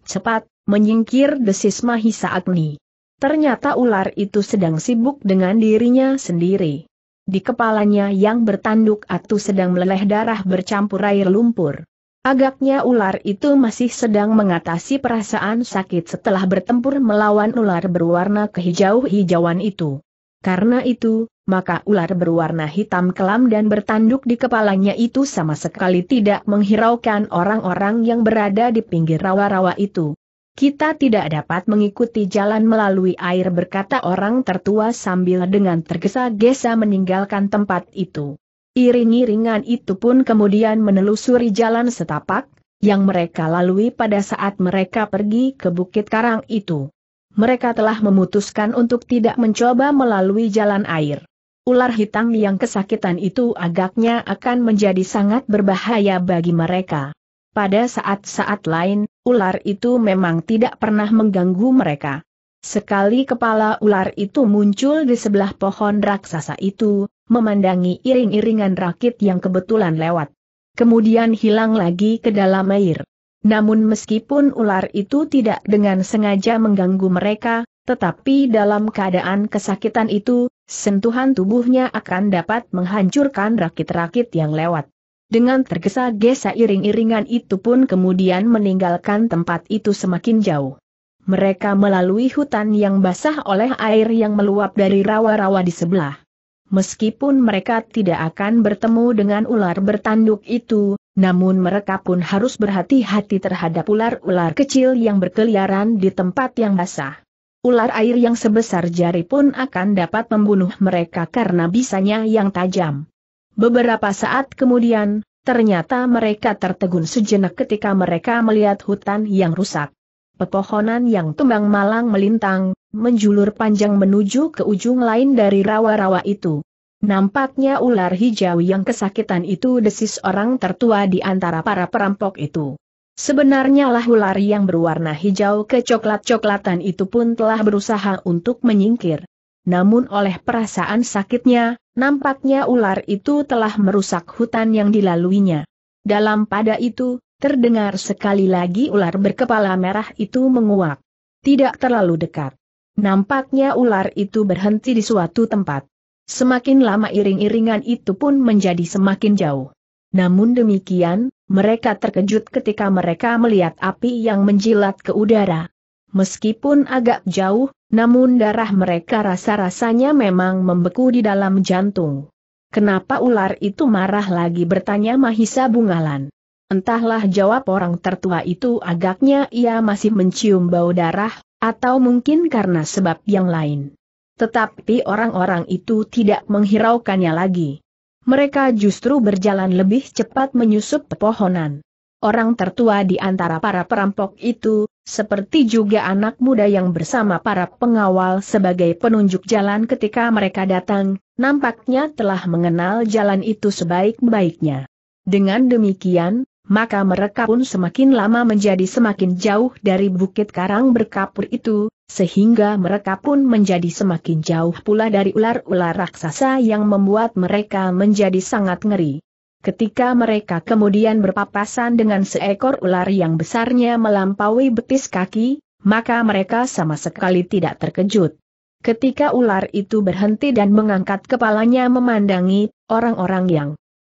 Cepat, menyingkir desis Mahisa Agni. Ternyata ular itu sedang sibuk dengan dirinya sendiri. Di kepalanya yang bertanduk atau sedang meleleh darah bercampur air lumpur. Agaknya ular itu masih sedang mengatasi perasaan sakit setelah bertempur melawan ular berwarna kehijau-hijauan itu. Karena itu, maka ular berwarna hitam kelam dan bertanduk di kepalanya itu sama sekali tidak menghiraukan orang-orang yang berada di pinggir rawa-rawa itu. Kita tidak dapat mengikuti jalan melalui air berkata orang tertua sambil dengan tergesa-gesa meninggalkan tempat itu. Iring-iringan itu pun kemudian menelusuri jalan setapak, yang mereka lalui pada saat mereka pergi ke Bukit Karang itu. Mereka telah memutuskan untuk tidak mencoba melalui jalan air. Ular hitam yang kesakitan itu agaknya akan menjadi sangat berbahaya bagi mereka. Pada saat-saat lain, ular itu memang tidak pernah mengganggu mereka. Sekali kepala ular itu muncul di sebelah pohon raksasa itu, memandangi iring-iringan rakit yang kebetulan lewat. Kemudian hilang lagi ke dalam air. Namun meskipun ular itu tidak dengan sengaja mengganggu mereka, tetapi dalam keadaan kesakitan itu, sentuhan tubuhnya akan dapat menghancurkan rakit-rakit yang lewat. Dengan tergesa-gesa iring-iringan itu pun kemudian meninggalkan tempat itu semakin jauh. Mereka melalui hutan yang basah oleh air yang meluap dari rawa-rawa di sebelah. Meskipun mereka tidak akan bertemu dengan ular bertanduk itu, namun mereka pun harus berhati-hati terhadap ular-ular kecil yang berkeliaran di tempat yang basah. Ular air yang sebesar jari pun akan dapat membunuh mereka karena bisanya yang tajam. Beberapa saat kemudian, ternyata mereka tertegun sejenak ketika mereka melihat hutan yang rusak. Pepohonan yang tumbang malang melintang, menjulur panjang menuju ke ujung lain dari rawa-rawa itu. Nampaknya ular hijau yang kesakitan itu desis orang tertua di antara para perampok itu. Sebenarnya lah ular yang berwarna hijau kecoklat-coklatan itu pun telah berusaha untuk menyingkir. Namun oleh perasaan sakitnya, nampaknya ular itu telah merusak hutan yang dilaluinya. Dalam pada itu, terdengar sekali lagi ular berkepala merah itu menguap. Tidak terlalu dekat. Nampaknya ular itu berhenti di suatu tempat. Semakin lama iring-iringan itu pun menjadi semakin jauh. Namun demikian, mereka terkejut ketika mereka melihat api yang menjilat ke udara. Meskipun agak jauh, namun darah mereka rasa-rasanya memang membeku di dalam jantung. Kenapa ular itu marah lagi bertanya Mahisa Bungalan. Entahlah jawab orang tertua itu agaknya ia masih mencium bau darah, atau mungkin karena sebab yang lain. Tetapi orang-orang itu tidak menghiraukannya lagi. Mereka justru berjalan lebih cepat menyusup pepohonan. Orang tertua di antara para perampok itu, seperti juga anak muda yang bersama para pengawal sebagai penunjuk jalan ketika mereka datang, nampaknya telah mengenal jalan itu sebaik-baiknya. Dengan demikian, maka mereka pun semakin lama menjadi semakin jauh dari bukit karang berkapur itu, sehingga mereka pun menjadi semakin jauh pula dari ular-ular raksasa yang membuat mereka menjadi sangat ngeri. Ketika mereka kemudian berpapasan dengan seekor ular yang besarnya melampaui betis kaki, maka mereka sama sekali tidak terkejut. Ketika ular itu berhenti dan mengangkat kepalanya memandangi orang-orang yang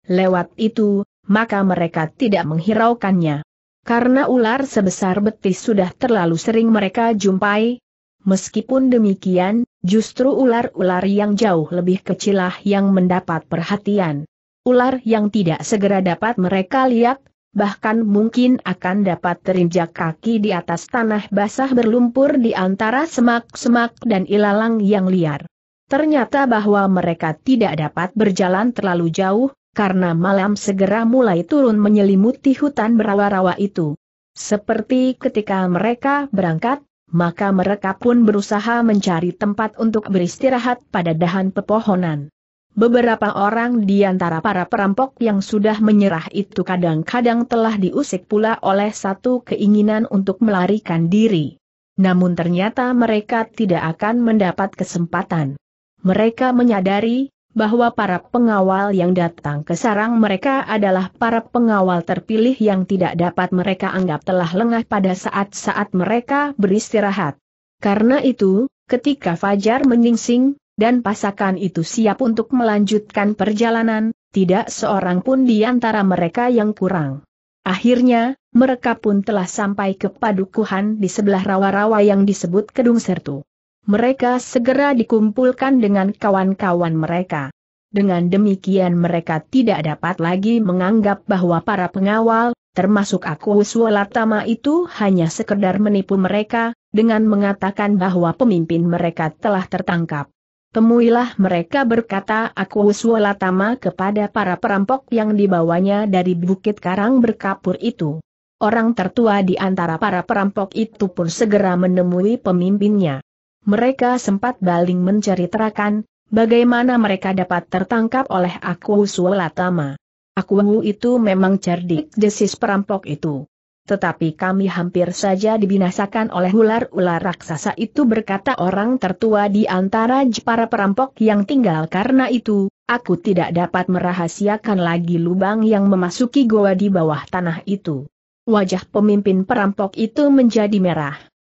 lewat itu, maka mereka tidak menghiraukannya. Karena ular sebesar betis sudah terlalu sering mereka jumpai, meskipun demikian, justru ular-ular yang jauh lebih kecilah yang mendapat perhatian. Ular yang tidak segera dapat mereka lihat, bahkan mungkin akan dapat terinjak kaki di atas tanah basah berlumpur di antara semak-semak dan ilalang yang liar. Ternyata bahwa mereka tidak dapat berjalan terlalu jauh, karena malam segera mulai turun menyelimuti hutan berawa-rawa itu. Seperti ketika mereka berangkat, maka mereka pun berusaha mencari tempat untuk beristirahat pada dahan pepohonan. Beberapa orang di antara para perampok yang sudah menyerah itu kadang-kadang telah diusik pula oleh satu keinginan untuk melarikan diri. Namun ternyata mereka tidak akan mendapat kesempatan. Mereka menyadari bahwa para pengawal yang datang ke sarang mereka adalah para pengawal terpilih yang tidak dapat mereka anggap telah lengah pada saat-saat mereka beristirahat. Karena itu, ketika Fajar meningsing dan pasakan itu siap untuk melanjutkan perjalanan, tidak seorang pun di antara mereka yang kurang. Akhirnya, mereka pun telah sampai ke padukuhan di sebelah rawa-rawa yang disebut Kedung Sertu mereka segera dikumpulkan dengan kawan-kawan mereka. Dengan demikian mereka tidak dapat lagi menganggap bahwa para pengawal, termasuk aku Uswalatama itu hanya sekedar menipu mereka, dengan mengatakan bahwa pemimpin mereka telah tertangkap. Temuilah mereka berkata aku Uswalatama kepada para perampok yang dibawanya dari bukit karang berkapur itu. Orang tertua di antara para perampok itu pun segera menemui pemimpinnya mereka sempat baling mencari terakan, bagaimana mereka dapat tertangkap oleh aku Sualatama. Aku itu memang cerdik desis perampok itu. Tetapi kami hampir saja dibinasakan oleh ular-ular raksasa itu berkata orang tertua di antara para perampok yang tinggal karena itu, aku tidak dapat merahasiakan lagi lubang yang memasuki goa di bawah tanah itu. Wajah pemimpin perampok itu menjadi merah.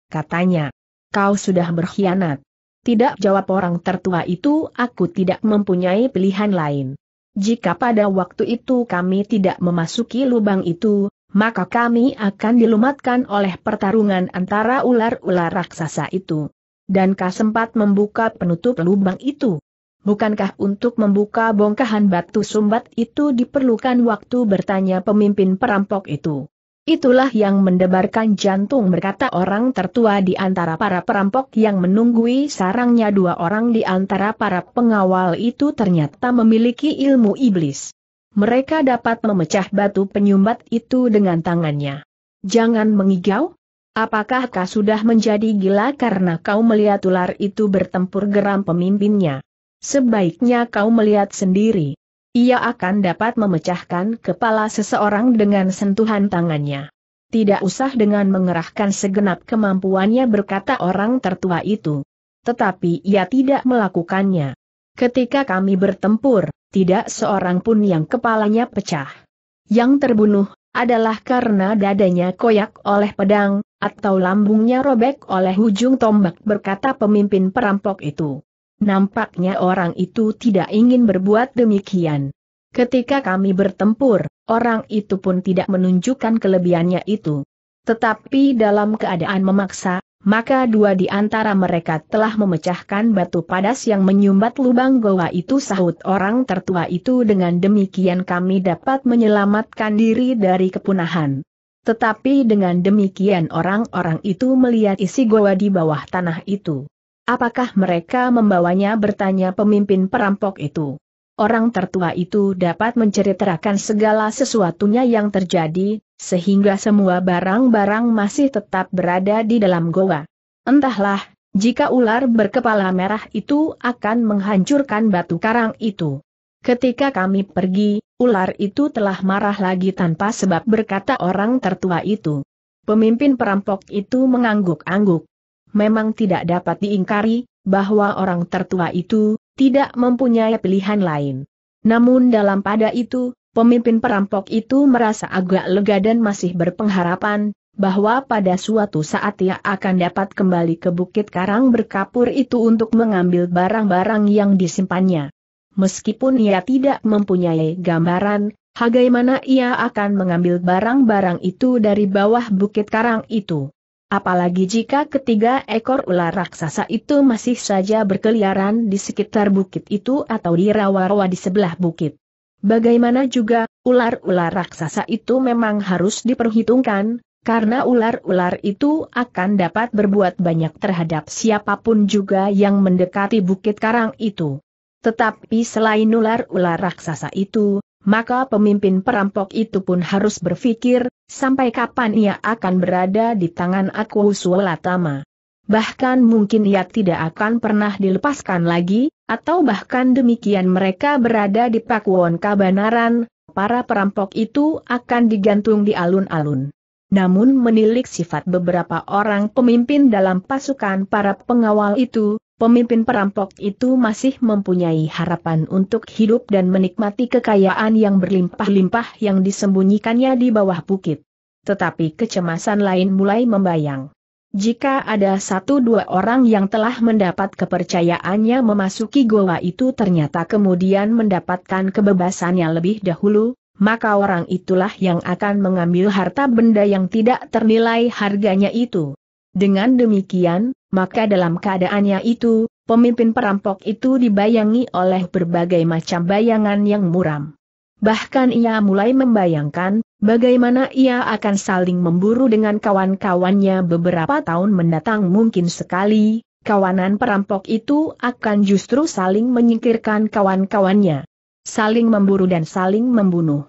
Katanya, kau sudah berkhianat. Tidak jawab orang tertua itu, aku tidak mempunyai pilihan lain. Jika pada waktu itu kami tidak memasuki lubang itu, maka kami akan dilumatkan oleh pertarungan antara ular-ular raksasa itu. Dan kau sempat membuka penutup lubang itu. Bukankah untuk membuka bongkahan batu sumbat itu diperlukan waktu bertanya pemimpin perampok itu? Itulah yang mendebarkan jantung berkata orang tertua di antara para perampok yang menunggui sarangnya dua orang di antara para pengawal itu ternyata memiliki ilmu iblis. Mereka dapat memecah batu penyumbat itu dengan tangannya. Jangan mengigau. Apakah kau sudah menjadi gila karena kau melihat ular itu bertempur geram pemimpinnya? Sebaiknya kau melihat sendiri ia akan dapat memecahkan kepala seseorang dengan sentuhan tangannya. Tidak usah dengan mengerahkan segenap kemampuannya berkata orang tertua itu. Tetapi ia tidak melakukannya. Ketika kami bertempur, tidak seorang pun yang kepalanya pecah. Yang terbunuh, adalah karena dadanya koyak oleh pedang, atau lambungnya robek oleh ujung tombak berkata pemimpin perampok itu. Nampaknya orang itu tidak ingin berbuat demikian. Ketika kami bertempur, orang itu pun tidak menunjukkan kelebihannya itu. Tetapi dalam keadaan memaksa, maka dua di antara mereka telah memecahkan batu padas yang menyumbat lubang goa itu sahut orang tertua itu dengan demikian kami dapat menyelamatkan diri dari kepunahan. Tetapi dengan demikian orang-orang itu melihat isi goa di bawah tanah itu. Apakah mereka membawanya bertanya pemimpin perampok itu? Orang tertua itu dapat menceritakan segala sesuatunya yang terjadi, sehingga semua barang-barang masih tetap berada di dalam goa. Entahlah, jika ular berkepala merah itu akan menghancurkan batu karang itu. Ketika kami pergi, ular itu telah marah lagi tanpa sebab berkata orang tertua itu. Pemimpin perampok itu mengangguk-angguk memang tidak dapat diingkari, bahwa orang tertua itu, tidak mempunyai pilihan lain. Namun dalam pada itu, pemimpin perampok itu merasa agak lega dan masih berpengharapan, bahwa pada suatu saat ia akan dapat kembali ke Bukit Karang berkapur itu untuk mengambil barang-barang yang disimpannya. Meskipun ia tidak mempunyai gambaran, bagaimana ia akan mengambil barang-barang itu dari bawah Bukit Karang itu. Apalagi jika ketiga ekor ular raksasa itu masih saja berkeliaran di sekitar bukit itu atau di rawa-rawa di sebelah bukit. Bagaimana juga, ular-ular raksasa itu memang harus diperhitungkan, karena ular-ular itu akan dapat berbuat banyak terhadap siapapun juga yang mendekati bukit karang itu. Tetapi selain ular-ular raksasa itu, maka pemimpin perampok itu pun harus berpikir, Sampai kapan ia akan berada di tangan aku Suwelatama? Bahkan mungkin ia tidak akan pernah dilepaskan lagi, atau bahkan demikian mereka berada di Pakuwon Kabanaran, para perampok itu akan digantung di alun-alun. Namun menilik sifat beberapa orang pemimpin dalam pasukan para pengawal itu, pemimpin perampok itu masih mempunyai harapan untuk hidup dan menikmati kekayaan yang berlimpah-limpah yang disembunyikannya di bawah bukit. Tetapi kecemasan lain mulai membayang. Jika ada satu dua orang yang telah mendapat kepercayaannya memasuki goa itu ternyata kemudian mendapatkan kebebasannya lebih dahulu, maka orang itulah yang akan mengambil harta benda yang tidak ternilai harganya itu. Dengan demikian, maka dalam keadaannya itu, pemimpin perampok itu dibayangi oleh berbagai macam bayangan yang muram. Bahkan ia mulai membayangkan, bagaimana ia akan saling memburu dengan kawan-kawannya beberapa tahun mendatang mungkin sekali, kawanan perampok itu akan justru saling menyingkirkan kawan-kawannya. Saling memburu dan saling membunuh.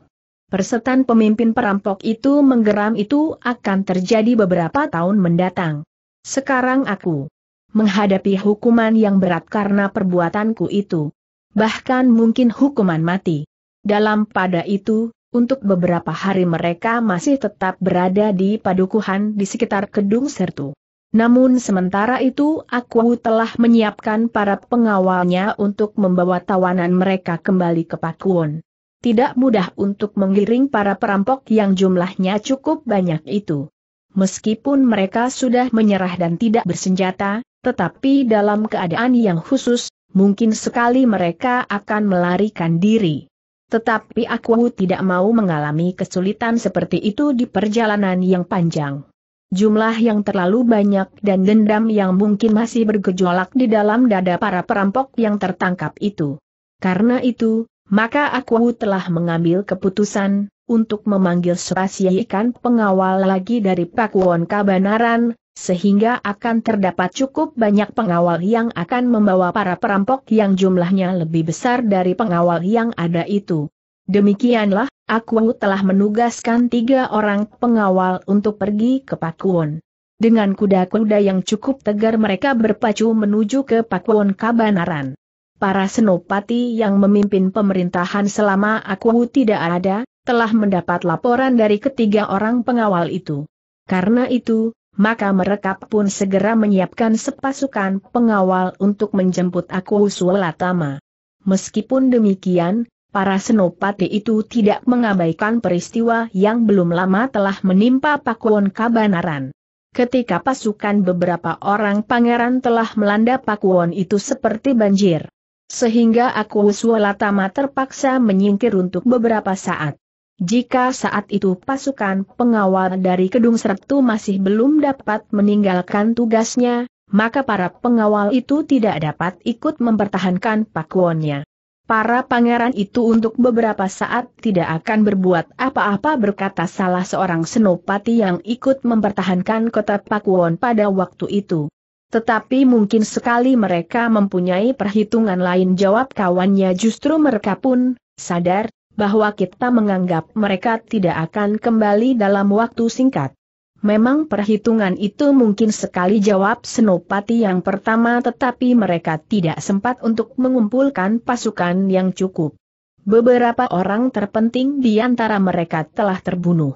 Persetan pemimpin perampok itu menggeram itu akan terjadi beberapa tahun mendatang. Sekarang aku menghadapi hukuman yang berat karena perbuatanku itu. Bahkan mungkin hukuman mati. Dalam pada itu, untuk beberapa hari mereka masih tetap berada di padukuhan di sekitar Kedung Sertu. Namun sementara itu aku telah menyiapkan para pengawalnya untuk membawa tawanan mereka kembali ke Pakuon. Tidak mudah untuk mengiring para perampok yang jumlahnya cukup banyak itu. Meskipun mereka sudah menyerah dan tidak bersenjata, tetapi dalam keadaan yang khusus, mungkin sekali mereka akan melarikan diri. Tetapi aku tidak mau mengalami kesulitan seperti itu di perjalanan yang panjang. Jumlah yang terlalu banyak dan dendam yang mungkin masih bergejolak di dalam dada para perampok yang tertangkap itu. Karena itu, maka aku telah mengambil keputusan, untuk memanggil spasi ikan pengawal lagi dari Pakuwon Kabanaran, sehingga akan terdapat cukup banyak pengawal yang akan membawa para perampok yang jumlahnya lebih besar dari pengawal yang ada itu. Demikianlah, aku telah menugaskan tiga orang pengawal untuk pergi ke Pakuwon. Dengan kuda-kuda yang cukup tegar mereka berpacu menuju ke Pakuwon Kabanaran. Para senopati yang memimpin pemerintahan selama aku tidak ada, telah mendapat laporan dari ketiga orang pengawal itu. Karena itu, maka mereka pun segera menyiapkan sepasukan pengawal untuk menjemput aku Sulatama. Meskipun demikian, para senopati itu tidak mengabaikan peristiwa yang belum lama telah menimpa Pakuan Kabanaran. Ketika pasukan beberapa orang pangeran telah melanda Pakuan itu seperti banjir. Sehingga aku Sulatama terpaksa menyingkir untuk beberapa saat. Jika saat itu pasukan pengawal dari Kedung Sertu masih belum dapat meninggalkan tugasnya, maka para pengawal itu tidak dapat ikut mempertahankan pakuannya. Para pangeran itu untuk beberapa saat tidak akan berbuat apa-apa berkata salah seorang senopati yang ikut mempertahankan kota Pakuwon pada waktu itu. Tetapi mungkin sekali mereka mempunyai perhitungan lain jawab kawannya justru mereka pun, sadar, bahwa kita menganggap mereka tidak akan kembali dalam waktu singkat. Memang perhitungan itu mungkin sekali jawab Senopati yang pertama tetapi mereka tidak sempat untuk mengumpulkan pasukan yang cukup. Beberapa orang terpenting di antara mereka telah terbunuh.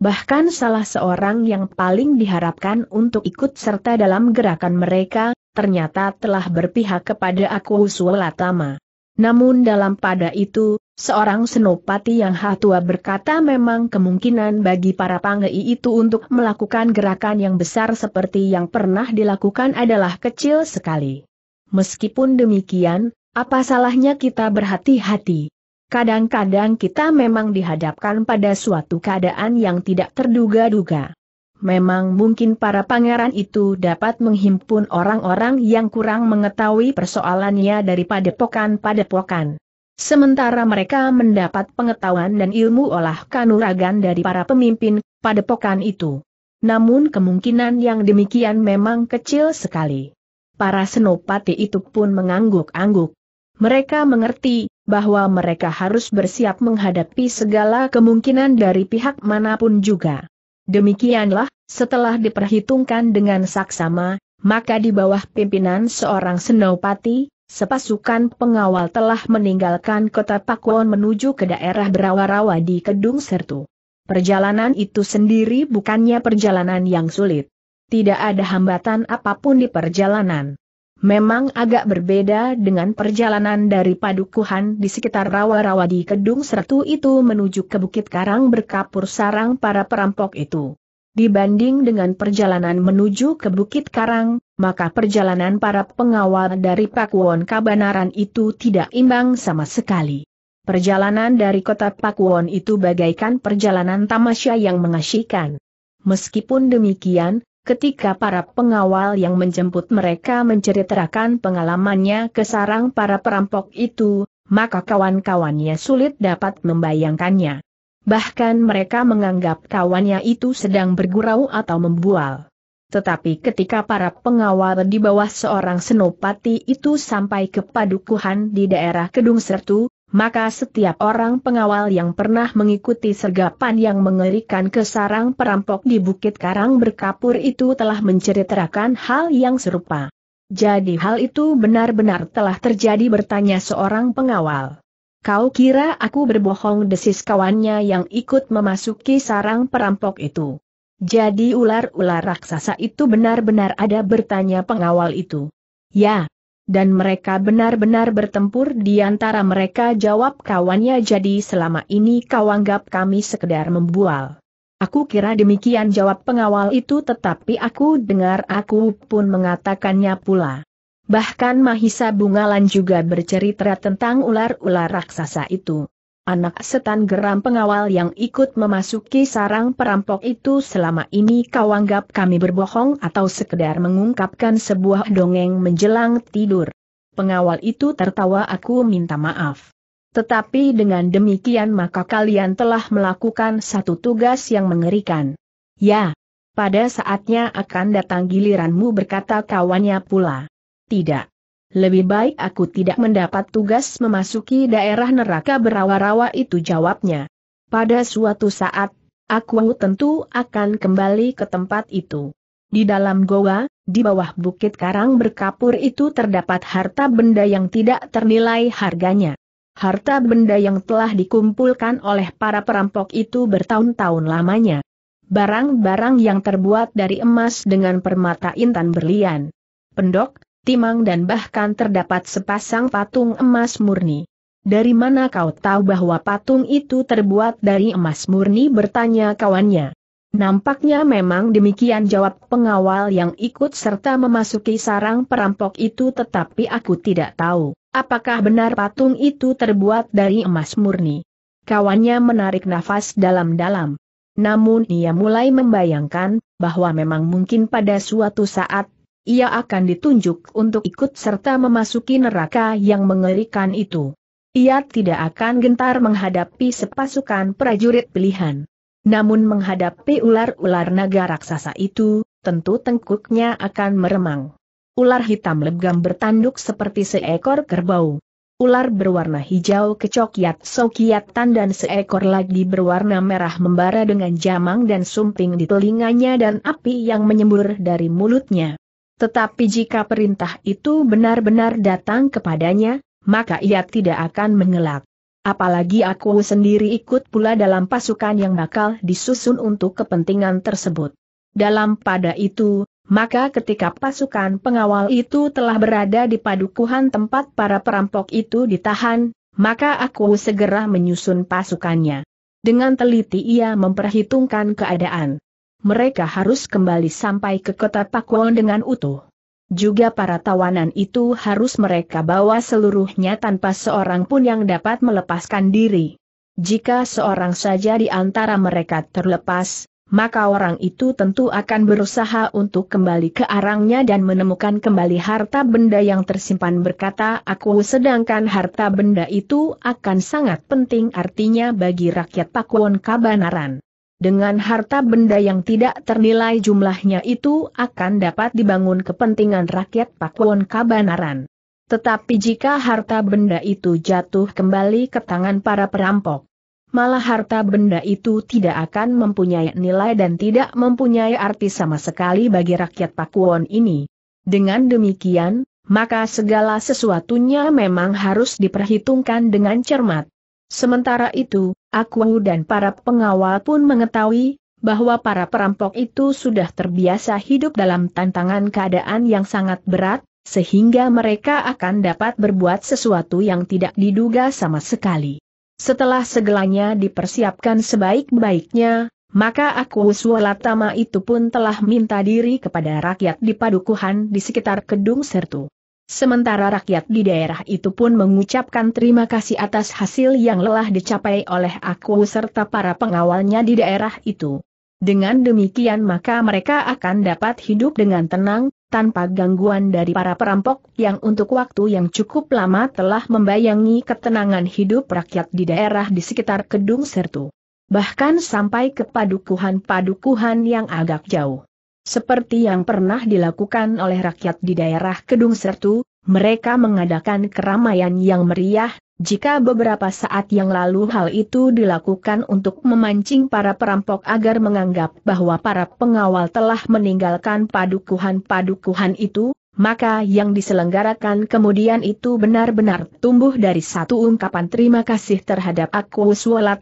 Bahkan salah seorang yang paling diharapkan untuk ikut serta dalam gerakan mereka, ternyata telah berpihak kepada aku Usulatama. Namun dalam pada itu, Seorang senopati yang hatua berkata memang kemungkinan bagi para pangei itu untuk melakukan gerakan yang besar seperti yang pernah dilakukan adalah kecil sekali. Meskipun demikian, apa salahnya kita berhati-hati? Kadang-kadang kita memang dihadapkan pada suatu keadaan yang tidak terduga-duga. Memang mungkin para pangeran itu dapat menghimpun orang-orang yang kurang mengetahui persoalannya daripada pokan-padepokan. Sementara mereka mendapat pengetahuan dan ilmu olah kanuragan dari para pemimpin pada pokan itu. Namun kemungkinan yang demikian memang kecil sekali. Para senopati itu pun mengangguk-angguk. Mereka mengerti bahwa mereka harus bersiap menghadapi segala kemungkinan dari pihak manapun juga. Demikianlah, setelah diperhitungkan dengan saksama, maka di bawah pimpinan seorang senopati, Sepasukan pengawal telah meninggalkan kota Pakuan menuju ke daerah berawa-rawa di Kedung Sertu. Perjalanan itu sendiri bukannya perjalanan yang sulit. Tidak ada hambatan apapun di perjalanan. Memang agak berbeda dengan perjalanan dari padukuhan di sekitar rawa-rawa di Kedung Sertu itu menuju ke Bukit Karang berkapur sarang para perampok itu. Dibanding dengan perjalanan menuju ke Bukit Karang, maka perjalanan para pengawal dari Pakuwon Kabanaran itu tidak imbang sama sekali. Perjalanan dari kota Pakuwon itu bagaikan perjalanan tamasya yang mengasyikan. Meskipun demikian, ketika para pengawal yang menjemput mereka menceritakan pengalamannya ke sarang para perampok itu, maka kawan-kawannya sulit dapat membayangkannya. Bahkan mereka menganggap kawannya itu sedang bergurau atau membual. Tetapi ketika para pengawal di bawah seorang senopati itu sampai ke padukuhan di daerah Kedung Sertu, maka setiap orang pengawal yang pernah mengikuti sergapan yang mengerikan ke sarang perampok di Bukit Karang berkapur itu telah menceritakan hal yang serupa. Jadi hal itu benar-benar telah terjadi bertanya seorang pengawal. Kau kira aku berbohong desis kawannya yang ikut memasuki sarang perampok itu. Jadi ular-ular raksasa itu benar-benar ada bertanya pengawal itu. Ya. Dan mereka benar-benar bertempur di antara mereka jawab kawannya jadi selama ini kau anggap kami sekedar membual. Aku kira demikian jawab pengawal itu tetapi aku dengar aku pun mengatakannya pula. Bahkan Mahisa Bungalan juga bercerita tentang ular-ular raksasa itu. Anak setan geram pengawal yang ikut memasuki sarang perampok itu selama ini kau anggap kami berbohong atau sekedar mengungkapkan sebuah dongeng menjelang tidur. Pengawal itu tertawa aku minta maaf. Tetapi dengan demikian maka kalian telah melakukan satu tugas yang mengerikan. Ya, pada saatnya akan datang giliranmu berkata kawannya pula. Tidak. Lebih baik aku tidak mendapat tugas memasuki daerah neraka berawa-rawa itu jawabnya. Pada suatu saat, aku tentu akan kembali ke tempat itu. Di dalam goa, di bawah bukit karang berkapur itu terdapat harta benda yang tidak ternilai harganya. Harta benda yang telah dikumpulkan oleh para perampok itu bertahun-tahun lamanya. Barang-barang yang terbuat dari emas dengan permata intan berlian. Pendok, timang dan bahkan terdapat sepasang patung emas murni. Dari mana kau tahu bahwa patung itu terbuat dari emas murni bertanya kawannya. Nampaknya memang demikian jawab pengawal yang ikut serta memasuki sarang perampok itu tetapi aku tidak tahu, apakah benar patung itu terbuat dari emas murni. Kawannya menarik nafas dalam-dalam. Namun ia mulai membayangkan, bahwa memang mungkin pada suatu saat, ia akan ditunjuk untuk ikut serta memasuki neraka yang mengerikan itu. Ia tidak akan gentar menghadapi sepasukan prajurit pilihan. Namun menghadapi ular-ular naga raksasa itu, tentu tengkuknya akan meremang. Ular hitam legam bertanduk seperti seekor kerbau. Ular berwarna hijau kecokiat sokiatan dan seekor lagi berwarna merah membara dengan jamang dan sumping di telinganya dan api yang menyembur dari mulutnya. Tetapi jika perintah itu benar-benar datang kepadanya, maka ia tidak akan mengelak. Apalagi aku sendiri ikut pula dalam pasukan yang bakal disusun untuk kepentingan tersebut. Dalam pada itu, maka ketika pasukan pengawal itu telah berada di padukuhan tempat para perampok itu ditahan, maka aku segera menyusun pasukannya. Dengan teliti ia memperhitungkan keadaan mereka harus kembali sampai ke kota Pakwon dengan utuh. Juga para tawanan itu harus mereka bawa seluruhnya tanpa seorang pun yang dapat melepaskan diri. Jika seorang saja di antara mereka terlepas, maka orang itu tentu akan berusaha untuk kembali ke arangnya dan menemukan kembali harta benda yang tersimpan berkata aku sedangkan harta benda itu akan sangat penting artinya bagi rakyat Pakuan Kabanaran. Dengan harta benda yang tidak ternilai jumlahnya itu akan dapat dibangun kepentingan rakyat Pakuan Kabanaran. Tetapi jika harta benda itu jatuh kembali ke tangan para perampok, malah harta benda itu tidak akan mempunyai nilai dan tidak mempunyai arti sama sekali bagi rakyat Pakuan ini. Dengan demikian, maka segala sesuatunya memang harus diperhitungkan dengan cermat. Sementara itu, Aku dan para pengawal pun mengetahui, bahwa para perampok itu sudah terbiasa hidup dalam tantangan keadaan yang sangat berat, sehingga mereka akan dapat berbuat sesuatu yang tidak diduga sama sekali. Setelah segalanya dipersiapkan sebaik-baiknya, maka aku Swalatama itu pun telah minta diri kepada rakyat di padukuhan di sekitar Kedung Sertu. Sementara rakyat di daerah itu pun mengucapkan terima kasih atas hasil yang lelah dicapai oleh aku serta para pengawalnya di daerah itu. Dengan demikian maka mereka akan dapat hidup dengan tenang, tanpa gangguan dari para perampok yang untuk waktu yang cukup lama telah membayangi ketenangan hidup rakyat di daerah di sekitar Kedung Sertu. Bahkan sampai ke padukuhan-padukuhan yang agak jauh. Seperti yang pernah dilakukan oleh rakyat di daerah Kedung Sertu, mereka mengadakan keramaian yang meriah, jika beberapa saat yang lalu hal itu dilakukan untuk memancing para perampok agar menganggap bahwa para pengawal telah meninggalkan padukuhan-padukuhan itu, maka yang diselenggarakan kemudian itu benar-benar tumbuh dari satu ungkapan terima kasih terhadap aku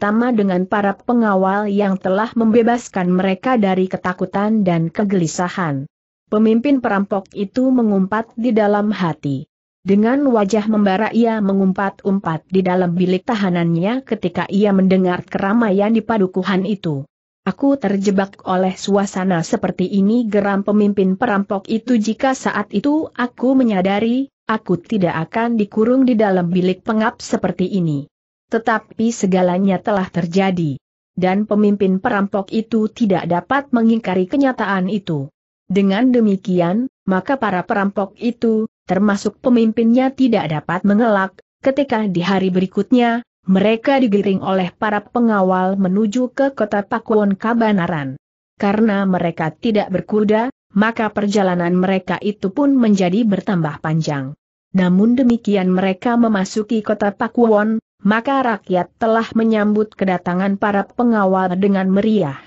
Tama dengan para pengawal yang telah membebaskan mereka dari ketakutan dan kegelisahan. Pemimpin perampok itu mengumpat di dalam hati. Dengan wajah membara ia mengumpat-umpat di dalam bilik tahanannya ketika ia mendengar keramaian di padukuhan itu. Aku terjebak oleh suasana seperti ini geram pemimpin perampok itu jika saat itu aku menyadari, aku tidak akan dikurung di dalam bilik pengap seperti ini. Tetapi segalanya telah terjadi. Dan pemimpin perampok itu tidak dapat mengingkari kenyataan itu. Dengan demikian, maka para perampok itu, termasuk pemimpinnya tidak dapat mengelak, ketika di hari berikutnya, mereka digiring oleh para pengawal menuju ke kota Pakuan Kabanaran. Karena mereka tidak berkuda, maka perjalanan mereka itu pun menjadi bertambah panjang. Namun demikian mereka memasuki kota Pakuan, maka rakyat telah menyambut kedatangan para pengawal dengan meriah.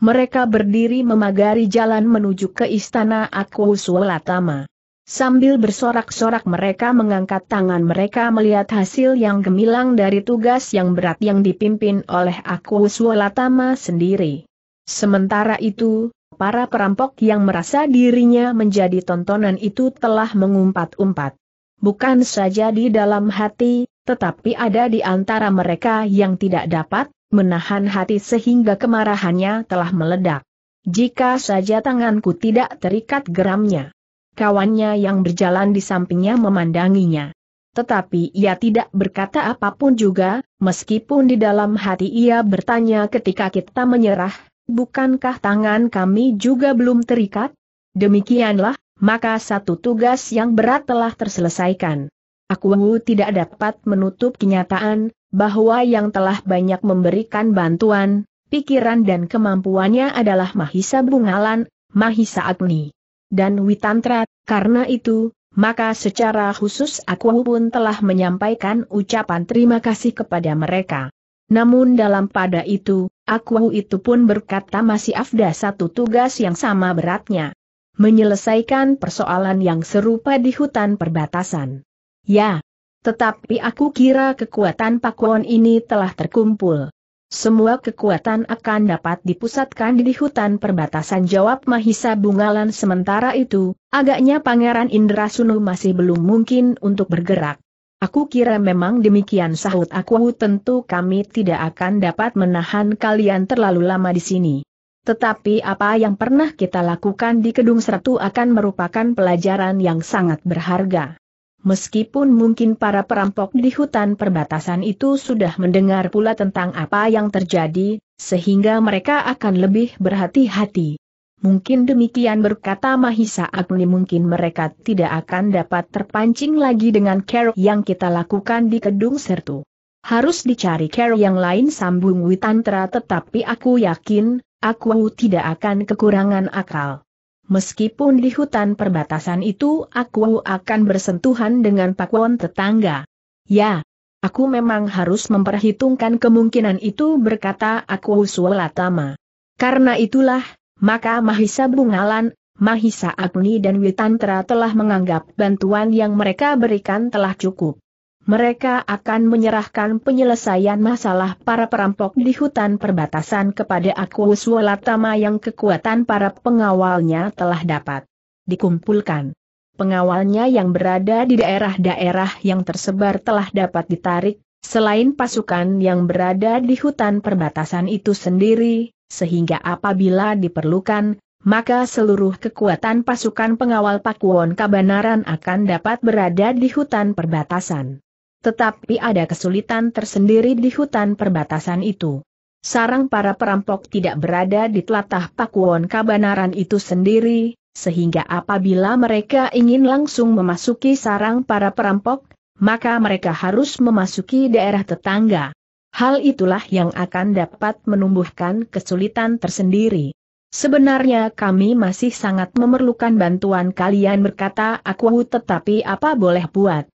Mereka berdiri memagari jalan menuju ke istana Akwusulatama. Sulatama. Sambil bersorak-sorak mereka mengangkat tangan mereka melihat hasil yang gemilang dari tugas yang berat yang dipimpin oleh Aku Swalatama sendiri. Sementara itu, para perampok yang merasa dirinya menjadi tontonan itu telah mengumpat-umpat. Bukan saja di dalam hati, tetapi ada di antara mereka yang tidak dapat menahan hati sehingga kemarahannya telah meledak. Jika saja tanganku tidak terikat geramnya Kawannya yang berjalan di sampingnya memandanginya. Tetapi ia tidak berkata apapun juga, meskipun di dalam hati ia bertanya ketika kita menyerah, bukankah tangan kami juga belum terikat? Demikianlah, maka satu tugas yang berat telah terselesaikan. Aku tidak dapat menutup kenyataan, bahwa yang telah banyak memberikan bantuan, pikiran dan kemampuannya adalah Mahisa Bungalan, Mahisa Agni dan Witantra, karena itu, maka secara khusus aku pun telah menyampaikan ucapan terima kasih kepada mereka. Namun dalam pada itu, aku itu pun berkata masih afda satu tugas yang sama beratnya. Menyelesaikan persoalan yang serupa di hutan perbatasan. Ya, tetapi aku kira kekuatan Pakuan ini telah terkumpul. Semua kekuatan akan dapat dipusatkan di hutan perbatasan jawab Mahisa Bungalan sementara itu, agaknya Pangeran Indra Indrasunu masih belum mungkin untuk bergerak. Aku kira memang demikian sahut aku tentu kami tidak akan dapat menahan kalian terlalu lama di sini. Tetapi apa yang pernah kita lakukan di Kedung Sertu akan merupakan pelajaran yang sangat berharga. Meskipun mungkin para perampok di hutan perbatasan itu sudah mendengar pula tentang apa yang terjadi, sehingga mereka akan lebih berhati-hati. Mungkin demikian berkata Mahisa Agni mungkin mereka tidak akan dapat terpancing lagi dengan care yang kita lakukan di Kedung Sertu. Harus dicari care yang lain sambung Witantra tetapi aku yakin, aku tidak akan kekurangan akal. Meskipun di hutan perbatasan itu aku akan bersentuhan dengan pakuan tetangga. Ya, aku memang harus memperhitungkan kemungkinan itu berkata aku Sulatama. Karena itulah, maka Mahisa Bungalan, Mahisa Agni dan Witantra telah menganggap bantuan yang mereka berikan telah cukup mereka akan menyerahkan penyelesaian masalah para perampok di hutan perbatasan kepada aku Swalatama yang kekuatan para pengawalnya telah dapat dikumpulkan. Pengawalnya yang berada di daerah-daerah yang tersebar telah dapat ditarik, selain pasukan yang berada di hutan perbatasan itu sendiri, sehingga apabila diperlukan, maka seluruh kekuatan pasukan pengawal Pakuon Kabanaran akan dapat berada di hutan perbatasan. Tetapi ada kesulitan tersendiri di hutan perbatasan itu. Sarang para perampok tidak berada di telatah Pakuwon Kabanaran itu sendiri, sehingga apabila mereka ingin langsung memasuki sarang para perampok, maka mereka harus memasuki daerah tetangga. Hal itulah yang akan dapat menumbuhkan kesulitan tersendiri. Sebenarnya kami masih sangat memerlukan bantuan kalian berkata aku tetapi apa boleh buat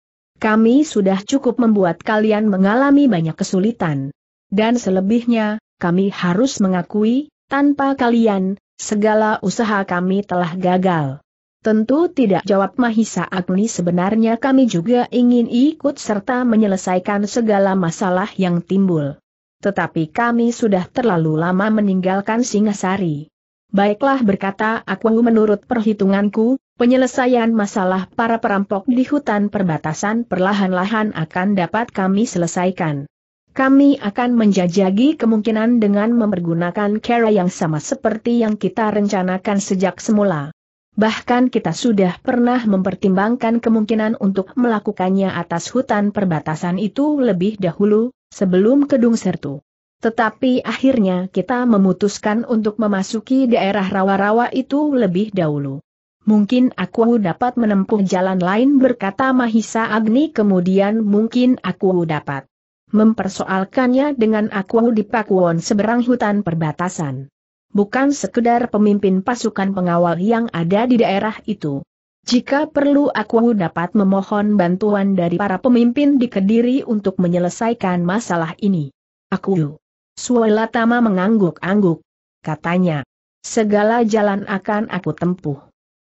kami sudah cukup membuat kalian mengalami banyak kesulitan. Dan selebihnya, kami harus mengakui, tanpa kalian, segala usaha kami telah gagal. Tentu tidak jawab Mahisa Agni sebenarnya kami juga ingin ikut serta menyelesaikan segala masalah yang timbul. Tetapi kami sudah terlalu lama meninggalkan Singasari. Baiklah berkata aku menurut perhitunganku, penyelesaian masalah para perampok di hutan perbatasan perlahan-lahan akan dapat kami selesaikan. Kami akan menjajagi kemungkinan dengan mempergunakan cara yang sama seperti yang kita rencanakan sejak semula. Bahkan kita sudah pernah mempertimbangkan kemungkinan untuk melakukannya atas hutan perbatasan itu lebih dahulu, sebelum Kedung Sertu. Tetapi akhirnya kita memutuskan untuk memasuki daerah rawa-rawa itu lebih dahulu. Mungkin aku dapat menempuh jalan lain berkata Mahisa Agni kemudian mungkin aku dapat mempersoalkannya dengan aku di Pakuwon seberang hutan perbatasan. Bukan sekedar pemimpin pasukan pengawal yang ada di daerah itu. Jika perlu aku dapat memohon bantuan dari para pemimpin di Kediri untuk menyelesaikan masalah ini. Aku Suelatama mengangguk-angguk. Katanya, segala jalan akan aku tempuh.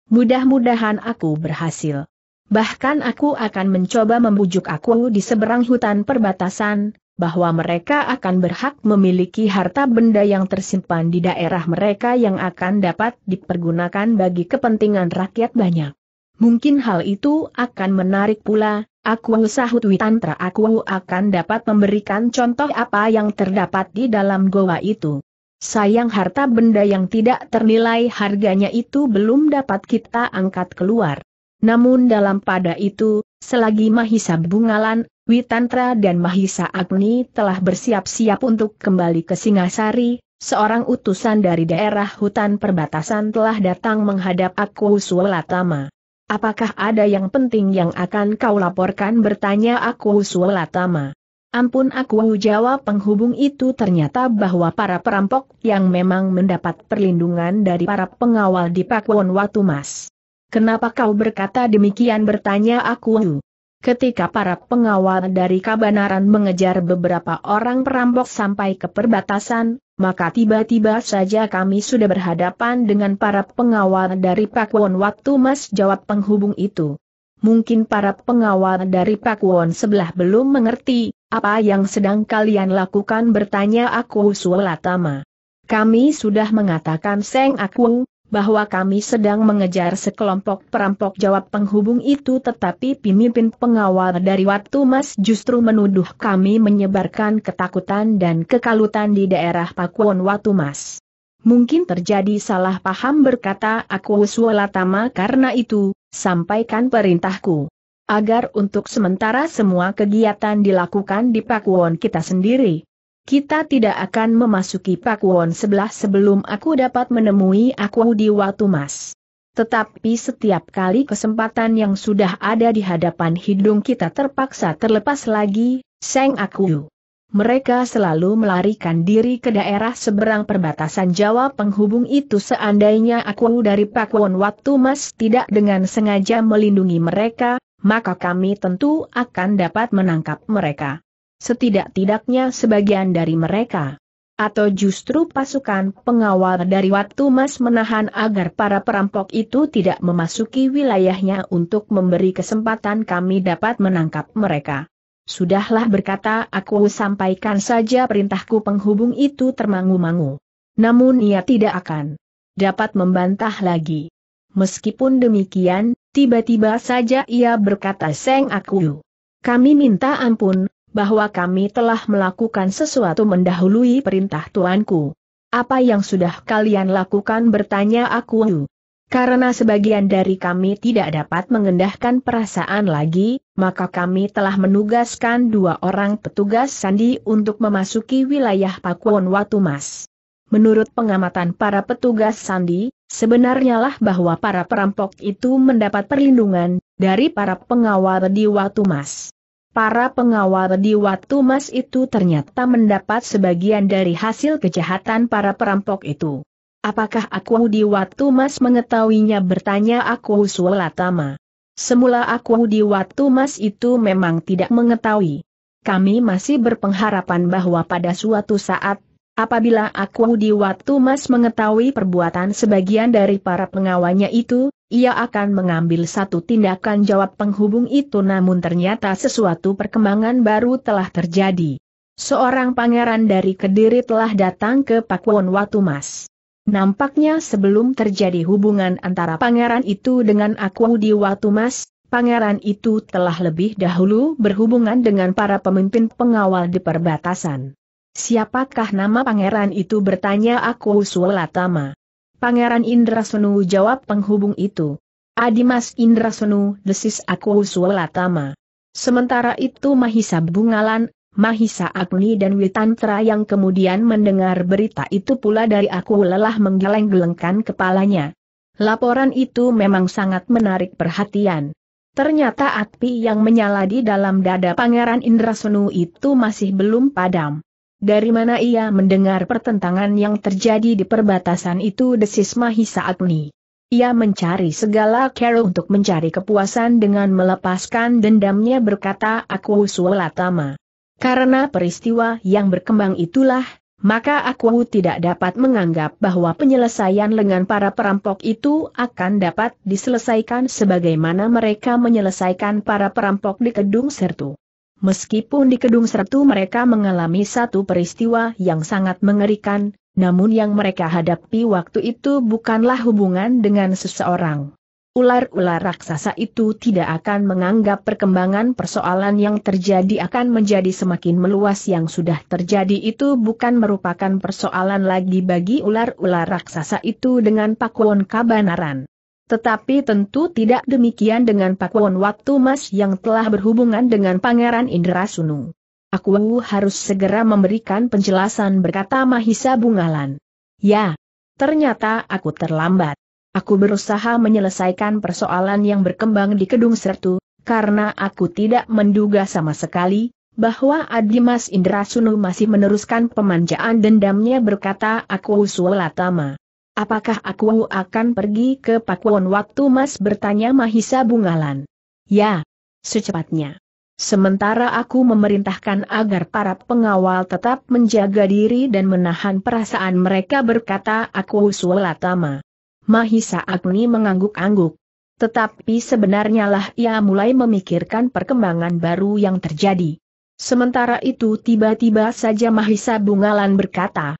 Mudah-mudahan aku berhasil. Bahkan aku akan mencoba membujuk aku di seberang hutan perbatasan, bahwa mereka akan berhak memiliki harta benda yang tersimpan di daerah mereka yang akan dapat dipergunakan bagi kepentingan rakyat banyak. Mungkin hal itu akan menarik pula, aku sahut Witantra aku akan dapat memberikan contoh apa yang terdapat di dalam goa itu. Sayang harta benda yang tidak ternilai harganya itu belum dapat kita angkat keluar. Namun dalam pada itu, selagi Mahisa Bungalan, Witantra dan Mahisa Agni telah bersiap-siap untuk kembali ke Singasari, seorang utusan dari daerah hutan perbatasan telah datang menghadap aku Sulatama. Apakah ada yang penting yang akan kau laporkan bertanya aku Sulatama. Ampun aku jawab penghubung itu ternyata bahwa para perampok yang memang mendapat perlindungan dari para pengawal di Pakuan Watumas. Kenapa kau berkata demikian bertanya aku Ketika para pengawal dari Kabanaran mengejar beberapa orang perampok sampai ke perbatasan, maka tiba-tiba saja kami sudah berhadapan dengan para pengawal dari Pakwon waktu mas jawab penghubung itu. Mungkin para pengawal dari Pakwon sebelah belum mengerti, apa yang sedang kalian lakukan bertanya aku Sualatama. Kami sudah mengatakan Seng aku bahwa kami sedang mengejar sekelompok perampok jawab penghubung itu tetapi pemimpin pengawal dari Watu Mas justru menuduh kami menyebarkan ketakutan dan kekalutan di daerah Pakuan Watu Mas. Mungkin terjadi salah paham berkata aku Suwalatama karena itu, sampaikan perintahku. Agar untuk sementara semua kegiatan dilakukan di Pakuan kita sendiri kita tidak akan memasuki Pakuwon sebelah sebelum aku dapat menemui aku di waktu Mas. Tetapi setiap kali kesempatan yang sudah ada di hadapan hidung kita terpaksa terlepas lagi, Seng Aku. Mereka selalu melarikan diri ke daerah seberang perbatasan Jawa penghubung itu seandainya aku dari Pakuwon waktu Mas tidak dengan sengaja melindungi mereka, maka kami tentu akan dapat menangkap mereka setidak-tidaknya sebagian dari mereka. Atau justru pasukan pengawal dari waktu Mas menahan agar para perampok itu tidak memasuki wilayahnya untuk memberi kesempatan kami dapat menangkap mereka. Sudahlah berkata aku sampaikan saja perintahku penghubung itu termangu-mangu. Namun ia tidak akan dapat membantah lagi. Meskipun demikian, tiba-tiba saja ia berkata Seng Aku. Kami minta ampun, bahwa kami telah melakukan sesuatu mendahului perintah tuanku. Apa yang sudah kalian lakukan bertanya aku. Karena sebagian dari kami tidak dapat mengendahkan perasaan lagi, maka kami telah menugaskan dua orang petugas sandi untuk memasuki wilayah Pakuan Watumas. Menurut pengamatan para petugas sandi, sebenarnya lah bahwa para perampok itu mendapat perlindungan dari para pengawal di Watumas. Para pengawal di Watu Mas itu ternyata mendapat sebagian dari hasil kejahatan para perampok itu. Apakah aku di Watu Mas mengetahuinya bertanya aku Sulatama. Semula aku di Watu Mas itu memang tidak mengetahui. Kami masih berpengharapan bahwa pada suatu saat Apabila aku di Watu Mas mengetahui perbuatan sebagian dari para pengawalnya itu, ia akan mengambil satu tindakan jawab penghubung itu namun ternyata sesuatu perkembangan baru telah terjadi. Seorang pangeran dari Kediri telah datang ke Pakuan Watumas. Nampaknya sebelum terjadi hubungan antara pangeran itu dengan aku di Watumas, pangeran itu telah lebih dahulu berhubungan dengan para pemimpin pengawal di perbatasan. Siapakah nama pangeran itu bertanya aku Sulatama. Pangeran Indrasenu jawab penghubung itu. Adimas Indrasenu desis aku Sualatama. Sementara itu Mahisa Bungalan, Mahisa Agni dan Witantra yang kemudian mendengar berita itu pula dari aku lelah menggeleng-gelengkan kepalanya. Laporan itu memang sangat menarik perhatian. Ternyata api yang menyala di dalam dada Pangeran Indrasenu itu masih belum padam. Dari mana ia mendengar pertentangan yang terjadi di perbatasan itu desis Mahisa Agni. Ia mencari segala cara untuk mencari kepuasan dengan melepaskan dendamnya berkata aku sualatama. Karena peristiwa yang berkembang itulah, maka aku tidak dapat menganggap bahwa penyelesaian lengan para perampok itu akan dapat diselesaikan sebagaimana mereka menyelesaikan para perampok di Kedung Sertu. Meskipun di Kedung Sertu mereka mengalami satu peristiwa yang sangat mengerikan, namun yang mereka hadapi waktu itu bukanlah hubungan dengan seseorang. Ular-ular raksasa itu tidak akan menganggap perkembangan persoalan yang terjadi akan menjadi semakin meluas yang sudah terjadi itu bukan merupakan persoalan lagi bagi ular-ular raksasa itu dengan pakuan kabanaran. Tetapi tentu tidak demikian dengan Pakuan Waktu Mas yang telah berhubungan dengan Pangeran Indra Sunu. Aku harus segera memberikan penjelasan berkata Mahisa Bungalan. Ya, ternyata aku terlambat. Aku berusaha menyelesaikan persoalan yang berkembang di Kedung Sertu, karena aku tidak menduga sama sekali, bahwa Adimas Indra Sunu masih meneruskan pemanjaan dendamnya berkata aku Sulatama. Apakah aku akan pergi ke Pakuan waktu Mas bertanya Mahisa Bungalan? Ya, secepatnya. Sementara aku memerintahkan agar para pengawal tetap menjaga diri dan menahan perasaan mereka berkata aku Sulatama. Mahisa Agni mengangguk-angguk. Tetapi sebenarnya lah ia mulai memikirkan perkembangan baru yang terjadi. Sementara itu tiba-tiba saja Mahisa Bungalan berkata,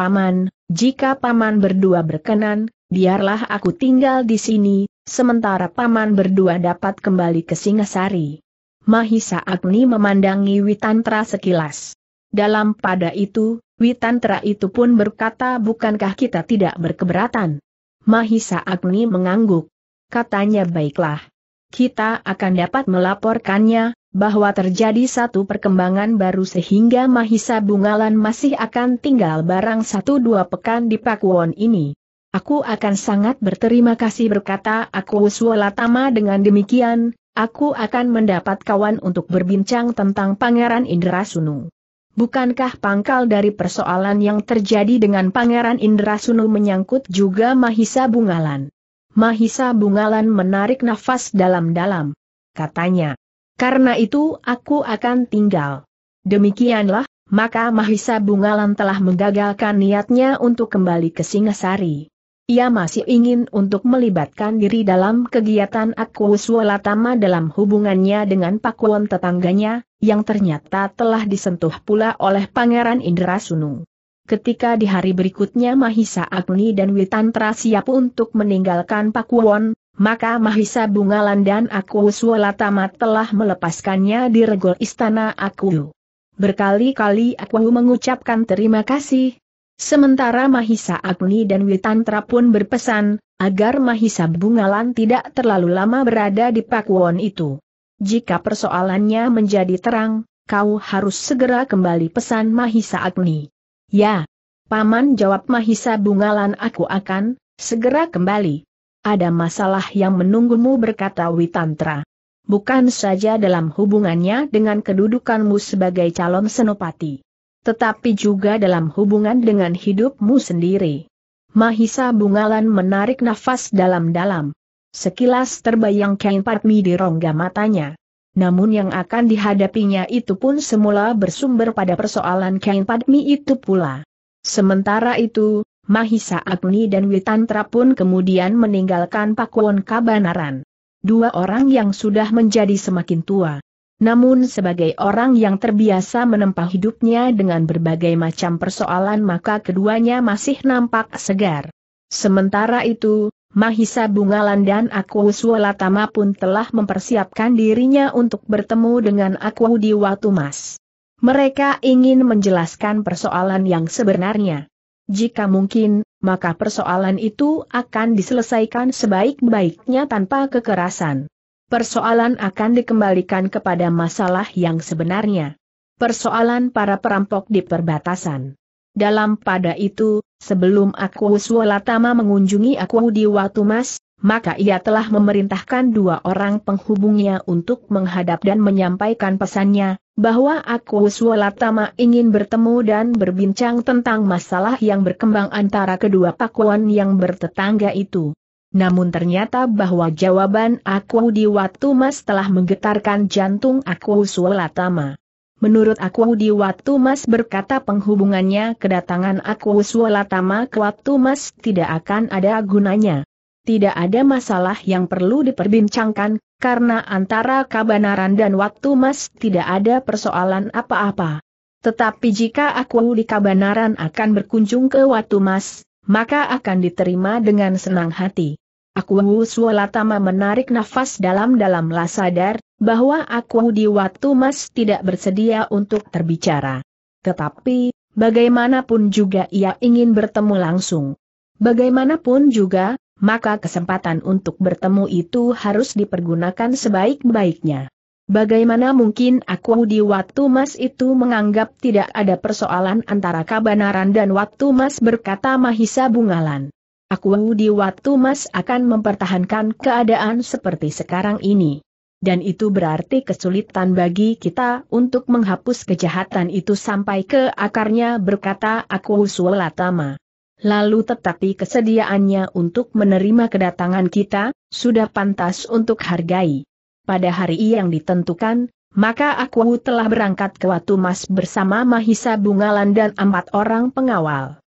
Paman, jika Paman berdua berkenan, biarlah aku tinggal di sini, sementara Paman berdua dapat kembali ke Singasari. Mahisa Agni memandangi Witantra sekilas. Dalam pada itu, Witantra itu pun berkata bukankah kita tidak berkeberatan? Mahisa Agni mengangguk. Katanya baiklah. Kita akan dapat melaporkannya, bahwa terjadi satu perkembangan baru sehingga Mahisa Bungalan masih akan tinggal barang satu dua pekan di Pakuwon ini. Aku akan sangat berterima kasih berkata aku Suwalatama dengan demikian, aku akan mendapat kawan untuk berbincang tentang Pangeran Indrasunu. Bukankah pangkal dari persoalan yang terjadi dengan Pangeran Indrasunu menyangkut juga Mahisa Bungalan? Mahisa Bungalan menarik nafas dalam-dalam. Katanya, karena itu aku akan tinggal. Demikianlah, maka Mahisa Bungalan telah menggagalkan niatnya untuk kembali ke Singasari. Ia masih ingin untuk melibatkan diri dalam kegiatan Akwuswalatama dalam hubungannya dengan Pakuan tetangganya, yang ternyata telah disentuh pula oleh Pangeran Indra Sunu. Ketika di hari berikutnya Mahisa Agni dan Witantra siap untuk meninggalkan Pakuan, maka Mahisa Bungalan dan aku Tamat telah melepaskannya di regol istana aku. Berkali-kali aku mengucapkan terima kasih. Sementara Mahisa Agni dan Witantra pun berpesan, agar Mahisa Bungalan tidak terlalu lama berada di Pakuwon itu. Jika persoalannya menjadi terang, kau harus segera kembali pesan Mahisa Agni. Ya. Paman jawab Mahisa Bungalan aku akan, segera kembali. Ada masalah yang menunggumu berkata Witantra. Bukan saja dalam hubungannya dengan kedudukanmu sebagai calon senopati. Tetapi juga dalam hubungan dengan hidupmu sendiri. Mahisa Bungalan menarik nafas dalam-dalam. Sekilas terbayang Kain padmi di rongga matanya. Namun yang akan dihadapinya itu pun semula bersumber pada persoalan Kain padmi itu pula. Sementara itu, Mahisa Agni dan Witantra pun kemudian meninggalkan Pakuan Kabanaran. Dua orang yang sudah menjadi semakin tua. Namun sebagai orang yang terbiasa menempa hidupnya dengan berbagai macam persoalan maka keduanya masih nampak segar. Sementara itu, Mahisa Bungalan dan Aku Sualatama pun telah mempersiapkan dirinya untuk bertemu dengan Aku di Watumas. Mereka ingin menjelaskan persoalan yang sebenarnya. Jika mungkin, maka persoalan itu akan diselesaikan sebaik-baiknya tanpa kekerasan. Persoalan akan dikembalikan kepada masalah yang sebenarnya. Persoalan para perampok di perbatasan. Dalam pada itu, sebelum aku Swalatama mengunjungi aku di Watumas, maka ia telah memerintahkan dua orang penghubungnya untuk menghadap dan menyampaikan pesannya, bahwa aku Suolatama ingin bertemu dan berbincang tentang masalah yang berkembang antara kedua pakuan yang bertetangga itu. Namun ternyata bahwa jawaban aku di waktu mas telah menggetarkan jantung aku Suolatama. Menurut aku di waktu mas berkata penghubungannya kedatangan aku Suolatama ke waktu mas tidak akan ada gunanya tidak ada masalah yang perlu diperbincangkan, karena antara Kabanaran dan waktu mas tidak ada persoalan apa-apa. Tetapi jika aku di Kabanaran akan berkunjung ke waktu mas, maka akan diterima dengan senang hati. Aku Sualatama menarik nafas dalam-dalam sadar bahwa aku di waktu mas tidak bersedia untuk terbicara. Tetapi, bagaimanapun juga ia ingin bertemu langsung. Bagaimanapun juga, maka kesempatan untuk bertemu itu harus dipergunakan sebaik-baiknya. Bagaimana mungkin aku di waktu mas itu menganggap tidak ada persoalan antara kabanaran dan waktu mas berkata Mahisa Bungalan. Aku di waktu mas akan mempertahankan keadaan seperti sekarang ini. Dan itu berarti kesulitan bagi kita untuk menghapus kejahatan itu sampai ke akarnya berkata aku Sulatama lalu tetapi kesediaannya untuk menerima kedatangan kita, sudah pantas untuk hargai. Pada hari yang ditentukan, maka aku telah berangkat ke Watu Mas bersama Mahisa Bungalan dan empat orang pengawal.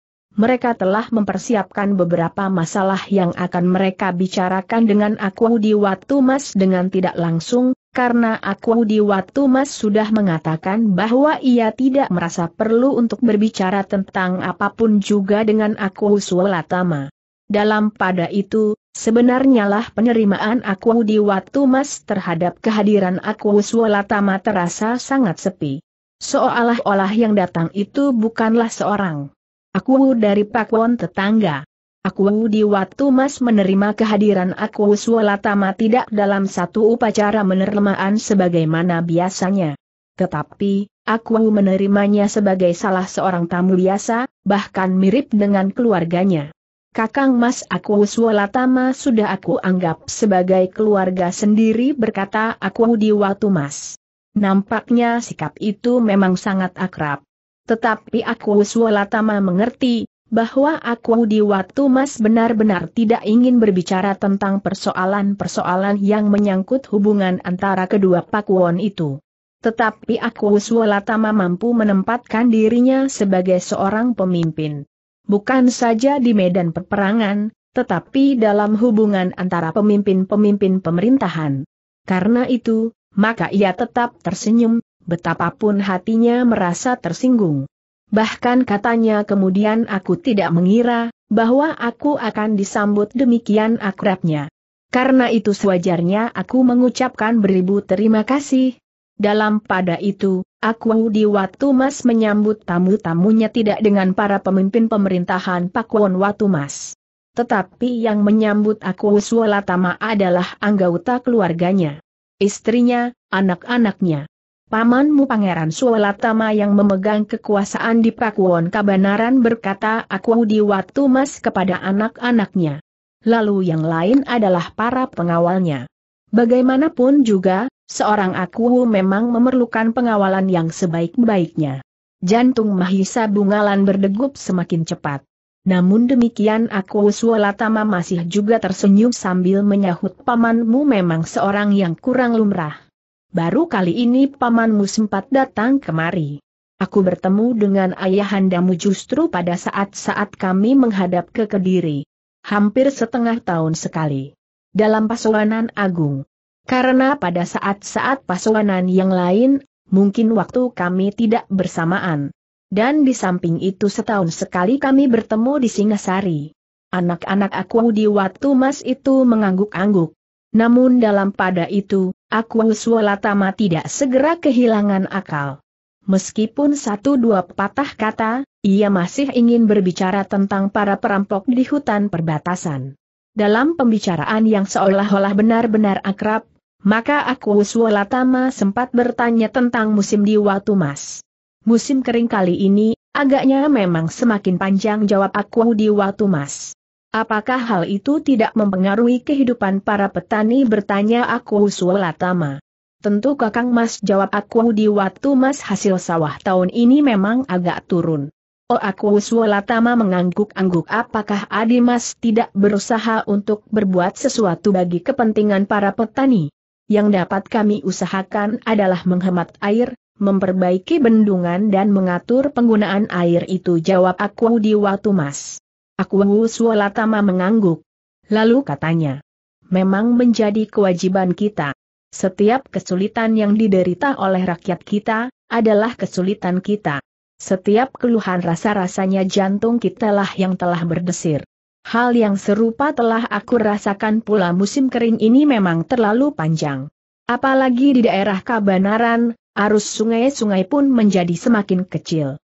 Mereka telah mempersiapkan beberapa masalah yang akan mereka bicarakan dengan aku di Watu Mas dengan tidak langsung, karena aku di waktu Mas sudah mengatakan bahwa ia tidak merasa perlu untuk berbicara tentang apapun juga dengan aku Sualatama. Dalam pada itu, sebenarnya lah penerimaan aku di waktu Mas terhadap kehadiran aku Sualatama terasa sangat sepi. Seolah-olah yang datang itu bukanlah seorang. Aku dari Pakwon tetangga. Aku di waktu Mas menerima kehadiran aku Sualatama tidak dalam satu upacara menerlemaan sebagaimana biasanya. Tetapi, aku menerimanya sebagai salah seorang tamu biasa, bahkan mirip dengan keluarganya. Kakang Mas aku Sualatama sudah aku anggap sebagai keluarga sendiri berkata aku di waktu Mas. Nampaknya sikap itu memang sangat akrab. Tetapi aku Sualatama mengerti, bahwa aku di waktu mas benar-benar tidak ingin berbicara tentang persoalan-persoalan yang menyangkut hubungan antara kedua pakuan itu. Tetapi aku Sualatama mampu menempatkan dirinya sebagai seorang pemimpin. Bukan saja di medan peperangan, tetapi dalam hubungan antara pemimpin-pemimpin pemerintahan. Karena itu, maka ia tetap tersenyum, betapapun hatinya merasa tersinggung. Bahkan katanya kemudian aku tidak mengira, bahwa aku akan disambut demikian akrabnya. Karena itu sewajarnya aku mengucapkan beribu terima kasih. Dalam pada itu, aku di Watu Mas menyambut tamu-tamunya tidak dengan para pemimpin pemerintahan Pakuan Watu Mas. Tetapi yang menyambut aku Tama adalah anggota keluarganya. Istrinya, anak-anaknya. Pamanmu Pangeran Suwelatama yang memegang kekuasaan di Pakuwon Kabanaran berkata aku di waktu mas kepada anak-anaknya. Lalu yang lain adalah para pengawalnya. Bagaimanapun juga, seorang aku memang memerlukan pengawalan yang sebaik-baiknya. Jantung Mahisa Bungalan berdegup semakin cepat. Namun demikian aku Suwelatama masih juga tersenyum sambil menyahut pamanmu memang seorang yang kurang lumrah baru kali ini pamanmu sempat datang kemari. Aku bertemu dengan ayahandamu justru pada saat-saat kami menghadap ke Kediri. Hampir setengah tahun sekali. Dalam pasuanan agung. Karena pada saat-saat pasuanan yang lain, mungkin waktu kami tidak bersamaan. Dan di samping itu setahun sekali kami bertemu di Singasari. Anak-anak aku di waktu mas itu mengangguk-angguk. Namun dalam pada itu, Suwalatama tidak segera kehilangan akal. Meskipun satu dua patah kata, ia masih ingin berbicara tentang para perampok di hutan perbatasan. Dalam pembicaraan yang seolah-olah benar-benar akrab, maka Suwalatama sempat bertanya tentang musim di mas. Musim kering kali ini, agaknya memang semakin panjang jawab aku di mas. Apakah hal itu tidak mempengaruhi kehidupan para petani bertanya aku Sulatama? Tentu kakang mas jawab aku di waktu mas hasil sawah tahun ini memang agak turun. Oh aku Sulatama mengangguk-angguk apakah Adi Mas tidak berusaha untuk berbuat sesuatu bagi kepentingan para petani? Yang dapat kami usahakan adalah menghemat air, memperbaiki bendungan dan mengatur penggunaan air itu jawab aku di waktu Mas. Aku Sualatama mengangguk. Lalu katanya, memang menjadi kewajiban kita. Setiap kesulitan yang diderita oleh rakyat kita, adalah kesulitan kita. Setiap keluhan rasa-rasanya jantung kita kitalah yang telah berdesir. Hal yang serupa telah aku rasakan pula musim kering ini memang terlalu panjang. Apalagi di daerah Kabanaran, arus sungai-sungai pun menjadi semakin kecil.